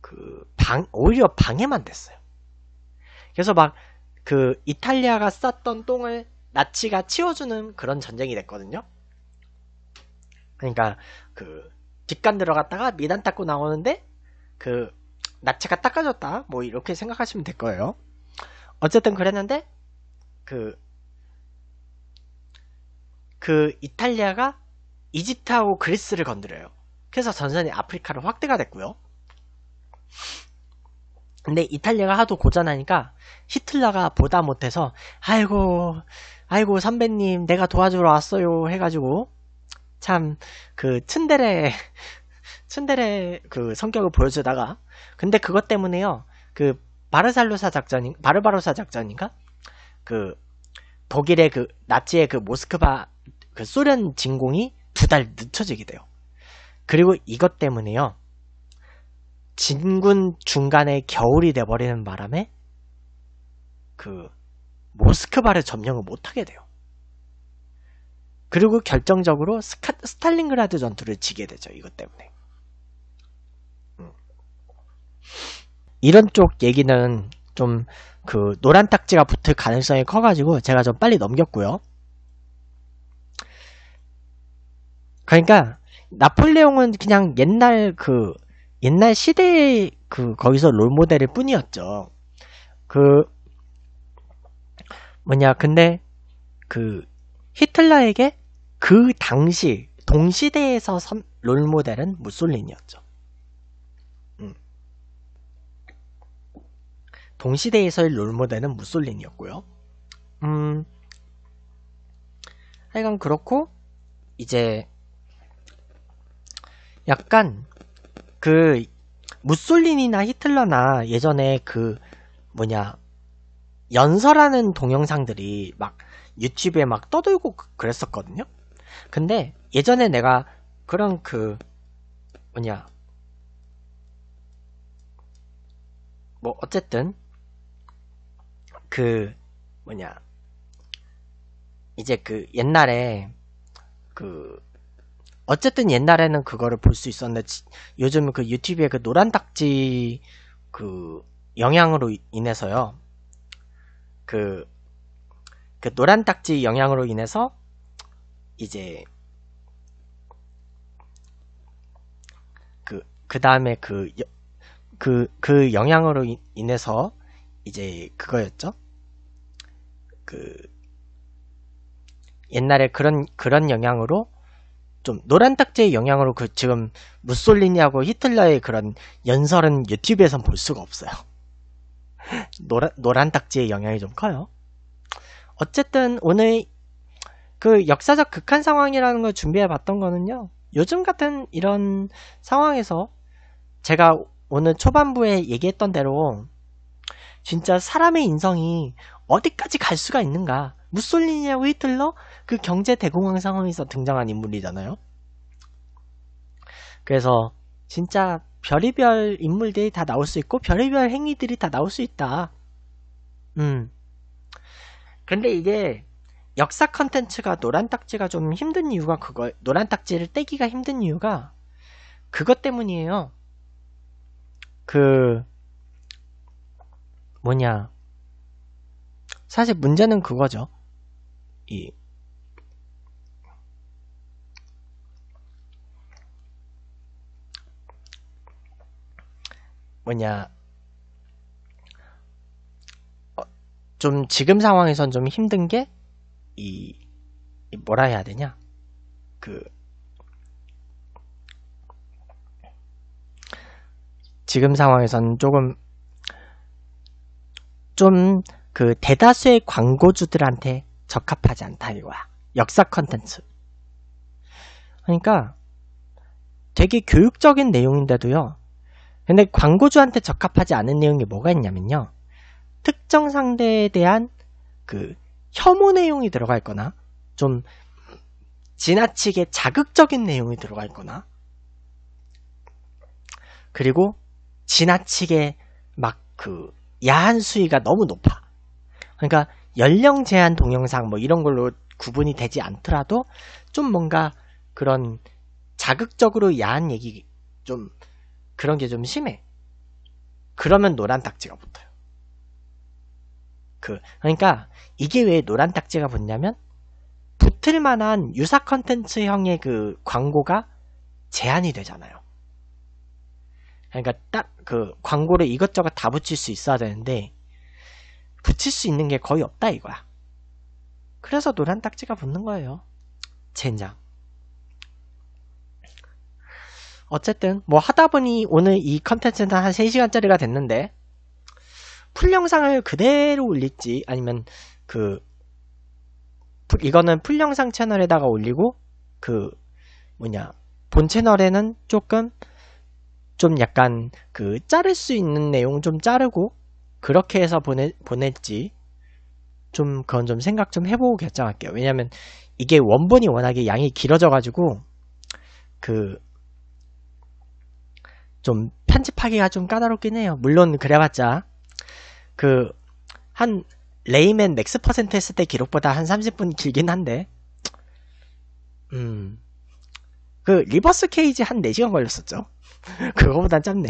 그 방, 오히려 방해만 됐어요. 그래서 막 그 이탈리아가 쌌던 똥을 나치가 치워주는 그런 전쟁이 됐거든요. 그러니까 그 뒷간 들어갔다가 미단 닦고 나오는데 그 나치가 닦아줬다 뭐 이렇게 생각하시면 될 거예요. 어쨌든 그랬는데 그그 그 이탈리아가 이집트하고 그리스를 건드려요. 그래서 전선이 아프리카로 확대가 됐고요. 근데 이탈리아가 하도 고전하니까 히틀러가 보다 못해서 아이고 아이고 선배님 내가 도와주러 왔어요 해가지고 참 그 츤데레 츤데레 그 성격을 보여주다가 근데 그것 때문에요 그 바르살로사 작전인 바르바로사 작전인가 그 독일의 그 나치의 그 모스크바 그 소련 진공이 두달 늦춰지게 돼요. 그리고 이것 때문에요. 진군 중간에 겨울이 돼버리는 바람에 그 모스크바를 점령을 못하게 돼요. 그리고 결정적으로 스카, 스탈링그라드 전투를 지게 되죠. 이것 때문에. 음. 이런 쪽 얘기는 좀 그 노란 딱지가 붙을 가능성이 커가지고 제가 좀 빨리 넘겼고요. 그러니까 나폴레옹은 그냥 옛날 그 옛날 시대의 그 거기서 롤 모델일 뿐이었죠. 그 뭐냐 근데 그 히틀러에게 그 당시 동시대에서 선, 롤 모델은 무솔린이었죠. 음. 동시대에서의 롤 모델은 무솔린이었고요. 음, 하여간 그렇고 이제 약간 그무솔린이나 히틀러나 예전에 그 뭐냐 연설하는 동영상들이 막 유튜브에 막 떠들고 그, 그랬었거든요. 근데 예전에 내가 그런 그 뭐냐 뭐 어쨌든 그 뭐냐 이제 그 옛날에 그 어쨌든 옛날에는 그거를 볼 수 있었는데 요즘 그 유튜브에 그 노란 딱지 그 영향으로 인해서요. 그, 그 노란 딱지 영향으로 인해서 이제 그, 그 다음에 그, 그, 그 영향으로 인해서 이제 그거였죠. 그, 옛날에 그런, 그런 영향으로 좀 노란 딱지의 영향으로 그 지금 무솔리니하고 히틀러의 그런 연설은 유튜브에선 볼 수가 없어요. 노란, 노란 딱지의 영향이 좀 커요. 어쨌든 오늘 그 역사적 극한 상황이라는 걸 준비해 봤던 거는요. 요즘 같은 이런 상황에서 제가 오늘 초반부에 얘기했던 대로 진짜 사람의 인성이 어디까지 갈 수가 있는가 무솔리니하고 히틀러 그 경제 대공황 상황에서 등장한 인물이잖아요. 그래서 진짜 별의별 인물들이 다 나올 수 있고 별의별 행위들이 다 나올 수 있다. 음. 근데 이게 역사 컨텐츠가 노란 딱지가 좀 힘든 이유가 그걸 노란 딱지를 떼기가 힘든 이유가 그것 때문이에요. 그 뭐냐 사실 문제는 그거죠. 이 뭐냐 어, 좀 지금 상황에선 좀 힘든 게 이 뭐라 해야 되냐 그 지금 상황에선 조금 좀 그 대다수의 광고주들한테 적합하지 않다 이거야. 역사 컨텐츠. 그러니까 되게 교육적인 내용인데도요. 근데 광고주한테 적합하지 않은 내용이 뭐가 있냐면요. 특정 상대에 대한 그 혐오 내용이 들어가 있거나 좀 지나치게 자극적인 내용이 들어가 있거나 그리고 지나치게 막 그 야한 수위가 너무 높아. 그러니까 연령 제한 동영상 뭐 이런 걸로 구분이 되지 않더라도 좀 뭔가 그런 자극적으로 야한 얘기 좀 그런 게 좀 심해. 그러면 노란 딱지가 붙어요. 그 그러니까 이게 왜 노란 딱지가 붙냐면 붙을 만한 유사 컨텐츠형의 그 광고가 제한이 되잖아요. 그러니까 딱 그 광고를 이것저것 다 붙일 수 있어야 되는데 붙일 수 있는 게 거의 없다 이거야. 그래서 노란 딱지가 붙는 거예요. 젠장. 어쨌든 뭐 하다 보니 오늘 이 컨텐츠는 한 3시간짜리가 됐는데 풀 영상을 그대로 올릴지 아니면 그 이거는 풀 영상 채널에다가 올리고 그 뭐냐 본 채널에는 조금 좀 약간 그 자를 수 있는 내용 좀 자르고 그렇게 해서 보내, 보낼지 좀 그건 좀 생각 좀 해보고 결정할게요. 왜냐면 이게 원본이 워낙에 양이 길어져가지고 그 좀 편집하기가 좀 까다롭긴 해요. 물론 그래봤자 그 한 레이맨 맥스 퍼센트 했을 때 기록보다 한 30분 길긴 한데 음 그 리버스 케이지 한 4시간 걸렸었죠. 그거보단 짧네.